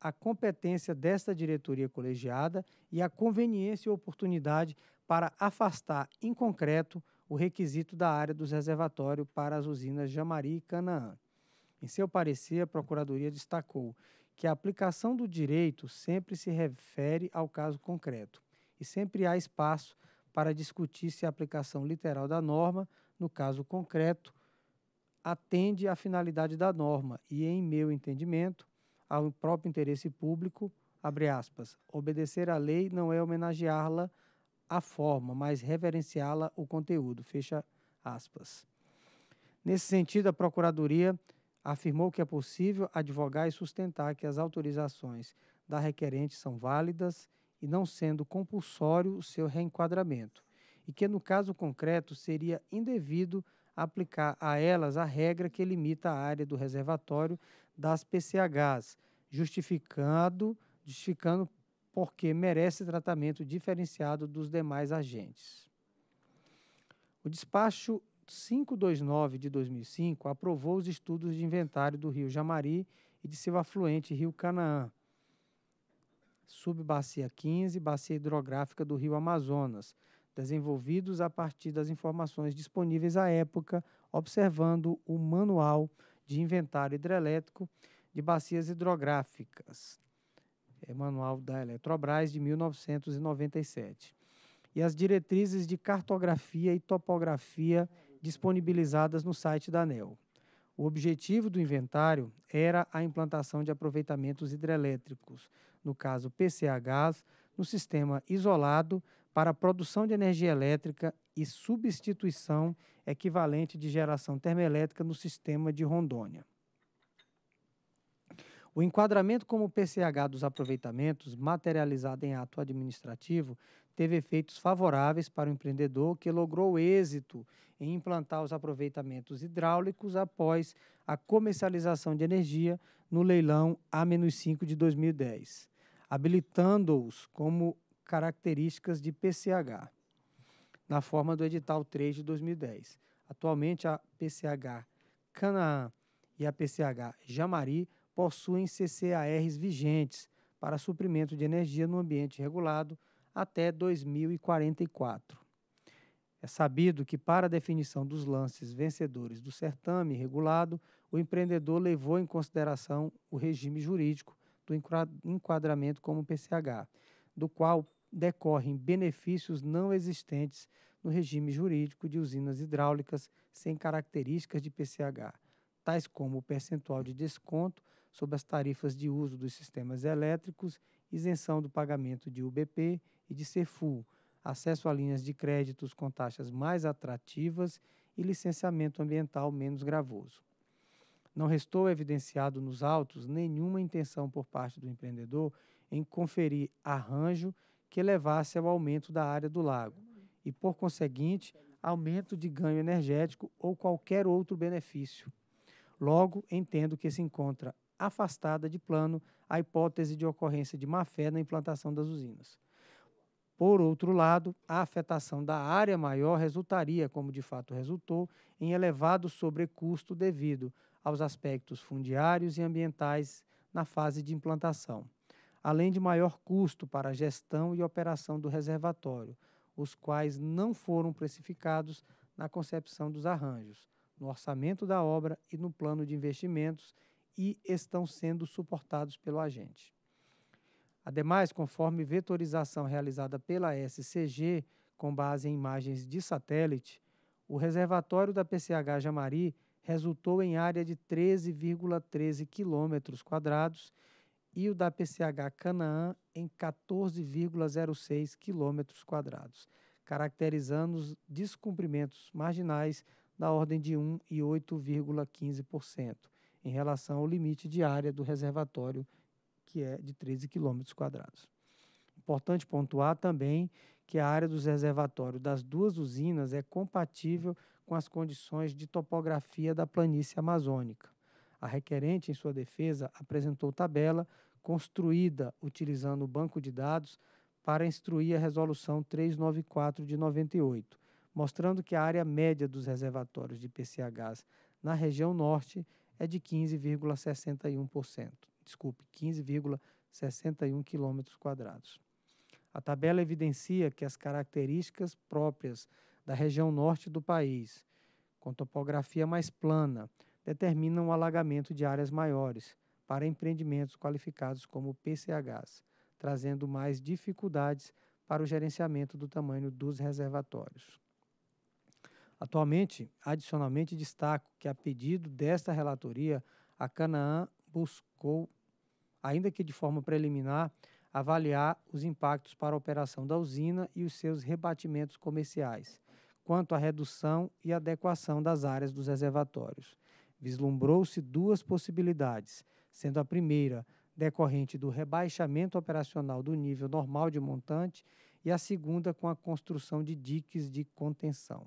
a competência desta diretoria colegiada e a conveniência e oportunidade para afastar em concreto o requisito da área dos reservatórios para as usinas Jamari e Canaã. Em seu parecer, a Procuradoria destacou que a aplicação do direito sempre se refere ao caso concreto e sempre há espaço para discutir se a aplicação literal da norma, no caso concreto, atende à finalidade da norma e, em meu entendimento, ao próprio interesse público, abre aspas, obedecer à lei não é homenageá-la à forma, mas reverenciá-la o conteúdo, fecha aspas. Nesse sentido, a Procuradoria afirmou que é possível advogar e sustentar que as autorizações da requerente são válidas e não sendo compulsório o seu reenquadramento, e que no caso concreto seria indevido aplicar a elas a regra que limita a área do reservatório das PCHs, justificando, justificando porque merece tratamento diferenciado dos demais agentes. O despacho 529 de 2005 aprovou os estudos de inventário do Rio Jamari e de seu afluente Rio Canaã, subbacia 15, bacia hidrográfica do Rio Amazonas, desenvolvidos a partir das informações disponíveis à época, observando o Manual de inventário hidrelétrico de bacias hidrográficas, é manual da Eletrobras de 1997, e as diretrizes de cartografia e topografia disponibilizadas no site da ANEL. O objetivo do inventário era a implantação de aproveitamentos hidrelétricos, no caso PCHs, no sistema isolado para a produção de energia elétrica e substituição equivalente de geração termoelétrica no sistema de Rondônia. O enquadramento como PCH dos aproveitamentos, materializado em ato administrativo, teve efeitos favoráveis para o empreendedor que logrou êxito em implantar os aproveitamentos hidráulicos após a comercialização de energia no leilão A-5 de 2010, habilitando-os como características de PCH na forma do edital 3 de 2010. Atualmente, a PCH Canaã e a PCH Jamari possuem CCARs vigentes para suprimento de energia no ambiente regulado até 2044. É sabido que, para a definição dos lances vencedores do certame regulado, o empreendedor levou em consideração o regime jurídico do enquadramento como PCH, do qual decorrem benefícios não existentes no regime jurídico de usinas hidráulicas sem características de PCH, tais como o percentual de desconto sobre as tarifas de uso dos sistemas elétricos, isenção do pagamento de UBP e de CEFU, acesso a linhas de créditos com taxas mais atrativas e licenciamento ambiental menos gravoso. Não restou evidenciado nos autos nenhuma intenção por parte do empreendedor em conferir arranjo que levasse ao aumento da área do lago e, por conseguinte, aumento de ganho energético ou qualquer outro benefício. Logo, entendo que se encontra afastada de plano a hipótese de ocorrência de má-fé na implantação das usinas. Por outro lado, a afetação da área maior resultaria, como de fato resultou, em elevado sobrecusto devido aos aspectos fundiários e ambientais na fase de implantação além de maior custo para a gestão e operação do reservatório, os quais não foram precificados na concepção dos arranjos, no orçamento da obra e no plano de investimentos e estão sendo suportados pelo agente. Ademais, conforme vetorização realizada pela SCG, com base em imagens de satélite, o reservatório da PCH Jamari resultou em área de 13,13 km quadrados e o da PCH Canaã em 14,06 quilômetros quadrados, caracterizando os descumprimentos marginais da ordem de 1 e 8,15% em relação ao limite de área do reservatório, que é de 13 quilômetros quadrados. Importante pontuar também que a área dos reservatórios das duas usinas é compatível com as condições de topografia da planície amazônica. A requerente, em sua defesa, apresentou tabela construída utilizando o banco de dados para instruir a resolução 394 de 98, mostrando que a área média dos reservatórios de PCHs na região norte é de 15,61%. Desculpe, 15,61 km². A tabela evidencia que as características próprias da região norte do país, com topografia mais plana, determinam o alagamento de áreas maiores para empreendimentos qualificados como PCHs, trazendo mais dificuldades para o gerenciamento do tamanho dos reservatórios. Atualmente, adicionalmente destaco que a pedido desta relatoria, a Canaã buscou, ainda que de forma preliminar, avaliar os impactos para a operação da usina e os seus rebatimentos comerciais, quanto à redução e adequação das áreas dos reservatórios. Vislumbrou-se duas possibilidades: sendo a primeira decorrente do rebaixamento operacional do nível normal de montante e a segunda com a construção de diques de contenção.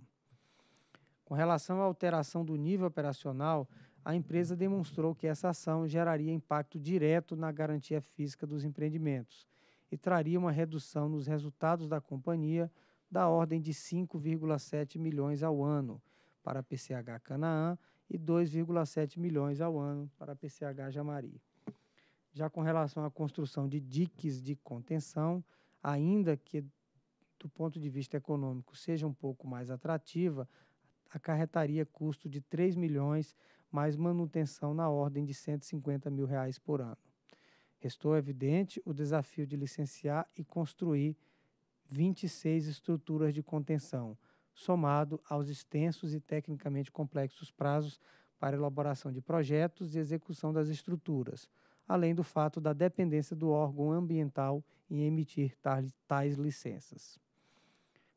Com relação à alteração do nível operacional, a empresa demonstrou que essa ação geraria impacto direto na garantia física dos empreendimentos e traria uma redução nos resultados da companhia da ordem de 5,7 milhões ao ano para a PCH Canaã e 2,7 milhões ao ano para a PCH Jamari. Já com relação à construção de diques de contenção, ainda que do ponto de vista econômico seja um pouco mais atrativa, acarretaria custo de 3 milhões mais manutenção na ordem de 150 mil reais por ano. Restou evidente o desafio de licenciar e construir 26 estruturas de contenção, somado aos extensos e tecnicamente complexos prazos para elaboração de projetos e execução das estruturas, além do fato da dependência do órgão ambiental em emitir tais, licenças.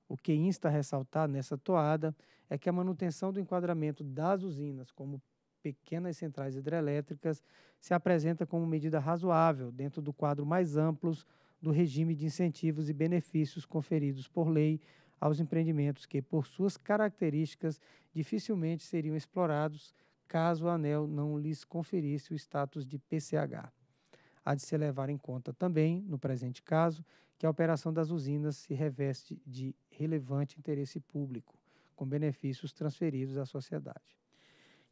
O que insta a ressaltar nessa toada é que a manutenção do enquadramento das usinas como pequenas centrais hidrelétricas se apresenta como medida razoável dentro do quadro mais amplo do regime de incentivos e benefícios conferidos por lei aos empreendimentos que, por suas características, dificilmente seriam explorados caso o ANEL não lhes conferisse o status de PCH. Há de se levar em conta também, no presente caso, que a operação das usinas se reveste de relevante interesse público, com benefícios transferidos à sociedade.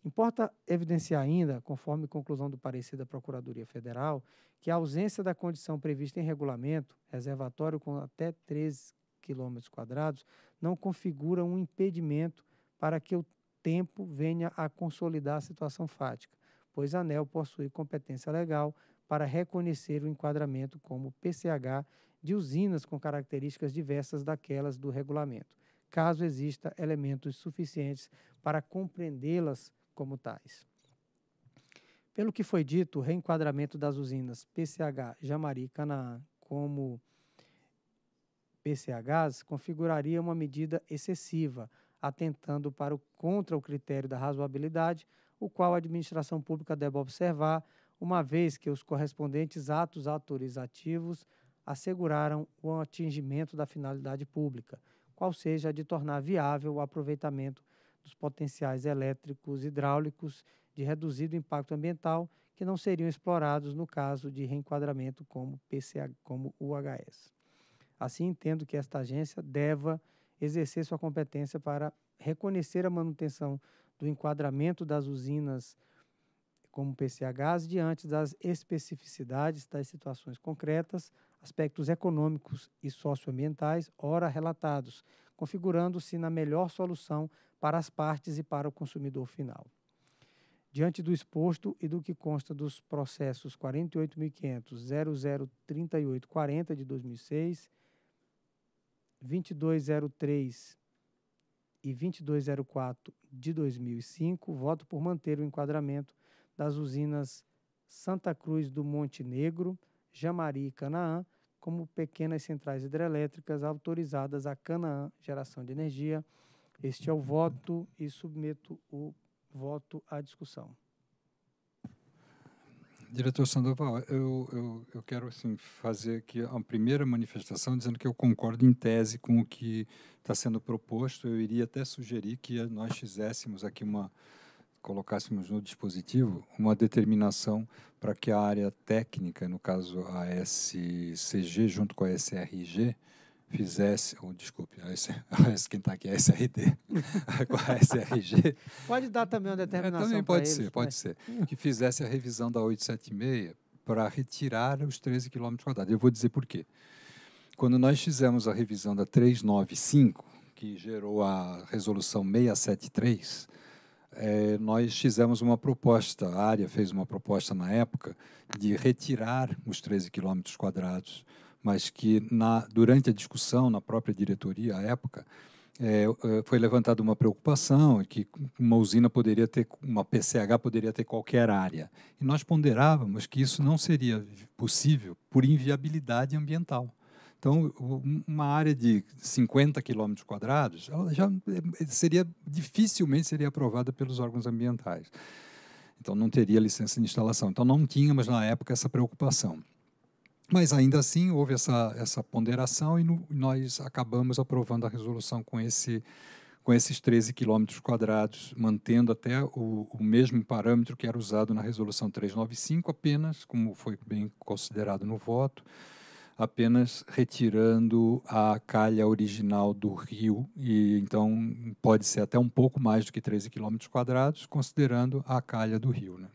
Importa evidenciar ainda, conforme conclusão do parecer da Procuradoria Federal, que a ausência da condição prevista em regulamento, reservatório com até 13 quilômetros quadrados não configura um impedimento para que o tempo venha a consolidar a situação fática, pois a ANEL possui competência legal para reconhecer o enquadramento como PCH de usinas com características diversas daquelas do regulamento, caso exista elementos suficientes para compreendê-las como tais. Pelo que foi dito, o reenquadramento das usinas PCH Jamari Canaã como PCHs configuraria uma medida excessiva, atentando para o, contra o critério da razoabilidade, o qual a administração pública deve observar, uma vez que os correspondentes atos autorizativos asseguraram o atingimento da finalidade pública, qual seja a de tornar viável o aproveitamento dos potenciais elétricos hidráulicos de reduzido impacto ambiental que não seriam explorados no caso de reenquadramento como PCH, como UHS. Assim, entendo que esta agência deva exercer sua competência para reconhecer a manutenção do enquadramento das usinas como PCHs diante das especificidades das situações concretas, aspectos econômicos e socioambientais ora relatados, configurando-se na melhor solução para as partes e para o consumidor final. Diante do exposto e do que consta dos processos 48.500, 003840 de 2006 2203 e 2204 de 2005, voto por manter o enquadramento das usinas Santa Cruz do Monte Negro, Jamari e Canaã como pequenas centrais hidrelétricas autorizadas a Canaã Geração de Energia. Este é o voto e submeto o voto à discussão. Diretor Sandoval, eu, eu, eu quero assim, fazer aqui a primeira manifestação dizendo que eu concordo em tese com o que está sendo proposto. Eu iria até sugerir que nós fizéssemos aqui uma, colocássemos no dispositivo uma determinação para que a área técnica, no caso a SCG junto com a SRG, fizesse, ou desculpe, a, S, quem está aqui é a SRD, com a SRG. Pode dar também uma determinação. É, também pode eles, ser, mas... pode né? ser. Que fizesse a revisão da 876 para retirar os 13 km Eu vou dizer por quê. Quando nós fizemos a revisão da 395, que gerou a resolução 673, é, eh, nós fizemos uma proposta, a área fez uma proposta na época, de retirar os 13 quilômetros quadrados mas que na, durante a discussão na própria diretoria à época é, é foi levantada uma preocupação que uma usina poderia ter, uma PCH poderia ter qualquer área. E nós ponderávamos que isso não seria possível por inviabilidade ambiental. Então, uma área de 50 quilômetros quadrados já é, seria dificilmente seria aprovada pelos órgãos ambientais. Então, não teria licença de instalação. Então, não tínhamos na época essa preocupação. Mas ainda assim houve essa, essa ponderação e no, nós acabamos aprovando a resolução com, esse, com esses 13 quilômetros quadrados, mantendo até o, o, mesmo parâmetro que era usado na resolução 395, apenas, como foi bem considerado no voto, apenas retirando a calha original do rio, e então pode ser até um pouco mais do que 13 quilômetros quadrados, considerando a calha do rio. Né?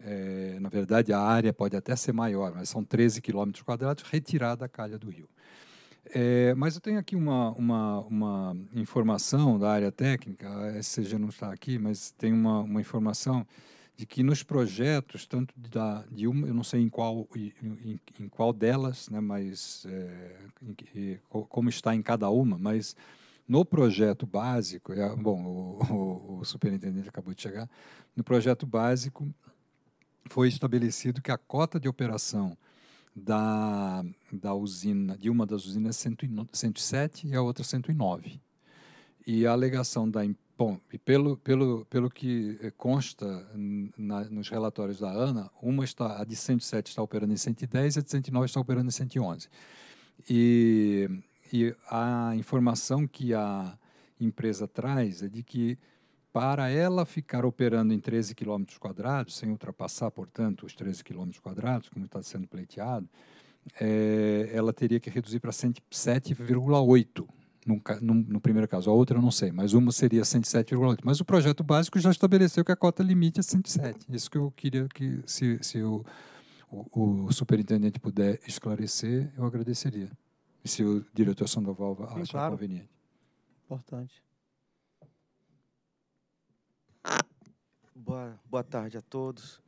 É, na verdade, a área pode até ser maior, mas são 13 quilômetros quadrados, retirada a calha do rio. É, mas eu tenho aqui uma, uma, uma, informação da área técnica, a SCG não está aqui, mas tem uma, uma informação de que nos projetos, tanto da, de uma, eu não sei em qual, em, em qual delas, né, mas é, em, como está em cada uma, mas no projeto básico, é, bom, o, o, o, superintendente acabou de chegar, no projeto básico, foi estabelecido que a cota de operação da, da usina, de uma das usinas é 107 e a outra 109. E a alegação da bom, e pelo pelo pelo que eh, consta na, nos relatórios da ANA, uma está a de 107 está operando em 110 e a de 109 está operando em 111. E e a informação que a empresa traz é de que para ela ficar operando em 13 km quadrados, sem ultrapassar, portanto, os 13 km quadrados, como está sendo pleiteado, é, ela teria que reduzir para 107,8 num, num, no primeiro caso. A outra eu não sei, mas uma seria 107,8. Mas o projeto básico já estabeleceu que a cota limite é 107. Isso que eu queria que, se, se o, o, superintendente puder esclarecer, eu agradeceria. E se o diretor Sandoval achar claro. conveniente. Importante. Boa, boa tarde a todos.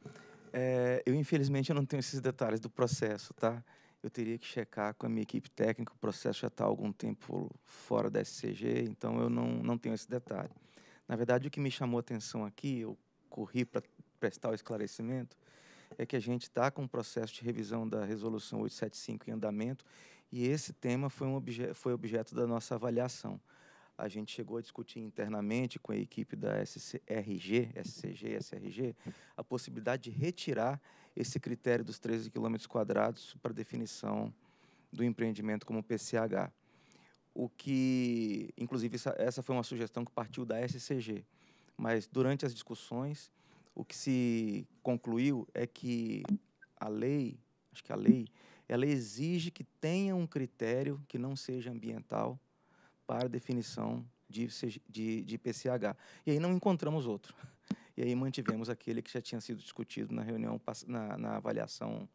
É, eu, infelizmente, não tenho esses detalhes do processo, tá? Eu teria que checar com a minha equipe técnica, o processo já está há algum tempo fora da SCG, então eu não, não tenho esse detalhe. Na verdade, o que me chamou a atenção aqui, eu corri para prestar o esclarecimento, é que a gente está com um processo de revisão da Resolução 875 em andamento e esse tema foi, um obje foi objeto da nossa avaliação a gente chegou a discutir internamente com a equipe da SRG, SCG, SRG, a possibilidade de retirar esse critério dos 13 km quadrados para definição do empreendimento como PCH. O que, inclusive, essa, essa foi uma sugestão que partiu da SCG, mas durante as discussões, o que se concluiu é que a lei, acho que a lei, ela exige que tenha um critério que não seja ambiental para definição de, de, de IPCH. E aí não encontramos outro. E aí mantivemos aquele que já tinha sido discutido na reunião, na, na avaliação,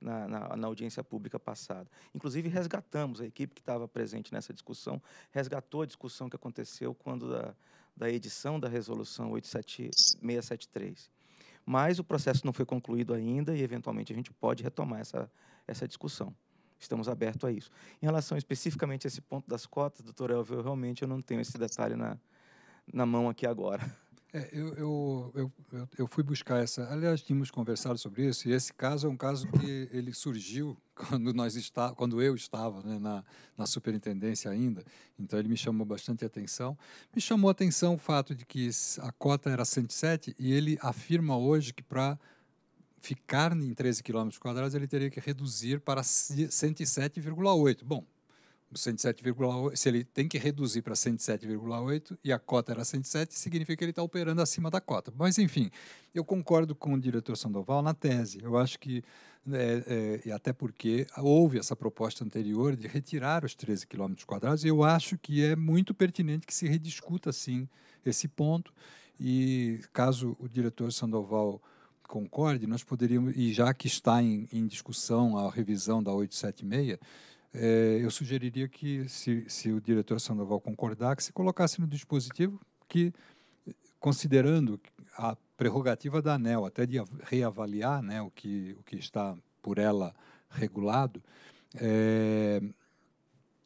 na, na, na, audiência pública passada. Inclusive, resgatamos, a equipe que estava presente nessa discussão, resgatou a discussão que aconteceu quando da, da edição da resolução 87673. Mas o processo não foi concluído ainda e, eventualmente, a gente pode retomar essa, essa discussão estamos abertos a isso. Em relação especificamente a esse ponto das cotas, doutor Elvio, eu realmente eu não tenho esse detalhe na, na mão aqui agora. É, eu, eu, eu, eu, fui buscar essa. Aliás, tínhamos conversado sobre isso, e esse caso é um caso que ele surgiu quando, nós está, quando eu estava né, na, na superintendência ainda, então ele me chamou bastante atenção. Me chamou atenção o fato de que a cota era 107 e ele afirma hoje que para ficar em 13 km quadrados, ele teria que reduzir para 107,8. Bom, 107,8, se ele tem que reduzir para 107,8 e a cota era 107, significa que ele está operando acima da cota. Mas, enfim, eu concordo com o diretor Sandoval na tese. Eu acho que, é, é, e até porque houve essa proposta anterior de retirar os 13 km quadrados, eu acho que é muito pertinente que se rediscuta, sim, esse ponto. E caso o diretor Sandoval concorde, nós poderíamos, e já que está em, em discussão a revisão da 876, é, eh, eu sugeriria que, se, se o diretor Sandoval concordar, que se colocasse no dispositivo que, considerando a prerrogativa da ANEL, até de reavaliar né, o, que, o que está por ela regulado, é,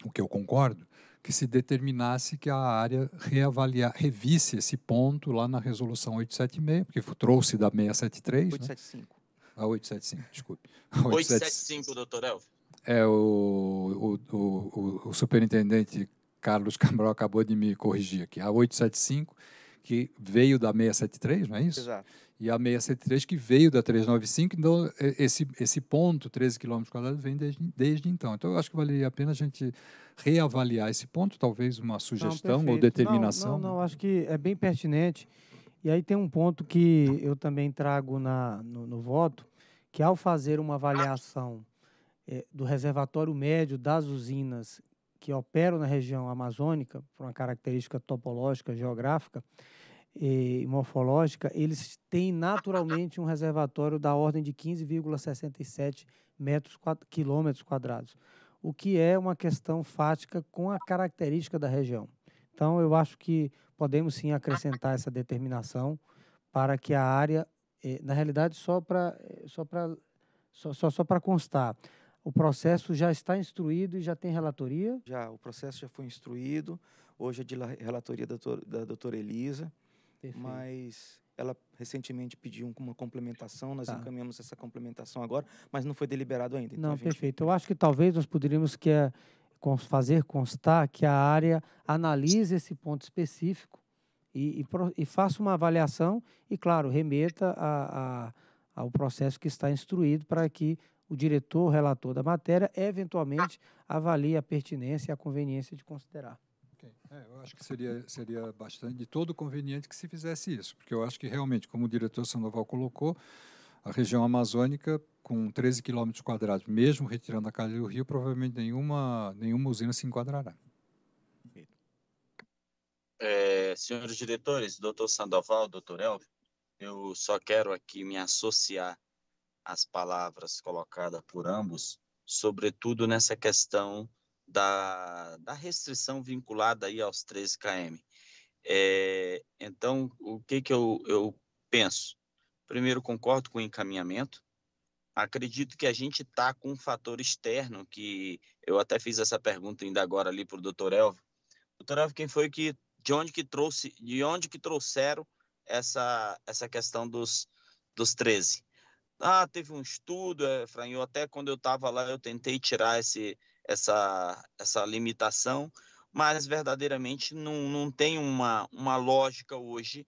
o que eu concordo, que se determinasse que a área reavalia, revisse esse ponto lá na resolução 876, porque trouxe da 673. 875. Né? A 875, ah, desculpe. 875, doutor Elvio. É, o, o, o, o superintendente Carlos Cabral acabou de me corrigir aqui. A 875, que veio da 673, não é isso? Exato e a 673 que veio da 395, então esse, esse ponto, 13 km quadrados, vem desde, desde então. Então eu acho que valeria a pena a gente reavaliar esse ponto, talvez uma sugestão não, ou determinação. Não, não, não, acho que é bem pertinente. E aí tem um ponto que eu também trago na, no, no voto, que ao fazer uma avaliação é, do reservatório médio das usinas que operam na região amazônica, por uma característica topológica, geográfica, e morfológica, eles têm naturalmente um reservatório da ordem de 15,67 metros quadra, quilômetros quadrados, o que é uma questão fática com a característica da região. Então, eu acho que podemos sim acrescentar essa determinação para que a área, eh, na realidade, só para eh, só para só, só, só para constar, o processo já está instruído e já tem relatoria? Já, o processo já foi instruído. Hoje é de relatoria da, da doutora Elisa. Perfeito. Mas ela recentemente pediu uma complementação, nós tá. encaminhamos essa complementação agora, mas não foi deliberado ainda. Então não, gente... perfeito. Eu acho que talvez nós poderíamos que eh, fazer constar que a área analise esse ponto específico e, e, e faça uma avaliação e, claro, remeta a, a, ao processo que está instruído para que o diretor, relator da matéria, eventualmente avalie a pertinência e a conveniência de considerar. É, eu acho que seria, seria bastante de todo conveniente que se fizesse isso, porque eu acho que realmente, como o diretor Sandoval colocou, a região amazônica, com 13 quilômetros quadrados, mesmo retirando a calha do rio, provavelmente nenhuma, nenhuma usina se enquadrará. É, senhores diretores, doutor Sandoval, doutor Elvio, eu só quero aqui me associar às palavras colocadas por ambos, sobretudo nessa questão da, da restrição vinculada aí aos 13 km. É, então, o que, que eu, eu penso? Primeiro, concordo com o encaminhamento. Acredito que a gente está com um fator externo que eu até fiz essa pergunta ainda agora ali para o doutor Elvio. Doutor Elvio, quem foi que de onde que trouxe, de onde que trouxeram essa, essa questão dos, dos 13? Ah, teve um estudo, é, Efraim, eu até quando eu estava lá eu tentei tirar esse, essa, essa limitação, mas verdadeiramente não, não tem uma, uma lógica hoje,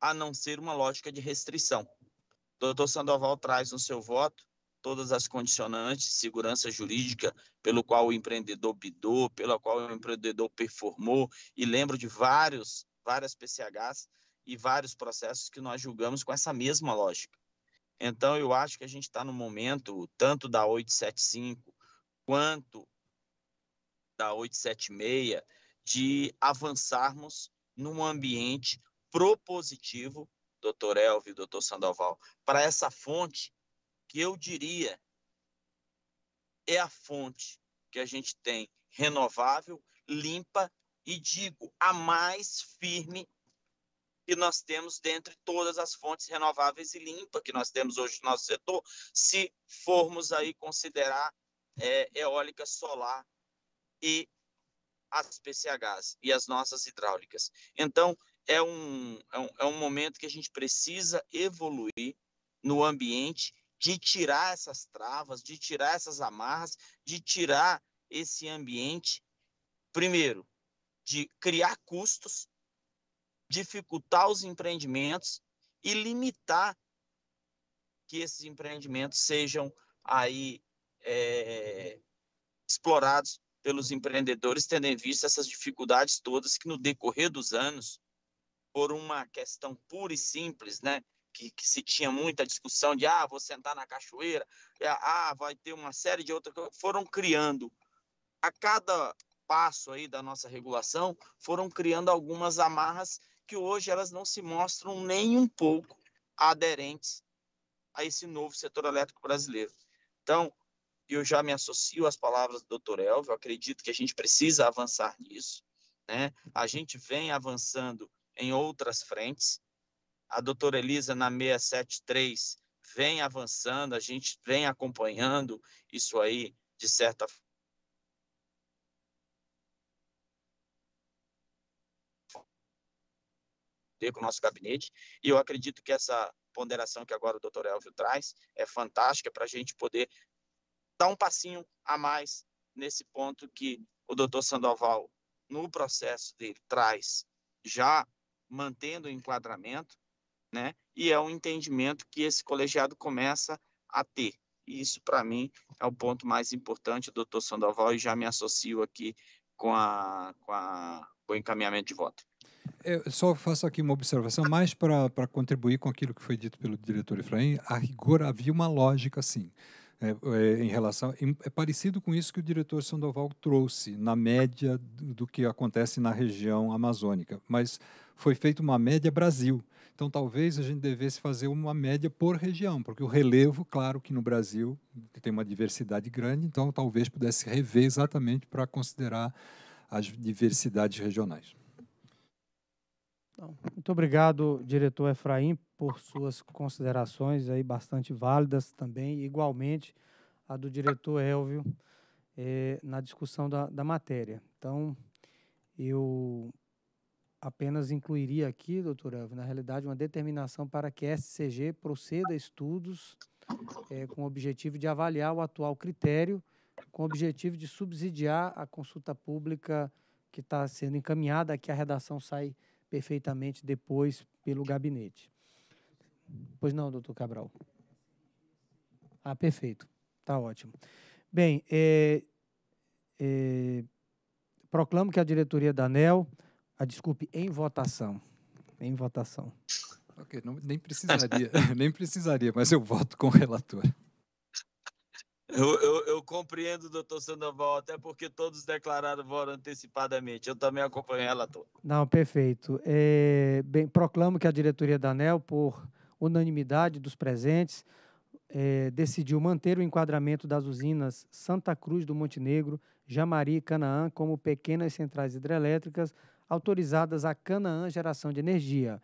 a não ser uma lógica de restrição. O doutor Sandoval traz no seu voto todas as condicionantes, segurança jurídica pelo qual o empreendedor bidou, pela qual o empreendedor performou, e lembro de vários, várias PCHs e vários processos que nós julgamos com essa mesma lógica. Então, eu acho que a gente está no momento, tanto da 875 quanto da 876 de avançarmos num ambiente propositivo, doutor Elvio, doutor Sandoval, para essa fonte que eu diria é a fonte que a gente tem renovável, limpa e digo, a mais firme que nós temos dentre todas as fontes renováveis e limpa que nós temos hoje no nosso setor, se formos aí considerar é, eólica, solar e as PCHs e as nossas hidráulicas. Então, é um, é um, é um momento que a gente precisa evoluir no ambiente de tirar essas travas, de tirar essas amarras, de tirar esse ambiente, primeiro, de criar custos, dificultar os empreendimentos e limitar que esses empreendimentos sejam aí é, explorados pelos empreendedores, tendo em vista essas dificuldades todas que, no decorrer dos anos, por uma questão pura e simples, né? Que, que, se tinha muita discussão de ah, vou sentar na cachoeira, ah, vai ter uma série de outras coisas, foram criando a cada passo aí da nossa regulação, foram criando algumas amarras que hoje elas não se mostram nem um pouco aderentes a esse novo setor elétrico brasileiro. Então, e eu já me associo às palavras do Dr. Elvio, acredito que a gente precisa avançar nisso. Né? A gente vem avançando em outras frentes. A doutora Elisa, na 673, vem avançando, a gente vem acompanhando isso aí, de certa forma. com o nosso gabinete, e eu acredito que essa ponderação que agora o doutor Elvio traz é fantástica para a gente poder dar um passinho a mais nesse ponto que o doutor Sandoval, no processo dele, traz, já mantendo o enquadramento, né? e é um entendimento que esse colegiado começa a ter. E isso, para mim, é o ponto mais importante, doutor Sandoval, e já me associo aqui com, a, com, a, com o encaminhamento de voto. Eu só faço aqui uma observação, mais para contribuir com aquilo que foi dito pelo diretor Efraim. A rigor, havia uma lógica, sim é, é, em relação é parecido com isso que o diretor Sandoval trouxe na média do, do que acontece na região amazônica, mas foi feita uma média Brasil. Então talvez a gente devesse fazer uma média por região, porque o relevo, claro que no Brasil tem uma diversidade grande, então talvez pudesse rever exatamente para considerar as diversidades regionais. Muito obrigado, diretor Efraim, por suas considerações aí bastante válidas também, igualmente a do diretor Elvio eh, na discussão da, da matéria. Então, eu apenas incluiria aqui, doutor Elvio, na realidade, uma determinação para que a SCG proceda a estudos eh, com o objetivo de avaliar o atual critério, com o objetivo de subsidiar a consulta pública que está sendo encaminhada, que a redação sai perfeitamente depois pelo gabinete. Pois não, doutor Cabral? Ah, perfeito. Está ótimo. Bem, é, é, proclamo que a diretoria da ANEL, a desculpe, em votação. Em votação. Ok, não, nem precisaria, nem precisaria, mas eu voto com o relator. Eu, eu, eu compreendo o doutor Sandoval, até porque todos declararam voto antecipadamente. Eu também acompanho ela, relator. Não, perfeito. É, bem, proclamo que a diretoria da ANEL, por unanimidade dos presentes, é, decidiu manter o enquadramento das usinas Santa Cruz do Montenegro, Jamari e Canaã como pequenas centrais hidrelétricas autorizadas a Canaã Geração de Energia.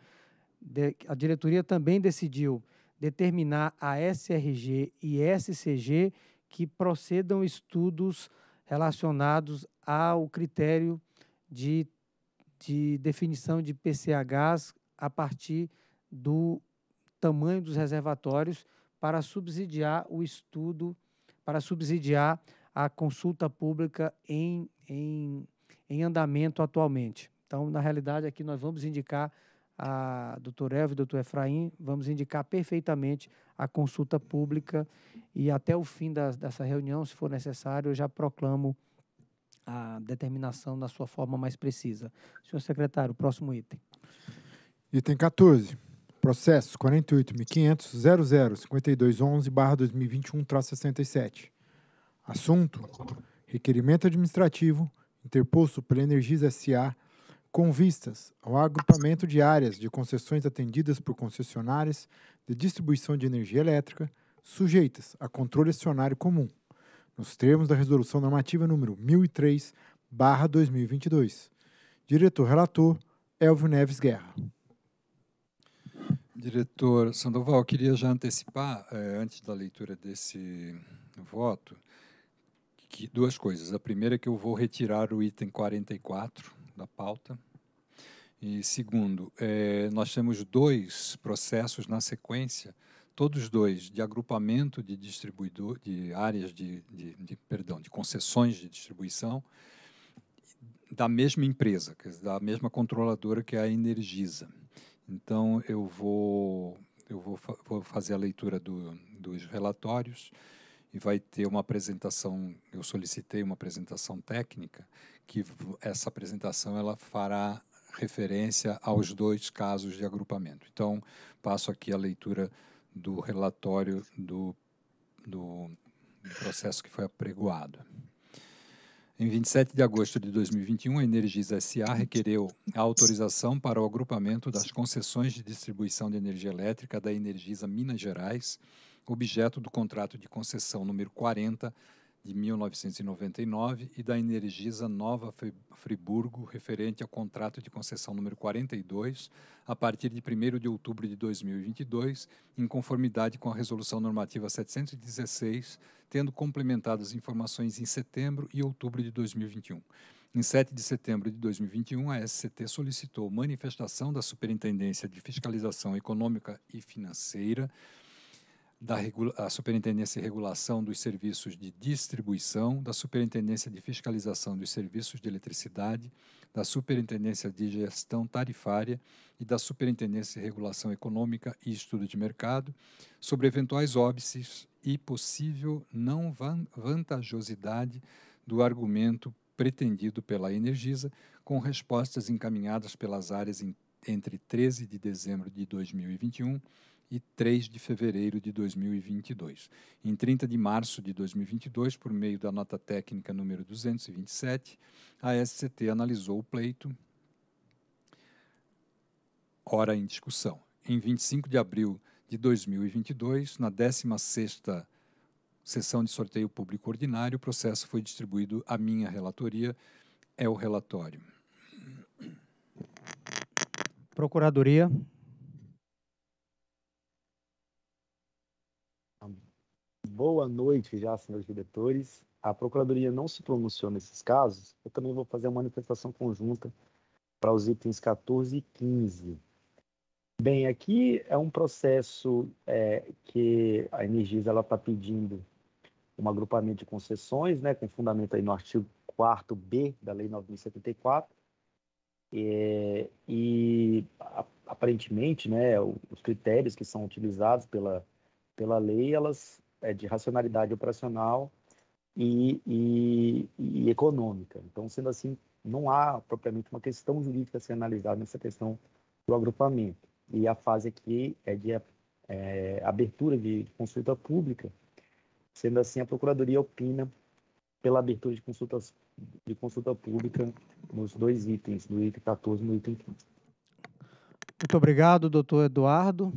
De, a diretoria também decidiu determinar a SRG e SCG que procedam estudos relacionados ao critério de, de definição de PCHs a partir do tamanho dos reservatórios para subsidiar o estudo, para subsidiar a consulta pública em, em, em andamento atualmente. Então, na realidade, aqui nós vamos indicar a doutor Elvio e doutor Efraim, vamos indicar perfeitamente a consulta pública e até o fim da, dessa reunião, se for necessário, eu já proclamo a determinação na sua forma mais precisa. Senhor secretário, próximo item. Item 14. Processo 48.500.005211-2021-67. Assunto: Requerimento administrativo interposto pela Energisa S.A com vistas ao agrupamento de áreas de concessões atendidas por concessionárias de distribuição de energia elétrica sujeitas a controle acionário comum, nos termos da Resolução Normativa número 1003/2022. Diretor relator Elvio Neves Guerra. Diretor Sandoval, queria já antecipar, eh, antes da leitura desse voto, que duas coisas. A primeira é que eu vou retirar o item 44 da pauta. E segundo, é, nós temos dois processos na sequência, todos dois, de agrupamento de distribuidor, de áreas de, de, de perdão, de concessões de distribuição da mesma empresa, da mesma controladora que é a Energisa. Então eu vou eu vou, fa vou fazer a leitura do, dos relatórios e vai ter uma apresentação. Eu solicitei uma apresentação técnica que essa apresentação ela fará referência aos dois casos de agrupamento. Então passo aqui a leitura do relatório do, do processo que foi apregoado. Em 27 de agosto de 2021, a Energisa SA requereu a autorização para o agrupamento das concessões de distribuição de energia elétrica da Energisa Minas Gerais objeto do contrato de concessão número 40 de 1999 e da Energisa Nova Friburgo, referente ao contrato de concessão número 42, a partir de 1 de outubro de 2022, em conformidade com a Resolução Normativa 716, tendo complementado as informações em setembro e outubro de 2021. Em 7 de setembro de 2021, a SCT solicitou manifestação da Superintendência de Fiscalização Econômica e Financeira da a Superintendência de Regulação dos Serviços de Distribuição, da Superintendência de Fiscalização dos Serviços de Eletricidade, da Superintendência de Gestão Tarifária e da Superintendência de Regulação Econômica e Estudo de Mercado sobre eventuais óbices e possível não vantajosidade do argumento pretendido pela Energisa, com respostas encaminhadas pelas áreas entre 13 de dezembro de 2021 e 3 de fevereiro de 2022. Em 30 de março de 2022, por meio da nota técnica número 227, a SCT analisou o pleito ora em discussão. Em 25 de abril de 2022, na 16ª sessão de sorteio público ordinário, o processo foi distribuído à minha relatoria, é o relatório. Procuradoria, Boa noite, já, senhores diretores. A Procuradoria não se pronunciou nesses casos. Eu também vou fazer uma manifestação conjunta para os itens 14 e 15. Bem, aqui é um processo é, que a Energisa está pedindo um agrupamento de concessões, né, com fundamento aí no artigo 4B da Lei 9.074, é, e aparentemente, né, os critérios que são utilizados pela, pela lei, elas é, de racionalidade operacional e, e, e, econômica. Então, sendo assim, não há propriamente uma questão jurídica a ser analisada nessa questão do agrupamento. E a fase aqui é de é, abertura de, consulta pública, sendo assim, a Procuradoria opina pela abertura de, consultas, de consulta pública nos dois itens, no item 14 e no item 15. Muito obrigado, doutor Eduardo.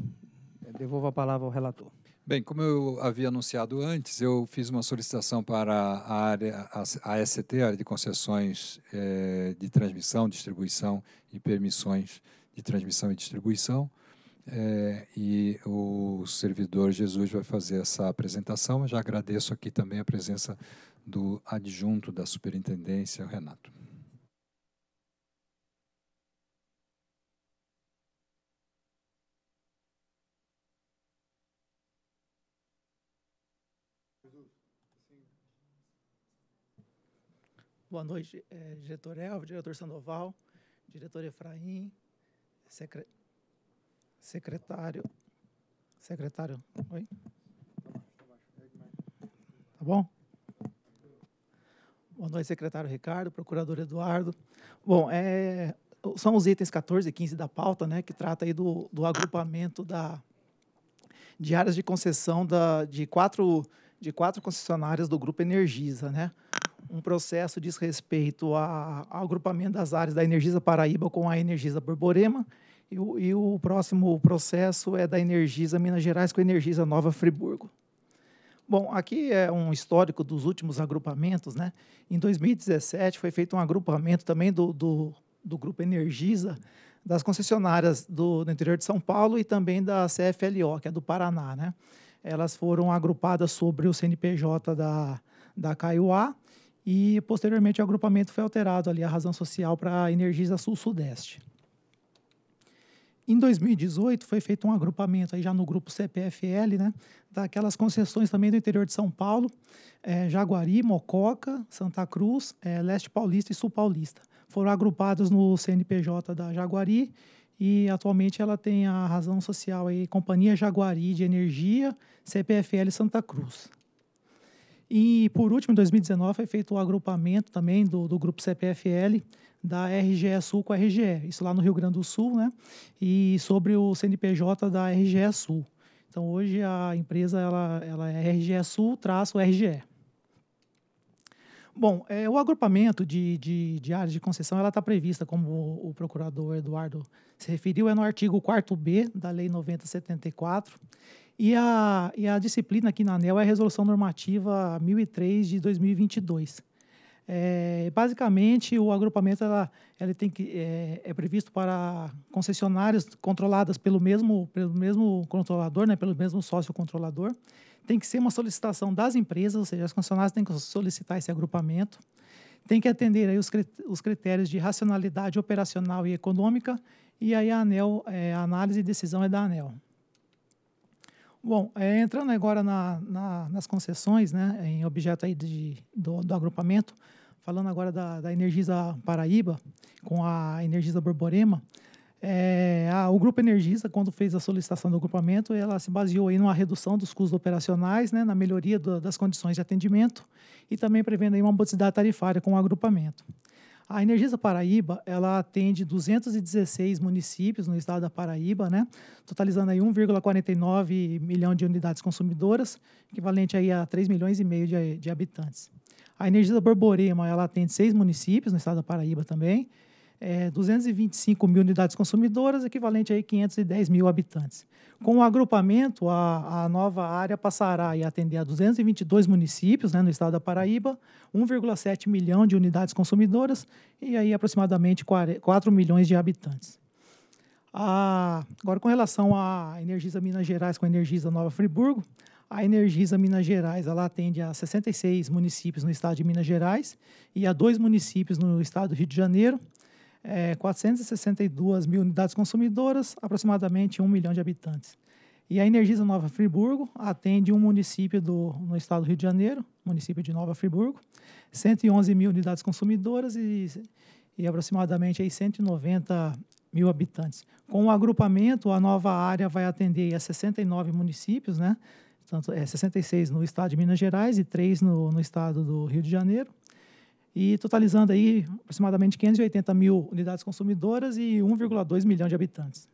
devolvo a palavra ao relator. Bem, como eu havia anunciado antes, eu fiz uma solicitação para a área a AST, a área de concessões é, de transmissão, distribuição e permissões de transmissão e distribuição. É, e o servidor Jesus vai fazer essa apresentação. Eu já agradeço aqui também a presença do adjunto da superintendência, Renato. Boa noite, é, diretor Elvio, diretor Sandoval, diretor Efraim, secre... secretário. Secretário. Oi? Tá bom? Boa noite, secretário Ricardo, procurador Eduardo. Bom, é, são os itens 14 e 15 da pauta, né, que trata aí do, do agrupamento da, de áreas de concessão da, de, quatro, de quatro concessionárias do Grupo Energisa, né? um processo diz respeito ao agrupamento das áreas da Energisa Paraíba com a Energisa Borborema, e o, e o próximo processo é da Energisa Minas Gerais com a Energisa Nova Friburgo. Bom, aqui é um histórico dos últimos agrupamentos. Né? Em 2017 foi feito um agrupamento também do, do, do Grupo Energisa, das concessionárias do, do, interior de São Paulo e também da CFLO, que é do Paraná. Né? Elas foram agrupadas sobre o CNPJ da, da Caiuá e posteriormente o agrupamento foi alterado ali a razão social para Energisa Sul-Sudeste. Em 2018 foi feito um agrupamento aí já no grupo CPFL, né, daquelas concessões também do interior de São Paulo, é, Jaguari, Mococa, Santa Cruz, é, Leste Paulista e Sul Paulista. Foram agrupados no CNPJ da Jaguari e atualmente ela tem a razão social aí Companhia Jaguari de Energia, CPFL Santa Cruz. E, por último, em 2019, foi feito o agrupamento também do, do grupo CPFL da RGE Sul com a RGE, isso lá no Rio Grande do Sul, né? E sobre o CNPJ da RGE Sul. Então, hoje a empresa ela, ela é RGE Sul, traço RGE. Bom, é, o agrupamento de, de, de áreas de concessão está prevista, como o, o, procurador Eduardo se referiu, é no artigo 4 B da Lei 9074. E a, e a disciplina aqui na ANEL é a Resolução Normativa 1003 de 2022. É, basicamente, o agrupamento ela, ela tem que, é, é, previsto para concessionárias controladas pelo mesmo, pelo mesmo controlador, né, pelo mesmo sócio controlador. Tem que ser uma solicitação das empresas, ou seja, as concessionárias têm que solicitar esse agrupamento. Tem que atender aí os, os critérios de racionalidade operacional e econômica. E aí a ANEL, é, a análise e decisão é da ANEL. Bom, é, entrando agora na, na, nas concessões, né, em objeto aí de, do, do agrupamento, falando agora da, da Energisa Paraíba com a Energisa Borborema, é, a, o Grupo Energisa, quando fez a solicitação do agrupamento, ela se baseou aí numa redução dos custos operacionais, né, na melhoria do, das condições de atendimento e também prevendo aí uma modicidade tarifária com o agrupamento. A Energisa Paraíba, ela atende 216 municípios no estado da Paraíba, né? Totalizando aí 1,49 milhão de unidades consumidoras, equivalente aí a 3 milhões e meio de, habitantes. A Energisa Borborema, ela atende seis municípios no estado da Paraíba também, é, 225 mil unidades consumidoras, equivalente a 510 mil habitantes. Com o agrupamento, a, a nova área passará a atender a 222 municípios né, no estado da Paraíba, 1,7 milhão de unidades consumidoras e aí aproximadamente 4 milhões de habitantes. agora, com relação à Energisa Minas Gerais com a Energisa Nova Friburgo, a Energisa Minas Gerais ela atende a 66 municípios no estado de Minas Gerais e a dois municípios no estado do Rio de Janeiro é, 462 mil unidades consumidoras, aproximadamente 1 milhão de habitantes. E a Energisa Nova Friburgo atende um município do, no estado do Rio de Janeiro, município de Nova Friburgo, 111 mil unidades consumidoras e, e aproximadamente aí 190 mil habitantes. Com o agrupamento, a nova área vai atender a 69 municípios, né? Tanto, é, 66 no estado de Minas Gerais e 3 no, no estado do Rio de Janeiro e totalizando aí aproximadamente 580 mil unidades consumidoras e 1,2 milhão de habitantes.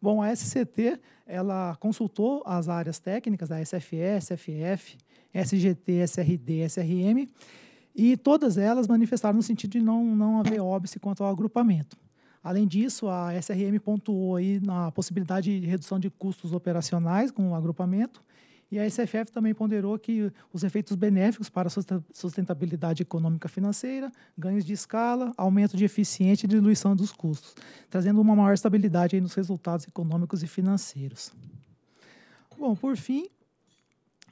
Bom, a SCT ela consultou as áreas técnicas da SFE, SFF, SGT, SRD, SRM e todas elas manifestaram no sentido de não, não haver óbice quanto ao agrupamento. Além disso, a SRM pontuou aí na possibilidade de redução de custos operacionais com o agrupamento e a SFF também ponderou que os efeitos benéficos para a sustentabilidade econômica financeira, ganhos de escala, aumento de eficiência e diluição dos custos, trazendo uma maior estabilidade nos resultados econômicos e financeiros. Bom, por fim,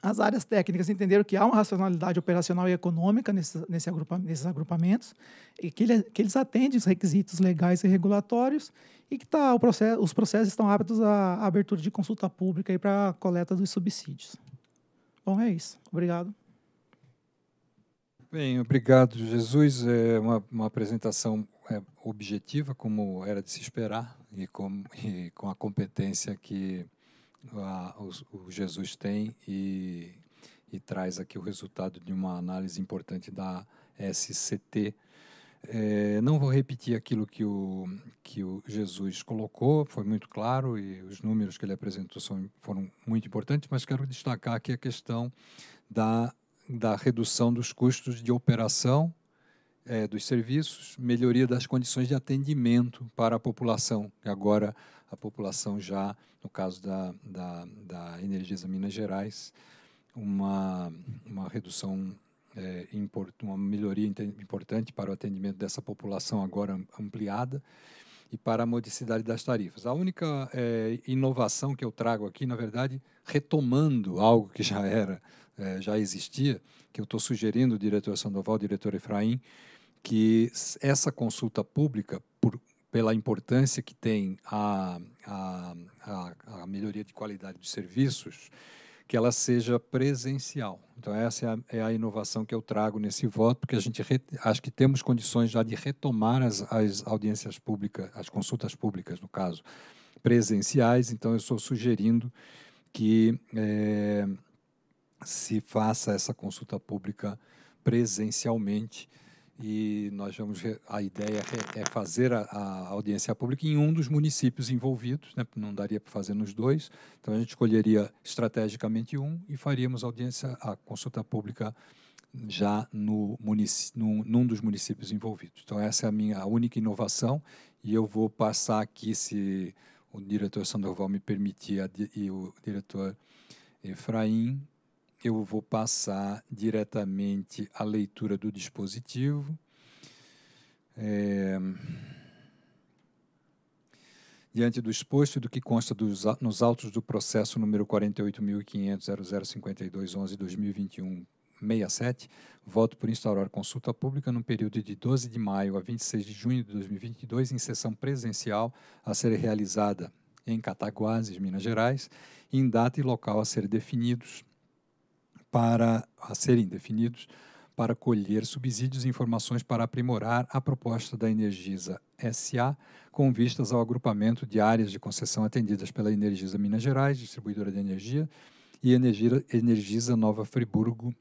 as áreas técnicas entenderam que há uma racionalidade operacional e econômica nesse, nesse agrupa, nesses agrupamentos e que, ele, é, que, eles atendem os requisitos legais e regulatórios e que tá, processo, os processos estão aptos à, à abertura de consulta pública para a coleta dos subsídios. Bom, é isso. Obrigado. Bem, obrigado, Jesus. É uma, uma apresentação é, objetiva, como era de se esperar, e com, e com a competência que a, o, o, Jesus tem e, e, traz aqui o resultado de uma análise importante da SCT. É, não vou repetir aquilo que o, que o Jesus colocou, foi muito claro e os números que ele apresentou são, foram muito importantes, mas quero destacar aqui a questão da, da redução dos custos de operação é, dos serviços, melhoria das condições de atendimento para a população. Agora, a população já, no caso da, da, da Energisa Minas Gerais, uma, uma redução, é, import, uma melhoria importante para o atendimento dessa população agora ampliada e para a modicidade das tarifas. A única é, inovação que eu trago aqui, na verdade, retomando algo que já era, é, já existia, que eu estou sugerindo diretor Sandoval, diretor Efraim, que essa consulta pública, por, pela importância que tem a, a, a, a melhoria de qualidade de serviços, que ela seja presencial. Então, essa é a, é a, inovação que eu trago nesse voto, porque a gente re, acho que temos condições já de retomar as, as audiências públicas, as consultas públicas, no caso, presenciais. Então, eu estou sugerindo que é, se faça essa consulta pública presencialmente e nós vamos a ideia é, é fazer a, a, audiência pública em um dos municípios envolvidos, né? não daria para fazer nos dois, então a gente escolheria estrategicamente um e faríamos a audiência, a consulta pública já no num, num, dos municípios envolvidos. Então essa é a minha única inovação e eu vou passar aqui se o diretor Sandoval me permitir a, e o diretor Efraim eu vou passar diretamente à leitura do dispositivo. É... Diante do exposto e do que consta dos, nos autos do processo número 48.500.0052.11.2021.67, voto por instaurar consulta pública no período de 12 de maio a 26 de junho de 2022, em sessão presencial a ser realizada em Cataguases, Minas Gerais, em data e local a ser definidos para a serem definidos para colher subsídios e informações para aprimorar a proposta da Energisa SA, com vistas ao agrupamento de áreas de concessão atendidas pela Energisa Minas Gerais, distribuidora de energia, e Energisa Nova Friburgo,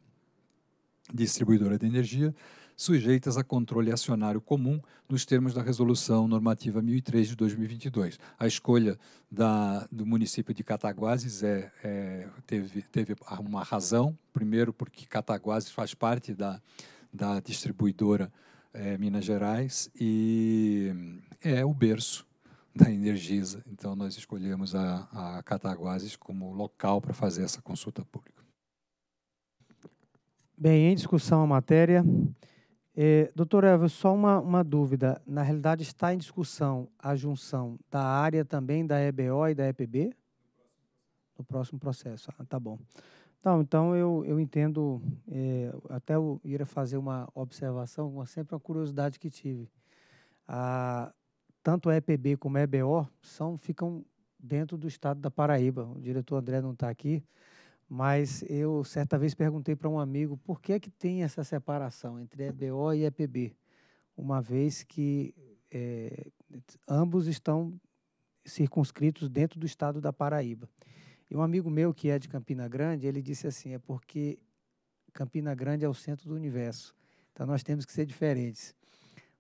distribuidora de energia, sujeitas a controle acionário comum nos termos da Resolução Normativa 1003 de 2022. A escolha da, do município de Cataguases é, é, teve, teve uma razão, primeiro porque Cataguases faz parte da, da distribuidora é, Minas Gerais e é o berço da Energisa. Então, nós escolhemos a, a Cataguases como local para fazer essa consulta pública. Bem, em discussão a matéria, é, doutora Elvio, só uma, uma dúvida. Na realidade, está em discussão a junção da área também da EBO e da EPB? No próximo processo. Ah, tá bom. Não, então eu, eu entendo, é, até eu iria fazer uma observação, uma, sempre uma curiosidade que tive. tanto a EPB como a EBO são, ficam dentro do estado da Paraíba. O diretor André não está aqui, mas eu certa vez perguntei para um amigo por que é que tem essa separação entre EBO e EPB, uma vez que é, ambos estão circunscritos dentro do estado da Paraíba. E um amigo meu que é de Campina Grande, ele disse assim: é porque Campina Grande é o centro do universo, então nós temos que ser diferentes.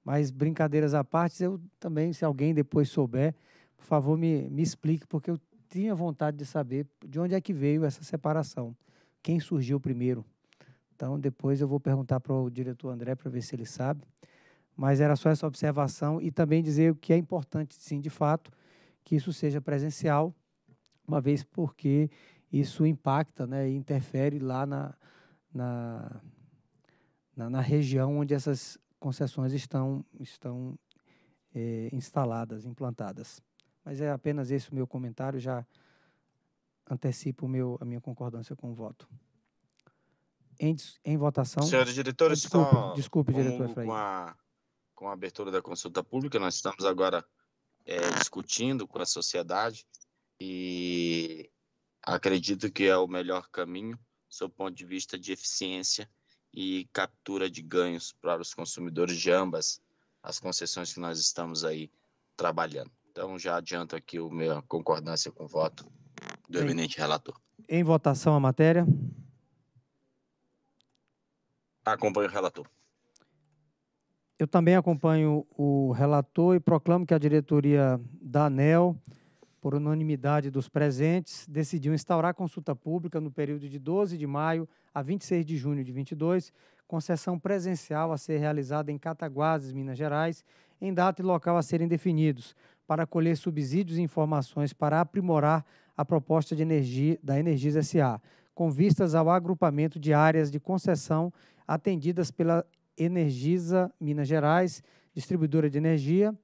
Mas brincadeiras à parte, eu também, se alguém depois souber, por favor me, me explique, porque eu tinha vontade de saber de onde é que veio essa separação, quem surgiu primeiro. Então, depois eu vou perguntar para o diretor André para ver se ele sabe. Mas era só essa observação e também dizer que é importante, sim, de fato, que isso seja presencial, uma vez porque isso impacta né, e interfere lá na, na, na, na região onde essas concessões estão, estão é, instaladas, implantadas. Mas é apenas esse o meu comentário, já antecipo meu, a minha concordância com o voto. Em, em votação. Senhores diretores, desculpe, com, desculpe diretor com, Efraim. Com a, com a abertura da consulta pública, nós estamos agora é, discutindo com a sociedade e acredito que é o melhor caminho, sob o ponto de vista de eficiência e captura de ganhos para os consumidores de ambas as concessões que nós estamos aí trabalhando. Então já adianto aqui a minha concordância com o voto do eminente relator. Em votação a matéria. Acompanho o relator. Eu também acompanho o relator e proclamo que a diretoria da ANEL, por unanimidade dos presentes, decidiu instaurar consulta pública no período de 12 de maio a 26 de junho de 22, com sessão presencial a ser realizada em Cataguases, Minas Gerais, em data e local a serem definidos, para colher subsídios e informações para aprimorar a proposta de energia da Energisa SA, com vistas ao agrupamento de áreas de concessão atendidas pela Energisa Minas Gerais, distribuidora de energia,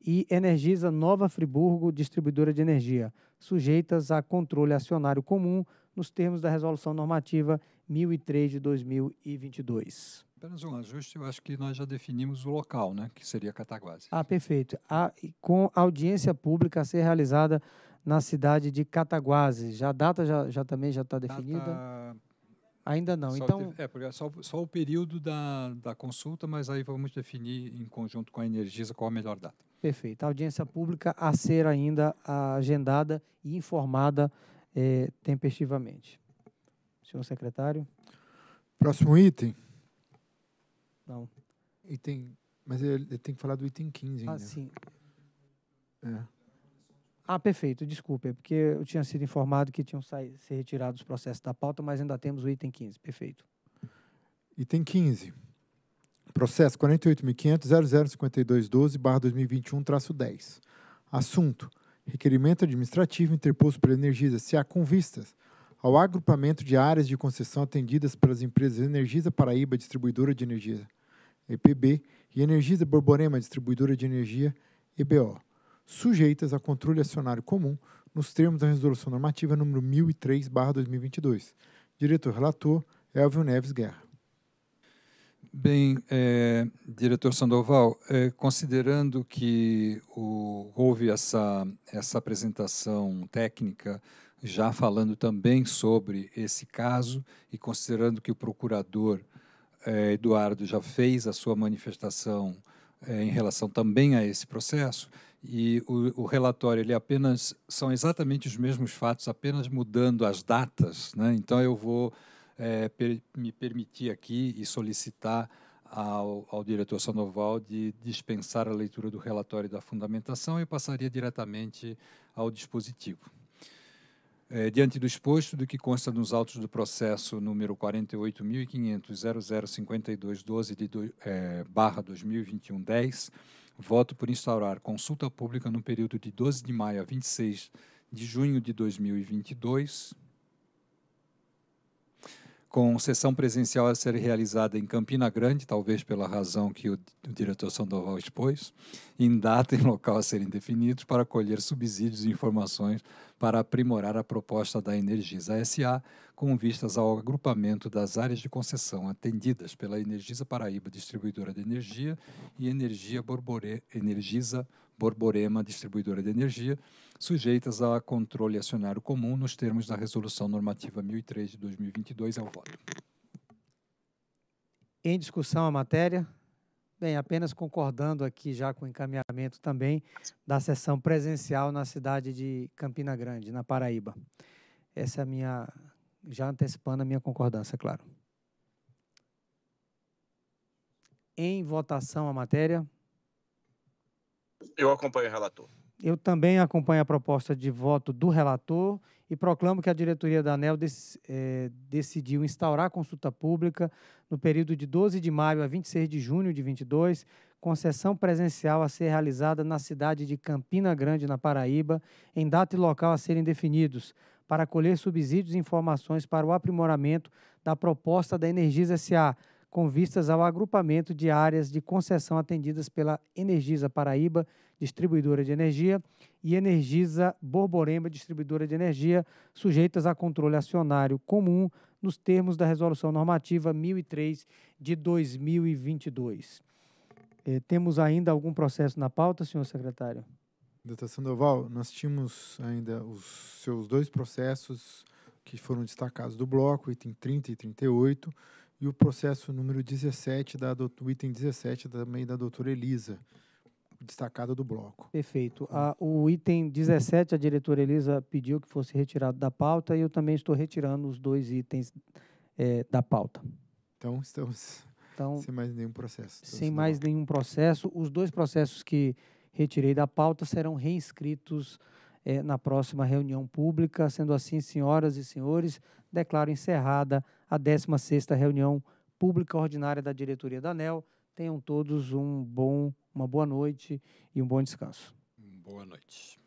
e Energisa Nova Friburgo, distribuidora de energia, sujeitas a controle acionário comum nos termos da Resolução Normativa 1003 de 2022. Apenas um ajuste, eu acho que nós já definimos o local, né, que seria Cataguases. Ah, perfeito. A, com audiência pública a ser realizada na cidade de Cataguases. Já a data já, já também já está definida? Data... Ainda não. Só então é porque é só, só, o período da, da consulta, mas aí vamos definir em conjunto com a Energisa qual a melhor data. Perfeito. A audiência pública a ser ainda agendada e informada eh, tempestivamente. Senhor secretário. Próximo item. Não. Item, mas ele, ele tem que falar do item 15 ah, ainda. Ah, sim. É. Ah, perfeito, desculpe, é porque eu tinha sido informado que tinham saído, ser retirados os processos da pauta, mas ainda temos o item 15, perfeito. Item 15. Processo 48500005212 10 Assunto. Requerimento administrativo interposto pela Energisa se com vistas ao agrupamento de áreas de concessão atendidas pelas empresas Energisa Paraíba Distribuidora de Energia EPB, e Energisa Borborema Distribuidora de Energia, EBO, sujeitas a controle acionário comum nos termos da Resolução Normativa nº 1003-2022. Diretor relator, Elvio Neves Guerra. Bem, é, diretor Sandoval, é, considerando que o, houve essa, essa apresentação técnica, já falando também sobre esse caso, e considerando que o procurador é, Eduardo já fez a sua manifestação é, em relação também a esse processo e o, o, relatório ele apenas são exatamente os mesmos fatos, apenas mudando as datas. Né? Então eu vou é, per, me permitir aqui e solicitar ao, ao, diretor Sandoval de dispensar a leitura do relatório da fundamentação e passaria diretamente ao dispositivo. É, diante do exposto do que consta nos autos do processo número 48.500.005212 de é, barra 2021 10, voto por instaurar consulta pública no período de 12 de maio a 26 de junho de 2022, com sessão presencial a ser realizada em Campina Grande, talvez pela razão que o, o diretor Sandoval expôs, em data e local a serem definidos para colher subsídios e informações para aprimorar a proposta da Energisa SA, com vistas ao agrupamento das áreas de concessão atendidas pela Energisa Paraíba Distribuidora de Energia e Energia Borborê, Energisa Borborema Distribuidora de Energia, sujeitas a controle acionário comum nos termos da Resolução Normativa 1003 de 2022. ao é voto. Em discussão a matéria? Bem, apenas concordando aqui já com o encaminhamento também da sessão presencial na cidade de Campina Grande, na Paraíba. Essa é a minha, já antecipando a minha concordância, claro. Em votação a matéria. Eu acompanho o relator. Eu também acompanho a proposta de voto do relator e proclamo que a diretoria da ANEL dec eh, decidiu instaurar a consulta pública no período de 12 de maio a 26 de junho de 22, com sessão presencial a ser realizada na cidade de Campina Grande, na Paraíba, em data e local a serem definidos, para colher subsídios e informações para o aprimoramento da proposta da Energisa SA com vistas ao agrupamento de áreas de concessão atendidas pela Energisa Paraíba, distribuidora de energia, e Energisa Borborema, distribuidora de energia, sujeitas a controle acionário comum nos termos da Resolução Normativa 1003 de 2022. É, temos ainda algum processo na pauta, senhor secretário? Doutor Sandoval, nós tínhamos ainda os seus dois processos que foram destacados do bloco, item 30 e 38, e o processo número 17, da, o item 17 também da doutora Elisa, destacada do bloco. Perfeito. o item 17, a diretora Elisa pediu que fosse retirado da pauta e eu também estou retirando os dois itens é, da pauta. Então, estamos então, sem mais nenhum processo. sem mais nenhum processo. Os dois processos que retirei da pauta serão reinscritos é, na próxima reunião pública. Sendo assim, senhoras e senhores, declaro encerrada a a 16ª reunião pública ordinária da diretoria da ANEL. Tenham todos um bom, uma boa noite e um bom descanso. Boa noite.